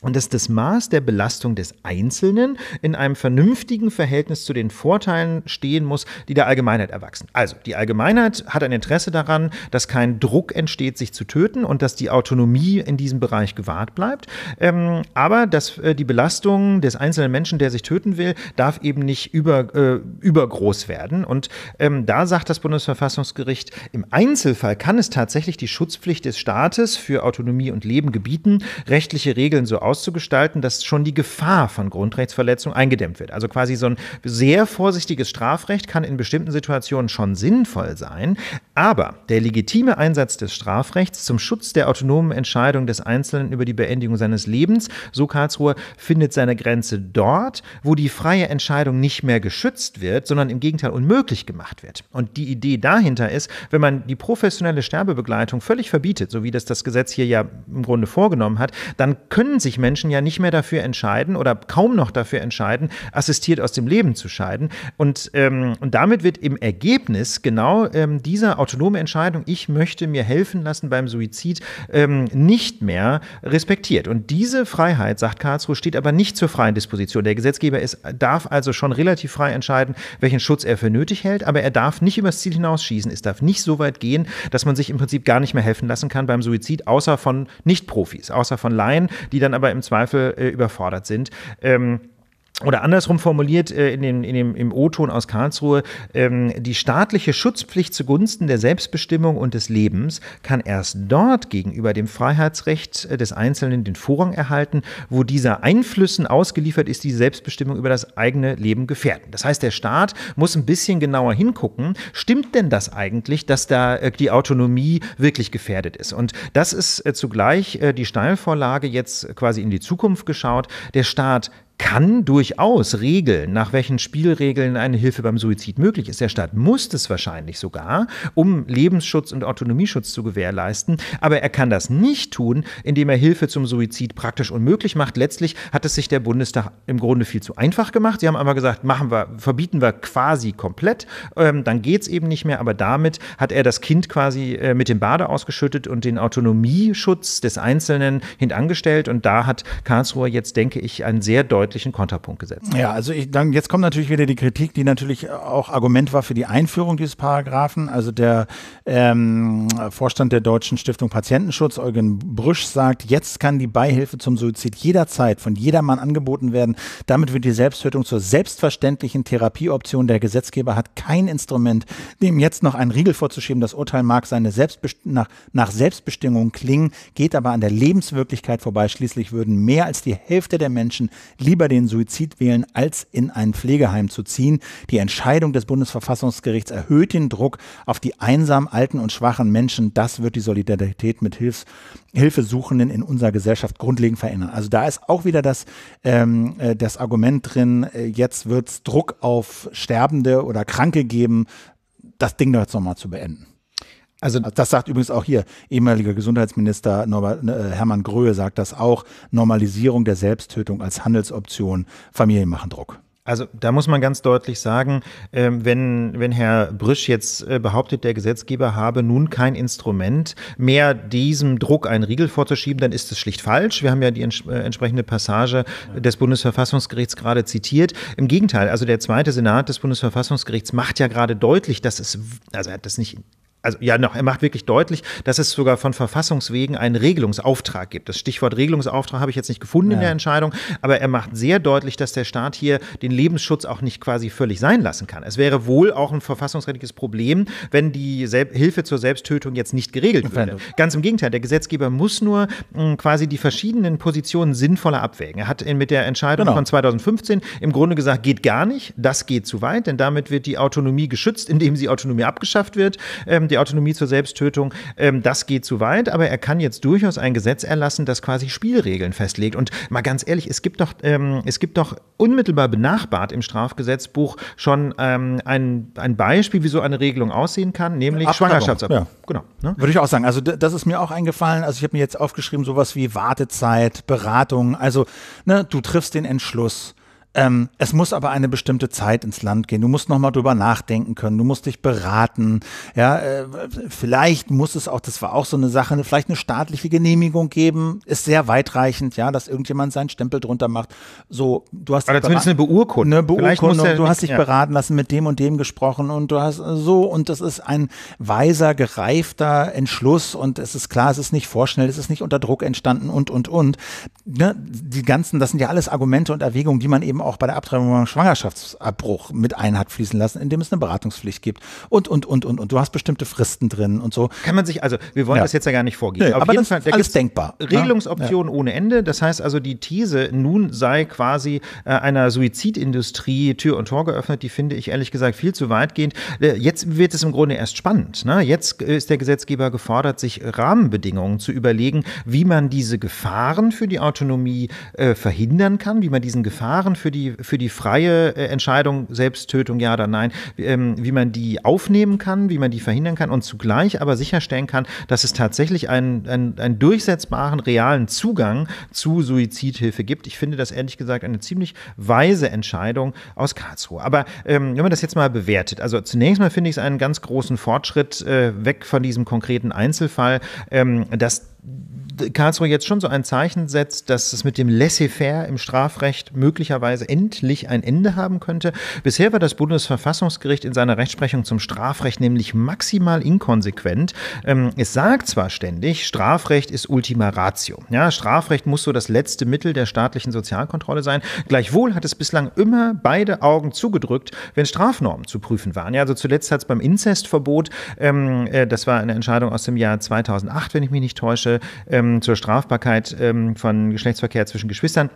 und dass das Maß der Belastung des Einzelnen in einem vernünftigen Verhältnis zu den Vorteilen stehen muss, die der Allgemeinheit erwachsen. Also die Allgemeinheit hat ein Interesse daran, dass kein Druck entsteht, sich zu töten und dass die Autonomie in diesem Bereich gewahrt bleibt. Ähm, aber dass äh, die Belastung des einzelnen Menschen, der sich töten will, darf eben nicht über, äh, übergroß werden. Und ähm, da sagt das Bundesverfassungsgericht, im Einzelfall kann es tatsächlich die Schutzpflicht des Staates für Autonomie und Leben gebieten, rechtliche Regeln so auszugestalten, dass schon die Gefahr von Grundrechtsverletzung eingedämmt wird. Also quasi so ein sehr vorsichtiges Strafrecht kann in bestimmten Situationen schon sinnvoll sein, aber der legitime Einsatz des Strafrechts zum Schutz der autonomen Entscheidung des Einzelnen über die Beendigung seines Lebens, so Karlsruhe, findet seine Grenze dort, wo die freie Entscheidung nicht mehr geschützt wird, sondern im Gegenteil unmöglich gemacht wird. Und die Idee dahinter ist, wenn man die professionelle Sterbebegleitung völlig verbietet, so wie das das Gesetz hier ja im Grunde vorgenommen hat, dann können sich Menschen ja nicht mehr dafür entscheiden oder kaum noch dafür entscheiden, assistiert aus dem Leben zu scheiden. Und, ähm, und damit wird im Ergebnis genau ähm, dieser autonome Entscheidung, ich möchte mir helfen lassen beim Suizid, ähm, nicht mehr respektiert. Und diese Freiheit, sagt Karlsruhe, steht aber nicht zur freien Disposition. Der Gesetzgeber ist, darf also schon relativ frei entscheiden, welchen Schutz er für nötig hält, aber er darf nicht übers Ziel hinausschießen. Es darf nicht so weit gehen, dass man sich im Prinzip gar nicht mehr helfen lassen kann beim Suizid, außer von Nicht-Profis, außer von Laien, die dann aber aber im Zweifel äh, überfordert sind. Ähm, oder andersrum formuliert äh, in dem, in dem, im O-Ton aus Karlsruhe, ähm, die staatliche Schutzpflicht zugunsten der Selbstbestimmung und des Lebens kann erst dort gegenüber dem Freiheitsrecht äh, des Einzelnen den Vorrang erhalten, wo dieser Einflüssen ausgeliefert ist, die Selbstbestimmung über das eigene Leben gefährden. Das heißt, der Staat muss ein bisschen genauer hingucken, stimmt denn das eigentlich, dass da äh, die Autonomie wirklich gefährdet ist? Und das ist zugleich die Steilvorlage jetzt quasi in die Zukunft geschaut. Der Staat kann durchaus regeln, nach welchen Spielregeln eine Hilfe beim Suizid möglich ist. Der Staat muss es wahrscheinlich sogar, um Lebensschutz und Autonomieschutz zu gewährleisten. Aber er kann das nicht tun, indem er Hilfe zum Suizid praktisch unmöglich macht. Letztlich hat es sich der Bundestag im Grunde viel zu einfach gemacht. Sie haben einmal gesagt, machen wir, verbieten wir quasi komplett, ähm, dann geht es eben nicht mehr. Aber damit hat er das Kind quasi äh, mit dem Bade ausgeschüttet und den Autonomieschutz des Einzelnen hintangestellt. Und da hat Karlsruhe jetzt, denke ich, einen sehr deutlichen deutlichen Kontrapunkt gesetzt. Ja, also ich, dann, jetzt kommt natürlich wieder die Kritik, die natürlich auch Argument war für die Einführung dieses Paragraphen. Also der ähm, Vorstand der Deutschen Stiftung Patientenschutz, Eugen Brüsch, sagt, jetzt kann die Beihilfe zum Suizid jederzeit von jedermann angeboten werden. Damit wird die Selbsttötung zur selbstverständlichen Therapieoption. Der Gesetzgeber hat kein Instrument, dem jetzt noch einen Riegel vorzuschieben. Das Urteil mag seine Selbstbest nach, nach Selbstbestimmung klingen, geht aber an der Lebenswirklichkeit vorbei. Schließlich würden mehr als die Hälfte der Menschen lieber über den Suizid wählen, als in ein Pflegeheim zu ziehen. Die Entscheidung des Bundesverfassungsgerichts erhöht den Druck auf die einsamen, alten und schwachen Menschen. Das wird die Solidarität mit Hilfs Hilfesuchenden in unserer Gesellschaft grundlegend verändern. Also da ist auch wieder das, ähm, äh, das Argument drin, äh, jetzt wird es Druck auf Sterbende oder Kranke geben, das Ding da jetzt nochmal zu beenden. Also ah, das sagt übrigens auch hier ehemaliger Gesundheitsminister Norbert, äh, Hermann Gröhe sagt das auch, Normalisierung der Selbsttötung als Handelsoption, Familien machen Druck. Also da muss man ganz deutlich sagen, ähm, wenn, wenn Herr Brisch jetzt äh, behauptet, der Gesetzgeber habe nun kein Instrument mehr, diesem Druck einen Riegel vorzuschieben, dann ist es schlicht falsch. Wir haben ja die äh, entsprechende Passage äh, des Bundesverfassungsgerichts gerade zitiert. Im Gegenteil, also der zweite Senat des Bundesverfassungsgerichts macht ja gerade deutlich, dass es, also er hat das nicht also ja, noch, er macht wirklich deutlich, dass es sogar von Verfassungswegen einen Regelungsauftrag gibt. Das Stichwort Regelungsauftrag habe ich jetzt nicht gefunden ja. in der Entscheidung, aber er macht sehr deutlich, dass der Staat hier den Lebensschutz auch nicht quasi völlig sein lassen kann. Es wäre wohl auch ein verfassungsrechtliches Problem, wenn die Selb Hilfe zur Selbsttötung jetzt nicht geregelt würde. Ganz im Gegenteil, der Gesetzgeber muss nur mh, hm, quasi die verschiedenen Positionen sinnvoller abwägen. Er hat in, mit der Entscheidung genau. von 2015 im Grunde gesagt, geht gar nicht, das geht zu weit, denn damit wird die Autonomie geschützt, indem sie Autonomie abgeschafft wird. Ähm, die Autonomie zur Selbsttötung, ähm, das geht zu weit, aber er kann jetzt durchaus ein Gesetz erlassen, das quasi Spielregeln festlegt. Und mal ganz ehrlich, es gibt doch, ähm, es gibt doch unmittelbar benachbart im Strafgesetzbuch schon ähm, ein, ein Beispiel, wie so eine Regelung aussehen kann, nämlich Abtreibung. Schwangerschaftsabbruch. Ja. Genau. Ne? Würde ich auch sagen. Also das ist mir auch eingefallen. Also ich habe mir jetzt aufgeschrieben, sowas wie Wartezeit, Beratung. Also ne, du triffst den Entschluss. Ähm, es muss aber eine bestimmte Zeit ins Land gehen. Du musst nochmal drüber nachdenken können. Du musst dich beraten. Ja, äh, vielleicht muss es auch, das war auch so eine Sache, vielleicht eine staatliche Genehmigung geben. Ist sehr weitreichend, ja, dass irgendjemand seinen Stempel drunter macht. So, du hast oder zumindest eine Beurkundung. Eine Beurkundung. Du hast dich ja. beraten lassen, mit dem und dem gesprochen und du hast äh, so und das ist ein weiser, gereifter Entschluss und es ist klar, es ist nicht vorschnell, es ist nicht unter Druck entstanden und und und. Ne? Die ganzen, das sind ja alles Argumente und Erwägungen, die man eben eben auch bei der Abtreibung beim Schwangerschaftsabbruch mit ein hat fließen lassen, indem es eine Beratungspflicht gibt und, und, und, und, und. Du hast bestimmte Fristen drin und so. Kann man sich, also wir wollen ja. das jetzt ja gar nicht vorgeben. Nee, aber jeden das Fall, da alles denkbar. Ne? Regelungsoptionen ja. ohne Ende. Das heißt also, die These, nun sei quasi äh, einer Suizidindustrie Tür und Tor geöffnet, die finde ich ehrlich gesagt viel zu weitgehend. Äh, jetzt wird es im Grunde erst spannend. Ne? Jetzt äh, ist der Gesetzgeber gefordert, sich Rahmenbedingungen zu überlegen, wie man diese Gefahren für die Autonomie äh, verhindern kann, wie man diesen Gefahren für für die, für die freie äh, Entscheidung, Selbsttötung, ja oder nein, ähm, wie man die aufnehmen kann, wie man die verhindern kann und zugleich aber sicherstellen kann, dass es tatsächlich einen, einen, einen durchsetzbaren, realen Zugang zu Suizidhilfe gibt. Ich finde das ehrlich gesagt eine ziemlich weise Entscheidung aus Karlsruhe. Aber ähm, wenn man das jetzt mal bewertet, also zunächst mal finde ich es einen ganz großen Fortschritt äh, weg von diesem konkreten Einzelfall, ähm, dass Karlsruhe jetzt schon so ein Zeichen setzt, dass es mit dem Laissez-faire im Strafrecht möglicherweise endlich ein Ende haben könnte. Bisher war das Bundesverfassungsgericht in seiner Rechtsprechung zum Strafrecht nämlich maximal inkonsequent. Ähm, es sagt zwar ständig, Strafrecht ist Ultima Ratio. Ja, Strafrecht muss so das letzte Mittel der staatlichen Sozialkontrolle sein. Gleichwohl hat es bislang immer beide Augen zugedrückt, wenn Strafnormen zu prüfen waren. Ja, also zuletzt hat es beim Inzestverbot, ähm, äh, das war eine Entscheidung aus dem Jahr 2008, wenn ich mich nicht täusche, ähm, zur Strafbarkeit ähm, von Geschlechtsverkehr zwischen Geschwistern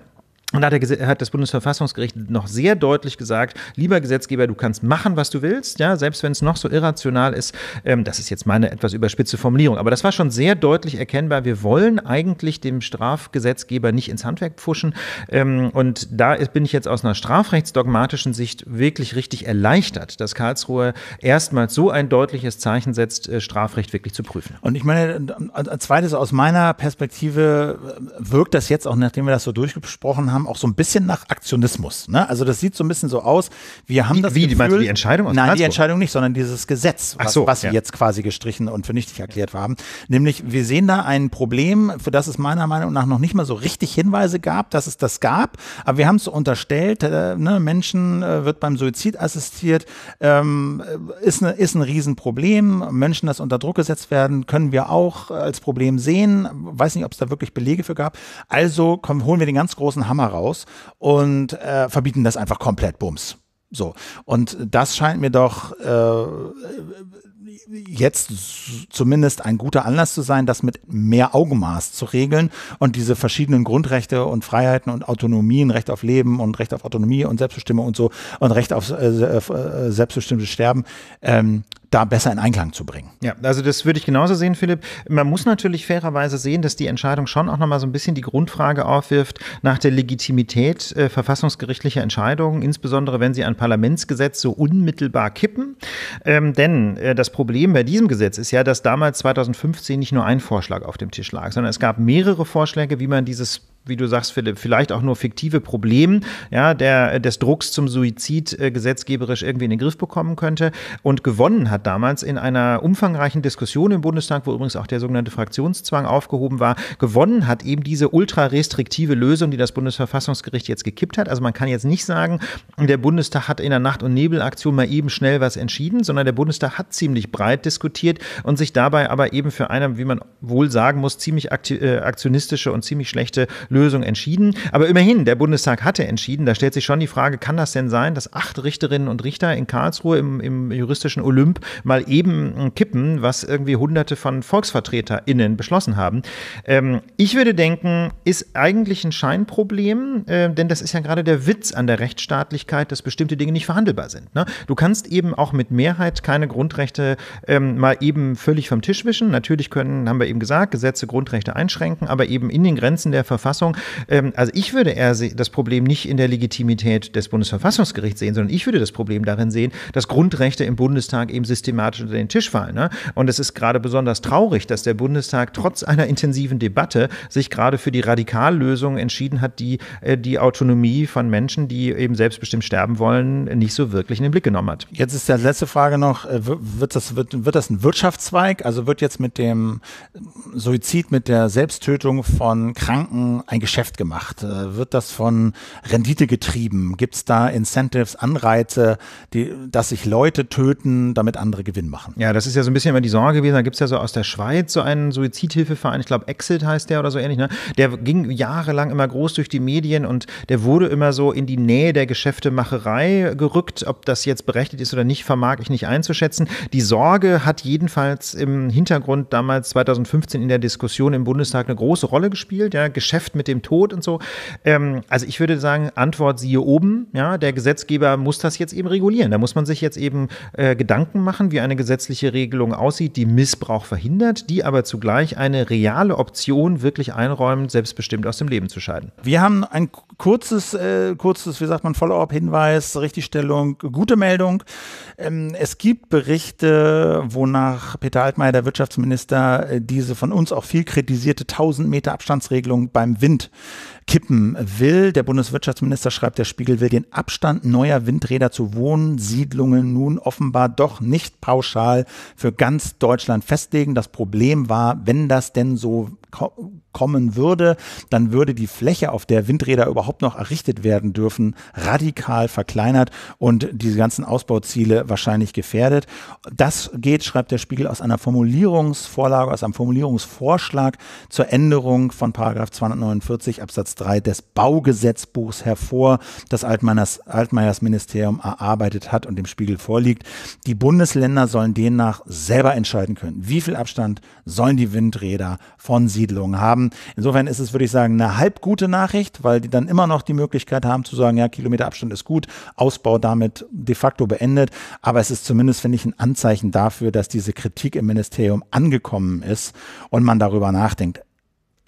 und da hat, hat, das Bundesverfassungsgericht noch sehr deutlich gesagt, lieber Gesetzgeber, du kannst machen, was du willst, ja, selbst wenn es noch so irrational ist. Ähm, das ist jetzt meine etwas überspitze Formulierung, aber das war schon sehr deutlich erkennbar. Wir wollen eigentlich dem Strafgesetzgeber nicht ins Handwerk pfuschen. Ähm, und da ist, bin ich jetzt aus einer strafrechtsdogmatischen Sicht wirklich richtig erleichtert, dass Karlsruhe erstmals so ein deutliches Zeichen setzt, äh, Strafrecht wirklich zu prüfen. Und ich meine, als zweites, aus meiner Perspektive äh, wirkt das jetzt auch, nachdem wir das so durchgesprochen haben, Namen auch so ein bisschen nach Aktionismus. Ne? Also das sieht so ein bisschen so aus. Wir haben wie, das wie, Gefühl, meinst du die Entscheidung? Nein, Karlsruhe? die Entscheidung nicht, sondern dieses Gesetz, was, so, was ja. sie jetzt quasi gestrichen und für nichtig erklärt haben. Nämlich, wir sehen da ein Problem, für das es meiner Meinung nach noch nicht mal so richtig Hinweise gab, dass es das gab. Aber wir haben es unterstellt, äh, ne, Menschen äh, wird beim Suizid assistiert, ähm, äh, ist, ne, ist ein Riesenproblem. Menschen, das unter Druck gesetzt werden, können wir auch äh, als Problem sehen. Weiß nicht, ob es da wirklich Belege für gab. Also komm, holen wir den ganz großen Hammer raus und äh, verbieten das einfach komplett Bums. So. Und das scheint mir doch äh, jetzt zumindest ein guter Anlass zu sein, das mit mehr Augenmaß zu regeln und diese verschiedenen Grundrechte und Freiheiten und Autonomien, Recht auf Leben und Recht auf Autonomie und Selbstbestimmung und so und Recht auf äh, äh, äh, selbstbestimmtes Sterben ähm, da besser in Einklang zu bringen. Ja, also das würde ich genauso sehen, Philipp. Man muss natürlich fairerweise sehen, dass die Entscheidung schon auch nochmal so ein bisschen die Grundfrage aufwirft nach der Legitimität äh, verfassungsgerichtlicher Entscheidungen, insbesondere wenn sie ein Parlamentsgesetz so unmittelbar kippen. Ähm, denn äh, das Problem bei diesem Gesetz ist ja, dass damals 2015 nicht nur ein Vorschlag auf dem Tisch lag, sondern es gab mehrere Vorschläge, wie man dieses wie du sagst, Philipp, vielleicht auch nur fiktive Problem ja, der, des Drucks zum Suizid äh, gesetzgeberisch irgendwie in den Griff bekommen könnte und gewonnen hat damals in einer umfangreichen Diskussion im Bundestag, wo übrigens auch der sogenannte Fraktionszwang aufgehoben war, gewonnen hat eben diese ultra-restriktive Lösung, die das Bundesverfassungsgericht jetzt gekippt hat. Also man kann jetzt nicht sagen, der Bundestag hat in der Nacht- und Nebelaktion mal eben schnell was entschieden, sondern der Bundestag hat ziemlich breit diskutiert und sich dabei aber eben für eine, wie man wohl sagen muss, ziemlich äh, aktionistische und ziemlich schlechte Lösung entschieden. Aber immerhin, der Bundestag hatte entschieden. Da stellt sich schon die Frage, kann das denn sein, dass acht Richterinnen und Richter in Karlsruhe im, im juristischen Olymp mal eben kippen, was irgendwie hunderte von VolksvertreterInnen beschlossen haben? Ähm, ich würde denken, ist eigentlich ein Scheinproblem, äh, denn das ist ja gerade der Witz an der Rechtsstaatlichkeit, dass bestimmte Dinge nicht verhandelbar sind. Ne? Du kannst eben auch mit Mehrheit keine Grundrechte ähm, mal eben völlig vom Tisch wischen. Natürlich können, haben wir eben gesagt, Gesetze Grundrechte einschränken, aber eben in den Grenzen der Verfassung Verfassung. Ähm, also ich würde eher das Problem nicht in der Legitimität des Bundesverfassungsgerichts sehen, sondern ich würde das Problem darin sehen, dass Grundrechte im Bundestag eben systematisch unter den Tisch fallen. Ne? Und es ist gerade besonders traurig, dass der Bundestag trotz einer intensiven Debatte sich gerade für die Radikallösung entschieden hat, die äh, die Autonomie von Menschen, die eben selbstbestimmt sterben wollen, nicht so wirklich in den Blick genommen hat. Jetzt ist ja letzte Frage noch, äh, wird das, wird, wird das ein Wirtschaftszweig? Also wird jetzt mit dem Suizid, mit der Selbsttötung von Kranken ein Geschäft gemacht? Äh, wird das von Rendite getrieben? Gibt es da Incentives, Anreize, die, dass sich Leute töten, damit andere Gewinn machen? Ja, das ist ja so ein bisschen immer die Sorge gewesen. Da gibt es ja so aus der Schweiz so einen Suizidhilfeverein, ich glaube Exit heißt der oder so ähnlich. Ne? Der ging jahrelang immer groß durch die Medien und der wurde immer so in die Nähe der Geschäftemacherei gerückt. Ob das jetzt berechtigt ist oder nicht, vermag ich nicht einzuschätzen. Die Sorge hat jedenfalls im Hintergrund damals 2015 in der Diskussion im Bundestag eine große Rolle gespielt. Ja? Geschäft mit mit dem Tod und so. Ähm, also ich würde sagen, Antwort siehe oben. Ja, der Gesetzgeber muss das jetzt eben regulieren. Da muss man sich jetzt eben äh, Gedanken machen, wie eine gesetzliche Regelung aussieht, die Missbrauch verhindert, die aber zugleich eine reale Option wirklich einräumt, selbstbestimmt aus dem Leben zu scheiden. Wir haben ein kurzes, äh, kurzes, wie sagt man, Follow-up, Hinweis, Richtigstellung, gute Meldung. Ähm, es gibt Berichte, wonach Peter Altmaier, der Wirtschaftsminister, äh, diese von uns auch viel kritisierte 1000 Meter Abstandsregelung beim Wind kippen will. Der Bundeswirtschaftsminister schreibt, der Spiegel will den Abstand neuer Windräder zu Wohnsiedlungen nun offenbar doch nicht pauschal für ganz Deutschland festlegen. Das Problem war, wenn das denn so kommen würde, dann würde die Fläche, auf der Windräder überhaupt noch errichtet werden dürfen, radikal verkleinert und diese ganzen Ausbauziele wahrscheinlich gefährdet. Das geht, schreibt der Spiegel, aus einer Formulierungsvorlage, aus einem Formulierungsvorschlag zur Änderung von Paragraph 249 Absatz 3 des Baugesetzbuchs hervor, das Altmaiers Ministerium erarbeitet hat und dem Spiegel vorliegt. Die Bundesländer sollen demnach selber entscheiden können, wie viel Abstand sollen die Windräder von Siedlungen haben. Insofern ist es, würde ich sagen, eine halb gute Nachricht, weil die dann immer noch die Möglichkeit haben zu sagen, ja, Kilometer Abstand ist gut, Ausbau damit de facto beendet. Aber es ist zumindest, finde ich, ein Anzeichen dafür, dass diese Kritik im Ministerium angekommen ist und man darüber nachdenkt.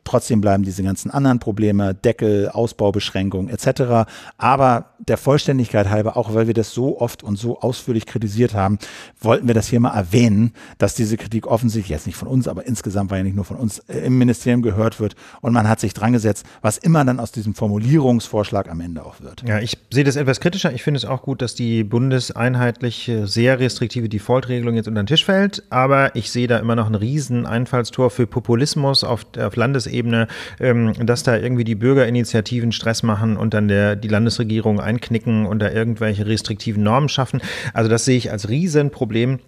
Trotzdem bleiben diese ganzen anderen Probleme, Deckel, Ausbaubeschränkungen etc. Aber der Vollständigkeit halber, auch weil wir das so oft und so ausführlich kritisiert haben, wollten wir das hier mal erwähnen, dass diese Kritik offensichtlich jetzt nicht von uns, aber insgesamt, war ja nicht nur von uns äh, im Ministerium gehört wird und man hat sich dran gesetzt, was immer dann aus diesem Formulierungsvorschlag am Ende auch wird. Ja, ich sehe das etwas kritischer. Ich finde es auch gut, dass die bundeseinheitliche, äh, sehr restriktive Default-Regelung jetzt unter den Tisch fällt, aber ich sehe da immer noch ein riesen Einfallstor für Populismus auf, auf Landesebene Landesebene, ähm, dass da irgendwie die Bürgerinitiativen Stress machen und dann der, die Landesregierung einknicken und da irgendwelche restriktiven Normen schaffen. Also das sehe ich als Riesenproblem.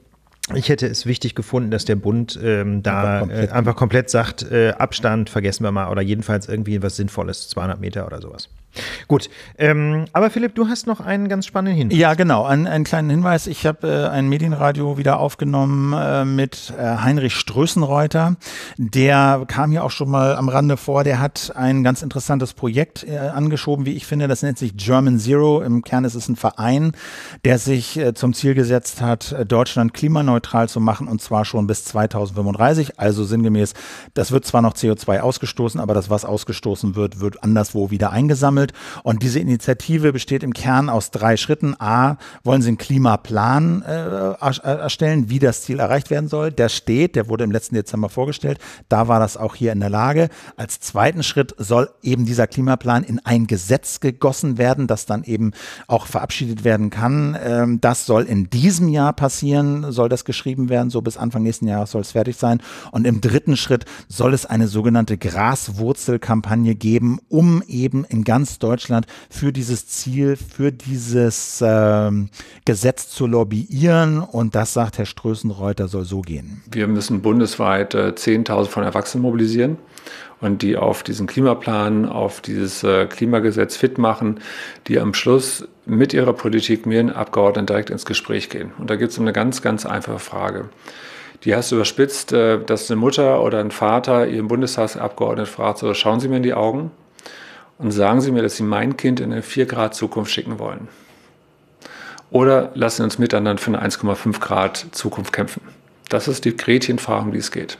Ich hätte es wichtig gefunden, dass der Bund ähm, da einfach komplett, äh, einfach komplett sagt, äh, Abstand vergessen wir mal oder jedenfalls irgendwie was Sinnvolles, 200 Meter oder sowas. Gut, ähm, aber Philipp, du hast noch einen ganz spannenden Hinweis. Ja, genau, einen, einen kleinen Hinweis. Ich habe äh, ein Medienradio wieder aufgenommen äh, mit äh, Heinrich Strößenreuter. Der kam hier auch schon mal am Rande vor. Der hat ein ganz interessantes Projekt äh, angeschoben, wie ich finde. Das nennt sich German Zero. Im Kern ist es ein Verein, der sich äh, zum Ziel gesetzt hat, äh, Deutschland klimaneutral zu machen und zwar schon bis 2035. Also sinngemäß, das wird zwar noch CO2 ausgestoßen, aber das, was ausgestoßen wird, wird anderswo wieder eingesammelt sammelt. Und diese Initiative besteht im Kern aus drei Schritten. A, wollen sie einen Klimaplan äh, äh, erstellen, wie das Ziel erreicht werden soll. Der steht, der wurde im letzten Dezember vorgestellt. Da war das auch hier in der Lage. Als zweiten Schritt soll eben dieser Klimaplan in ein Gesetz gegossen werden, das dann eben auch verabschiedet werden kann. Ähm, das soll in diesem Jahr passieren, soll das geschrieben werden. So bis Anfang nächsten Jahres soll es fertig sein. Und im dritten Schritt soll es eine sogenannte Graswurzelkampagne geben, um eben in ganz ganz Deutschland für dieses Ziel, für dieses ähm, Gesetz zu lobbyieren. Und das sagt Herr Strößenreuter, soll so gehen. Wir müssen bundesweit äh, 10.000 von Erwachsenen mobilisieren und die auf diesen Klimaplan, auf dieses äh, Klimagesetz fit machen, die am Schluss mit ihrer Politik mit den Abgeordneten direkt ins Gespräch gehen. Und da geht es um eine ganz, ganz einfache Frage. Die hast du überspitzt, äh, dass eine Mutter oder ein Vater ihren Bundestagsabgeordneten fragt, so schauen Sie mir in die Augen, und sagen Sie mir, dass Sie mein Kind in eine 4 Grad Zukunft schicken wollen. Oder lassen Sie uns miteinander für eine 1,5 Grad Zukunft kämpfen. Das ist die Gretchenfrage, um die es geht.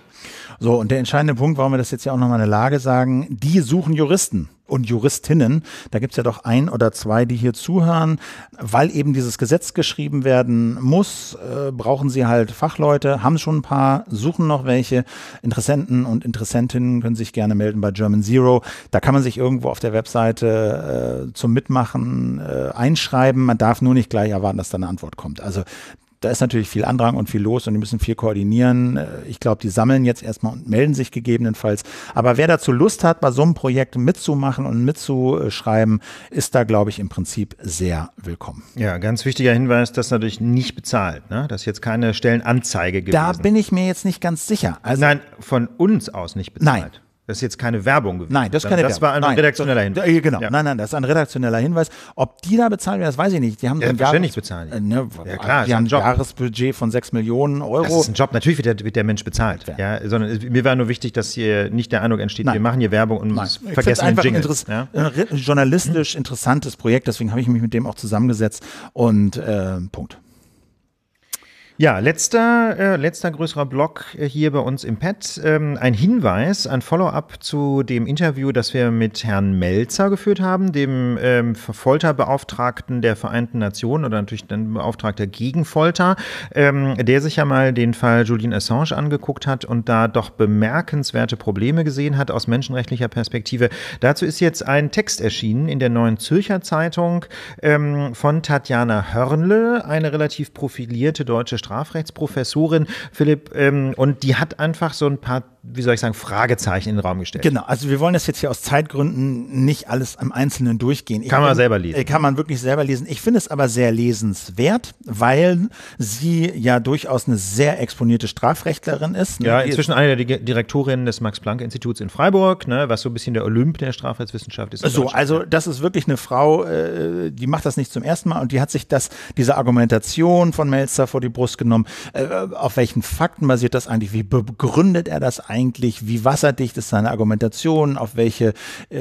So, und der entscheidende Punkt, warum wir das jetzt ja auch nochmal in der Lage sagen, die suchen Juristen und Juristinnen. Da gibt's ja doch ein oder zwei, die hier zuhören. Weil eben dieses Gesetz geschrieben werden muss, äh, brauchen sie halt Fachleute, haben schon ein paar, suchen noch welche. Interessenten und Interessentinnen können sich gerne melden bei German Zero. Da kann man sich irgendwo auf der Webseite äh, zum Mitmachen äh, einschreiben. Man darf nur nicht gleich erwarten, dass da eine Antwort kommt. Also da ist natürlich viel Andrang und viel los und die müssen viel koordinieren. Äh, ich glaube, die sammeln jetzt erstmal und melden sich gegebenenfalls. Aber wer dazu Lust hat, bei so einem Projekt mitzumachen und mitzuschreiben, ist da, glaube ich, im Prinzip sehr willkommen. Ja, ganz wichtiger Hinweis, dass natürlich nicht bezahlt, ne? dass jetzt keine Stellenanzeige gibt. Da bin ich mir jetzt nicht ganz sicher. Also, Nein, von uns aus nicht bezahlt. Nein. Das ist jetzt keine Werbung gewesen. Nein, das ist keine das Werbung. Das war ein nein, redaktioneller Hinweis. Äh, genau, ja. nein, nein, das ist ein redaktioneller Hinweis. Ob die da bezahlen werden, das weiß ich nicht. Die haben ja, wahrscheinlich bezahlen. Äh, ne, ja, klar, die haben ein Job. Jahresbudget von 6 Millionen Euro. Das ist ein Job, natürlich wird der, wird der Mensch bezahlt. Ja. ja. sondern mir war nur wichtig, dass hier nicht der Eindruck entsteht, nein. wir machen hier Werbung und nein. vergessen einfach den Jingle. Ein, äh, ein journalistisch interessantes Projekt, deswegen habe ich mich mit dem auch zusammengesetzt und äh, Punkt. Ja, letzter, äh, letzter größerer Block äh, hier bei uns im Pad. Ähm, ein Hinweis, ein Follow-up zu dem Interview, das wir mit Herrn Melzer geführt haben, dem ähm, Folterbeauftragten der Vereinten Nationen oder natürlich dann Beauftragter gegen Folter, ähm, der sich ja mal den Fall Julian Assange angeguckt hat und da doch bemerkenswerte Probleme gesehen hat aus menschenrechtlicher Perspektive. Dazu ist jetzt ein Text erschienen in der neuen Zürcher Zeitung ähm, von Tatjana Hörnle, eine relativ profilierte deutsche Strafrechtsprofessorin, Philipp, ähm, und die hat einfach so ein paar wie soll ich sagen, Fragezeichen in den Raum gestellt. Genau, also wir wollen das jetzt hier aus Zeitgründen nicht alles im Einzelnen durchgehen. Ich kann man bin, selber lesen. Äh, kann man wirklich selber lesen. Ich finde es aber sehr lesenswert, weil sie ja durchaus eine sehr exponierte Strafrechtlerin ist. Ne? Ja, inzwischen eine der Direktorinnen des Max-Planck-Instituts in Freiburg, ne, was so ein bisschen der Olymp der Strafrechtswissenschaft ist. So, also, also das ist wirklich eine Frau, äh, die macht das nicht zum ersten Mal und die hat sich das, diese Argumentation von Melzer vor die Brust genommen. Äh, auf welchen Fakten basiert das eigentlich? Wie begründet er das eigentlich? eigentlich, wie wasserdicht ist seine Argumentation, auf welche äh,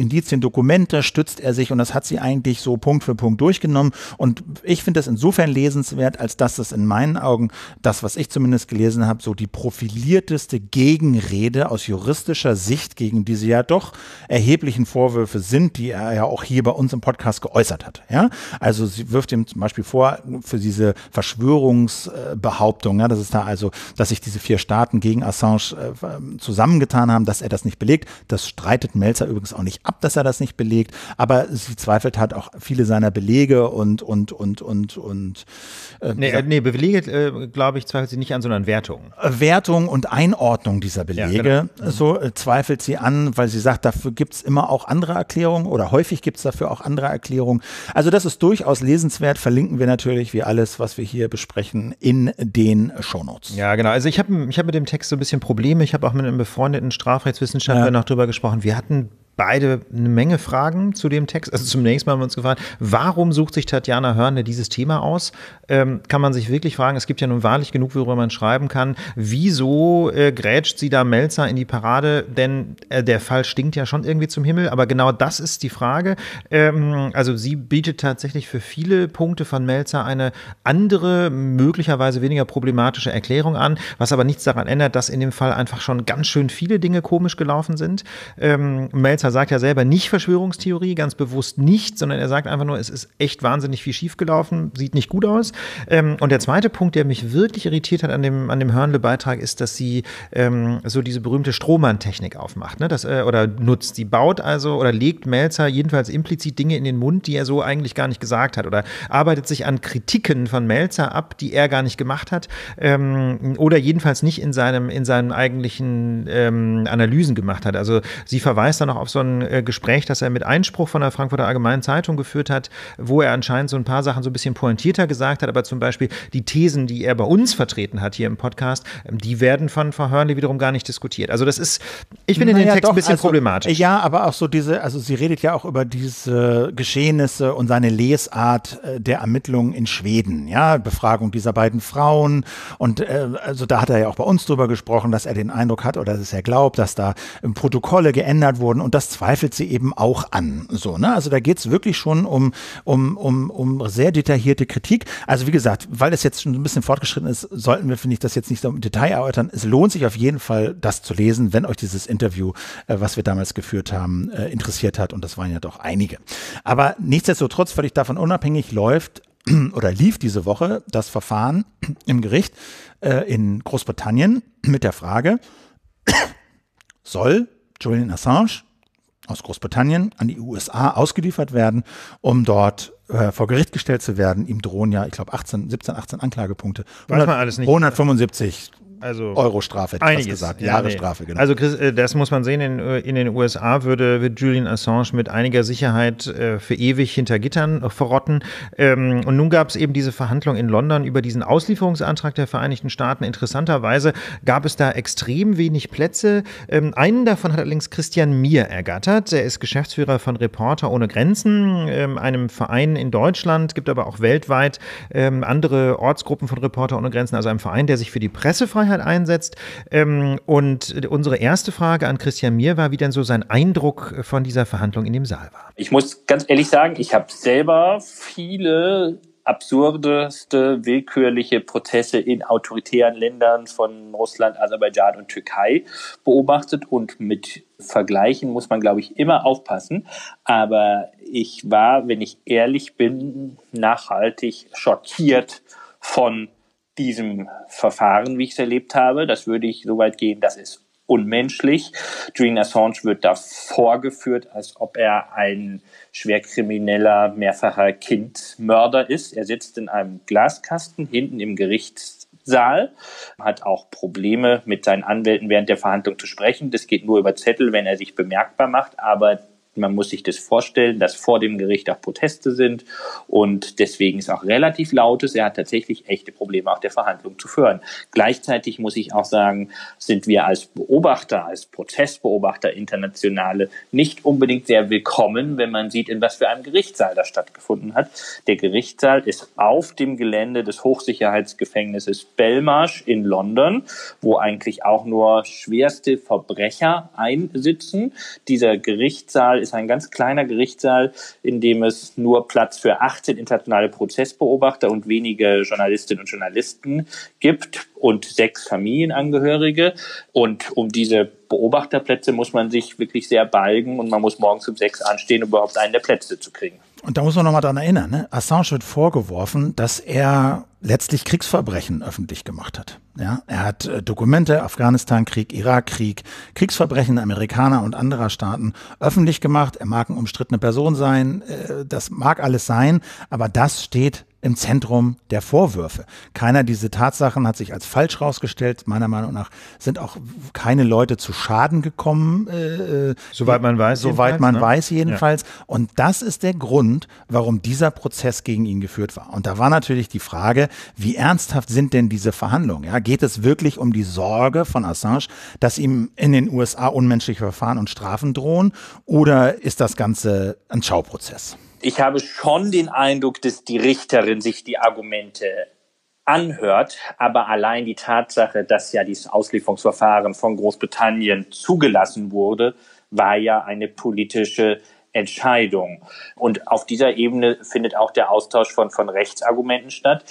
Indizien, Dokumente stützt er sich und das hat sie eigentlich so Punkt für Punkt durchgenommen und ich finde das insofern lesenswert, als dass das in meinen Augen, das was ich zumindest gelesen habe, so die profilierteste Gegenrede aus juristischer Sicht gegen diese ja doch erheblichen Vorwürfe sind, die er ja auch hier bei uns im Podcast geäußert hat. Ja? Also sie wirft ihm zum Beispiel vor, für diese Verschwörungsbehauptung, ja, dass es da also, dass sich diese vier Staaten gegen Assange äh, äh, zusammengetan haben, dass er das nicht belegt. Das streitet Melzer übrigens auch nicht ab, dass er das nicht belegt, aber sie zweifelt halt auch viele seiner Belege und, und, und, und, und. Äh, nee, äh, nee, Belege, äh, glaube ich, zweifelt sie nicht an, sondern Wertung. Äh, Wertung und Einordnung dieser Belege, ja, genau. Äh, so äh, zweifelt sie an, weil sie sagt, dafür gibt es immer auch andere Erklärungen oder häufig gibt es dafür auch andere Erklärungen. Also das ist durchaus lesenswert, verlinken wir natürlich wie alles, was wir hier besprechen, in den Shownotes. Ja, genau. Also ich habe ich hab mit dem Text so ein bisschen Probleme Probleme. Ich habe auch mit einem befreundeten Strafrechtswissenschaftler ja. noch drüber gesprochen. Wir hatten beide eine Menge Fragen zu dem Text. Also zunächst mal haben wir uns gefragt, warum sucht sich Tatjana Hörne dieses Thema aus? Ähm, kann man sich wirklich fragen. Es gibt ja nun wahrlich genug, worüber man schreiben kann. Wieso äh, grätscht sie da Melzer in die Parade? Denn äh, der Fall stinkt ja schon irgendwie zum Himmel. Aber genau das ist die Frage. Ähm, also sie bietet tatsächlich für viele Punkte von Melzer eine andere, möglicherweise weniger problematische Erklärung an, was aber nichts daran ändert, dass in dem Fall einfach schon ganz schön viele Dinge komisch gelaufen sind. Ähm, Melzer Seehofer sagt ja selber nicht Verschwörungstheorie, ganz bewusst nicht, sondern er sagt einfach nur, es ist echt wahnsinnig viel schiefgelaufen, sieht nicht gut aus. Ähm, und der zweite Punkt, der mich wirklich irritiert hat an dem, an dem Hörnle-Beitrag, ist, dass sie ähm, so diese berühmte Strohmann-Technik aufmacht ne? das, äh, oder nutzt. Sie baut also oder legt Melzer jedenfalls implizit Dinge in den Mund, die er so eigentlich gar nicht gesagt hat oder arbeitet sich an Kritiken von Melzer ab, die er gar nicht gemacht hat ähm, oder jedenfalls nicht in, seinem, in seinen eigentlichen ähm, Analysen gemacht hat. Also sie verweist dann auch auf so so ein äh, Gespräch, das er mit Einspruch von der Frankfurter Allgemeinen Zeitung geführt hat, wo er anscheinend so ein paar Sachen so ein bisschen pointierter gesagt hat, aber zum Beispiel die Thesen, die er bei uns vertreten hat hier im Podcast, ähm, die werden von Frau Hörnli wiederum gar nicht diskutiert. Also das ist, ich finde naja, den Text doch, ein bisschen also, problematisch. Ja, aber auch so diese, also sie redet ja auch über diese Geschehnisse und seine Lesart äh, der Ermittlungen in Schweden, ja, Befragung dieser beiden Frauen und äh, also da hat er ja auch bei uns drüber gesprochen, dass er den Eindruck hat oder dass er glaubt, dass da ähm, Protokolle geändert wurden und das das zweifelt sie eben auch an. So, ne? Also da geht es wirklich schon um, um, um, um sehr detaillierte Kritik. Also wie gesagt, weil es jetzt schon ein bisschen fortgeschritten ist, sollten wir, finde ich, das jetzt nicht so im Detail erörtern. Es lohnt sich auf jeden Fall, das zu lesen, wenn euch dieses Interview, äh, was wir damals geführt haben, äh, interessiert hat. Und das waren ja doch einige. Aber nichtsdestotrotz, völlig davon unabhängig, läuft oder lief diese Woche das Verfahren im Gericht äh, in Großbritannien mit der Frage, soll Julian Assange aus Großbritannien an die USA ausgeliefert werden, um dort äh, vor Gericht gestellt zu werden. Ihm drohen ja, ich glaube, 18, 17, 18 Anklagepunkte. Weiß man alles nicht. 175 also Euro-Strafe, hätte einiges, fast gesagt. Ja, Jahresstrafe, nee. genau. Also Chris, äh, das muss man sehen, in, äh, in den USA würde, würde Julian Assange mit einiger Sicherheit äh, für ewig hinter Gittern äh, verrotten. Ähm, und nun gab es eben diese Verhandlung in London über diesen Auslieferungsantrag der Vereinigten Staaten. Interessanterweise gab es da extrem wenig Plätze. Ähm, einen davon hat allerdings Christian Mier ergattert. Er ist Geschäftsführer von Reporter ohne Grenzen, ähm, einem Verein in Deutschland, gibt aber auch weltweit ähm, andere Ortsgruppen von Reporter ohne Grenzen, also einem Verein, der sich für die Pressefreiheit Freiheit einsetzt. Ähm, und unsere erste Frage an Christian Mir war, wie denn so sein Eindruck äh, von dieser Verhandlung in dem Saal war. Ich muss ganz ehrlich sagen, ich habe selber viele absurdeste, willkürliche Prozesse in autoritären Ländern von Russland, Aserbaidschan und Türkei beobachtet und mit Vergleichen muss man, glaube ich, immer aufpassen. Aber ich war, wenn ich ehrlich bin, nachhaltig schockiert von diesem Verfahren, wie ich es erlebt habe. Das würde ich so weit gehen, das ist unmenschlich. Julian Assange wird da vorgeführt, als ob er ein schwerkrimineller, mehrfacher Kindmörder ist. Er sitzt in einem Glaskasten hinten im Gerichtssaal, hat auch Probleme mit seinen Anwälten während der Verhandlung zu sprechen. Das geht nur über Zettel, wenn er sich bemerkbar macht, aber man muss sich das vorstellen, dass vor dem Gericht auch Proteste sind und deswegen ist auch relativ lautes. Er hat tatsächlich echte Probleme, auch der Verhandlung zu führen. Gleichzeitig muss ich auch sagen, sind wir als Beobachter, als Prozessbeobachter internationale nicht unbedingt sehr willkommen, wenn man sieht, in was für einem Gerichtssaal das stattgefunden hat. Der Gerichtssaal ist auf dem Gelände des Hochsicherheitsgefängnisses Belmarsh in London, wo eigentlich auch nur schwerste Verbrecher einsitzen. Dieser Gerichtssaal ist ein ganz kleiner Gerichtssaal, in dem es nur Platz für 18 internationale Prozessbeobachter und wenige Journalistinnen und Journalisten gibt und sechs Familienangehörige. Und um diese Beobachterplätze muss man sich wirklich sehr balgen und man muss morgens um sechs anstehen, um überhaupt einen der Plätze zu kriegen und da muss man nochmal dran erinnern, ne? Assange wird vorgeworfen, dass er letztlich Kriegsverbrechen öffentlich gemacht hat. Ja? Er hat äh, Dokumente, Afghanistan-Krieg, Irak-Krieg, Kriegsverbrechen Amerikaner und anderer Staaten öffentlich gemacht. Er mag eine umstrittene Person sein, äh, das mag alles sein, aber das steht im Zentrum der Vorwürfe. Keiner dieser Tatsachen hat sich als falsch rausgestellt. Meiner Meinung nach sind auch keine Leute zu Schaden gekommen. Äh, äh soweit man weiß. Soweit man ne? weiß jedenfalls. Ja. Und das ist der Grund, warum dieser Prozess gegen ihn geführt war. Und da war natürlich die Frage, wie ernsthaft sind denn diese Verhandlungen? Ja, geht es wirklich um die Sorge von Assange, dass ihm in den USA unmenschliche Verfahren und Strafen drohen? Oder ist das Ganze ein Schauprozess? ich habe schon den Eindruck, dass die Richterin sich die Argumente anhört, aber allein die Tatsache, dass ja dieses Auslieferungsverfahren von Großbritannien zugelassen wurde, war ja eine politische Entscheidung. Und auf dieser Ebene findet auch der Austausch von, von Rechtsargumenten statt.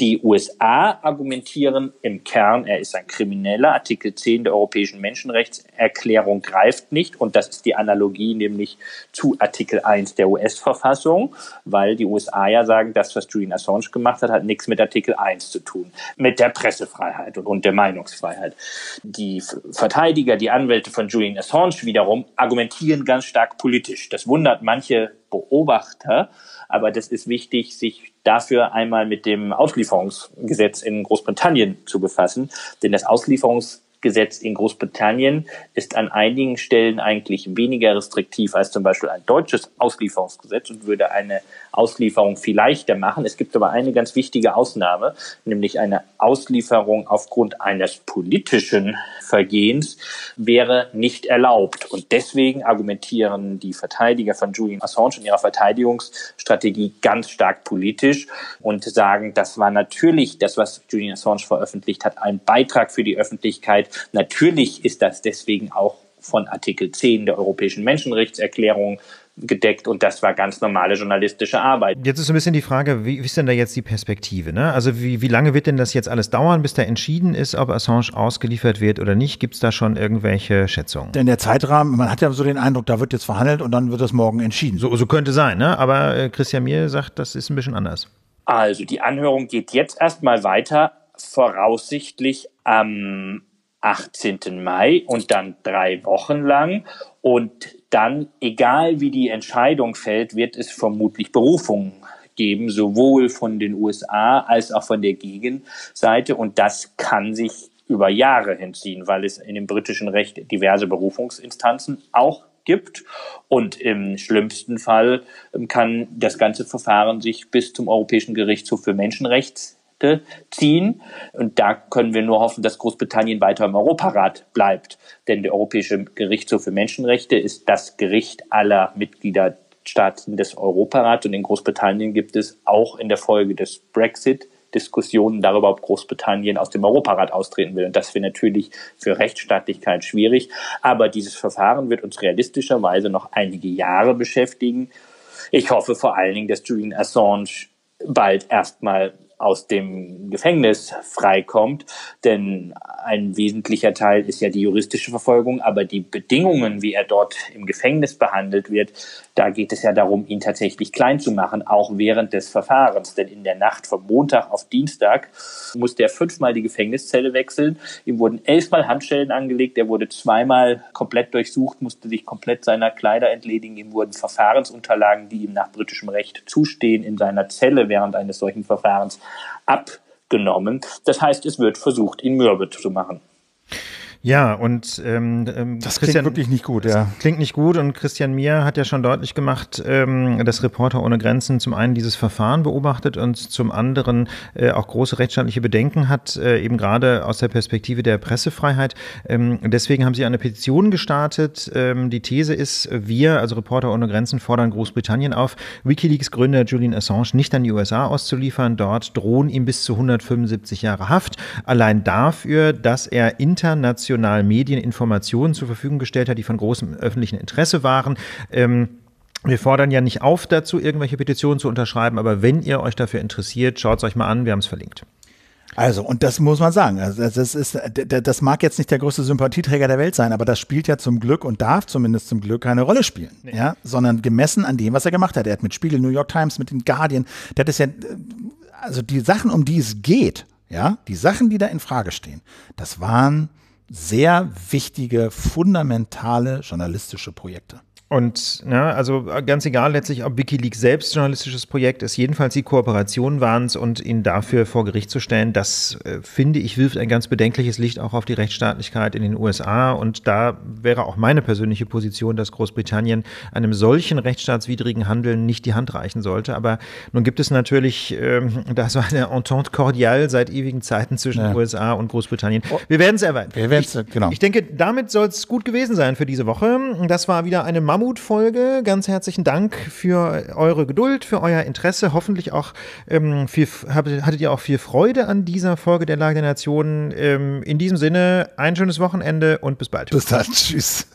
Die USA argumentieren im Kern, er ist ein Krimineller. Artikel 10 der Europäischen Menschenrechtserklärung greift nicht. Und das ist die Analogie nämlich zu Artikel 1 der US-Verfassung, weil die USA ja sagen, das, was Julian Assange gemacht hat, hat nichts mit Artikel 1 zu tun, mit der Pressefreiheit und, der Meinungsfreiheit. Die Verteidiger, die Anwälte von Julian Assange wiederum argumentieren ganz stark politisch. Das wundert manche Beobachter, aber das ist wichtig, sich dafür einmal mit dem Auslieferungsgesetz in Großbritannien zu befassen. Denn das Auslieferungsgesetz Gesetz in Großbritannien ist an einigen Stellen eigentlich weniger restriktiv als zum Beispiel ein deutsches Auslieferungsgesetz und würde eine Auslieferung viel leichter machen. Es gibt aber eine ganz wichtige Ausnahme, nämlich eine Auslieferung aufgrund eines politischen Vergehens wäre nicht erlaubt. Und deswegen argumentieren die Verteidiger von Julian Assange in ihrer Verteidigungsstrategie ganz stark politisch und sagen, das war natürlich das, was Julian Assange veröffentlicht hat, ein Beitrag für die Öffentlichkeit, Menschenrechts. Natürlich ist das deswegen auch von Artikel 10 der Europäischen Menschenrechtserklärung gedeckt und das war ganz normale journalistische Arbeit. Jetzt ist so ein bisschen die Frage, wie ist denn da jetzt die Perspektive? Ne? Also wie, wie lange wird denn das jetzt alles dauern, bis da entschieden ist, ob Assange ausgeliefert wird oder nicht? Gibt es da schon irgendwelche Schätzungen? Denn der Zeitrahmen, man hat ja so den Eindruck, da wird jetzt verhandelt und dann wird das morgen entschieden. So, so könnte sein, ne? aber äh, Christian Mir sagt, das ist ein bisschen anders. Also die Anhörung geht jetzt erstmal weiter, voraussichtlich am ähm 18. Mai und dann drei Wochen lang. Und dann, egal wie die Entscheidung fällt, wird es vermutlich Berufungen geben, sowohl von den USA als auch von der Gegenseite. Und das kann sich über Jahre hinziehen, weil es in dem britischen Recht diverse Berufungsinstanzen auch gibt. Und im schlimmsten Fall ähm, kann das ganze Verfahren sich bis zum Europäischen Gerichtshof für Menschenrechts Rechte ziehen. Und da können wir nur hoffen, dass Großbritannien weiter im Europarat bleibt. Denn der Europäische Gerichtshof für Menschenrechte ist das Gericht aller Mitgliederstaaten des Europarats. Und in Großbritannien gibt es auch in der Folge des Brexit Diskussionen darüber, ob Großbritannien aus dem Europarat austreten will. Und das wäre natürlich für Rechtsstaatlichkeit schwierig. Aber dieses Verfahren wird uns realistischerweise noch einige Jahre beschäftigen. Ich hoffe vor allen Dingen, dass Julian Assange bald erstmal aus dem Gefängnis freikommt. Denn ein wesentlicher Teil ist ja die juristische Verfolgung, aber die Bedingungen, wie er dort im Gefängnis behandelt wird, da geht es ja darum, ihn tatsächlich klein zu machen, auch während des Verfahrens. Denn in der Nacht vom Montag auf Dienstag musste er fünfmal die Gefängniszelle wechseln. Ihm wurden elfmal Handschellen angelegt. Er wurde zweimal komplett durchsucht, musste sich komplett seiner Kleider entledigen. Ihm wurden Verfahrensunterlagen, die ihm nach britischem Recht zustehen, in seiner Zelle während eines solchen Verfahrens abgenommen. Das heißt, es wird versucht, ihn mürbe zu machen. Ja, und ähm, ähm das Christian, klingt wirklich nicht gut, ja. Das Klingt nicht gut und Christian Mier hat ja schon deutlich gemacht, ähm, dass Reporter ohne Grenzen zum einen dieses Verfahren beobachtet und zum anderen äh, auch große rechtsstaatliche Bedenken hat, äh, eben gerade aus der Perspektive der Pressefreiheit. Ähm, deswegen haben sie eine Petition gestartet. Ähm, die These ist, wir, also Reporter ohne Grenzen, fordern Großbritannien auf, Wikileaks Gründer Julian Assange nicht an die USA auszuliefern. Dort drohen ihm bis zu 175 Jahre Haft. Allein dafür, dass er international internationalen Medien Informationen zur Verfügung gestellt hat, die von großem öffentlichen Interesse waren. Ähm, wir fordern ja nicht auf dazu, irgendwelche Petitionen zu unterschreiben, aber wenn ihr euch dafür interessiert, schaut es euch mal an, wir haben es verlinkt. Also, und das muss man sagen. Also, das ist, das mag jetzt nicht der größte Sympathieträger der Welt sein, aber das spielt ja zum Glück und darf zumindest zum Glück keine Rolle spielen. Nee. Ja, sondern gemessen an dem, was er gemacht hat. Er hat mit Spiegel, New York Times, mit den Guardian, der hat das ja, also die Sachen, um die es geht, ja, die Sachen, die da in Frage stehen, das waren sehr wichtige, fundamentale journalistische Projekte. Und ja, ne, also äh, ganz egal letztlich, ob Wikileaks selbst journalistisches Projekt ist, jedenfalls die Kooperation waren es und ihn dafür vor Gericht zu stellen, das äh, finde ich wirft ein ganz bedenkliches Licht auch auf die Rechtsstaatlichkeit in den USA. Und da wäre auch meine persönliche Position, dass Großbritannien einem solchen rechtsstaatswidrigen Handeln nicht die Hand reichen sollte. Aber nun gibt es natürlich äh, da so eine Entente cordiale seit ewigen Zeiten zwischen ja. USA und Großbritannien. Oh. Wir werden es erweitern. Wir werden es, genau. Ich denke, damit soll es gut gewesen sein für diese Woche. Das war wieder eine Mammut Mammutfolge. Ganz herzlichen Dank für eure Geduld, für euer Interesse. Hoffentlich auch ähm, viel, hattet ihr auch viel Freude an dieser Folge der Lage der Nationen. Ähm, in diesem Sinne, ein schönes Wochenende und bis bald. Bis dann. Tschüss.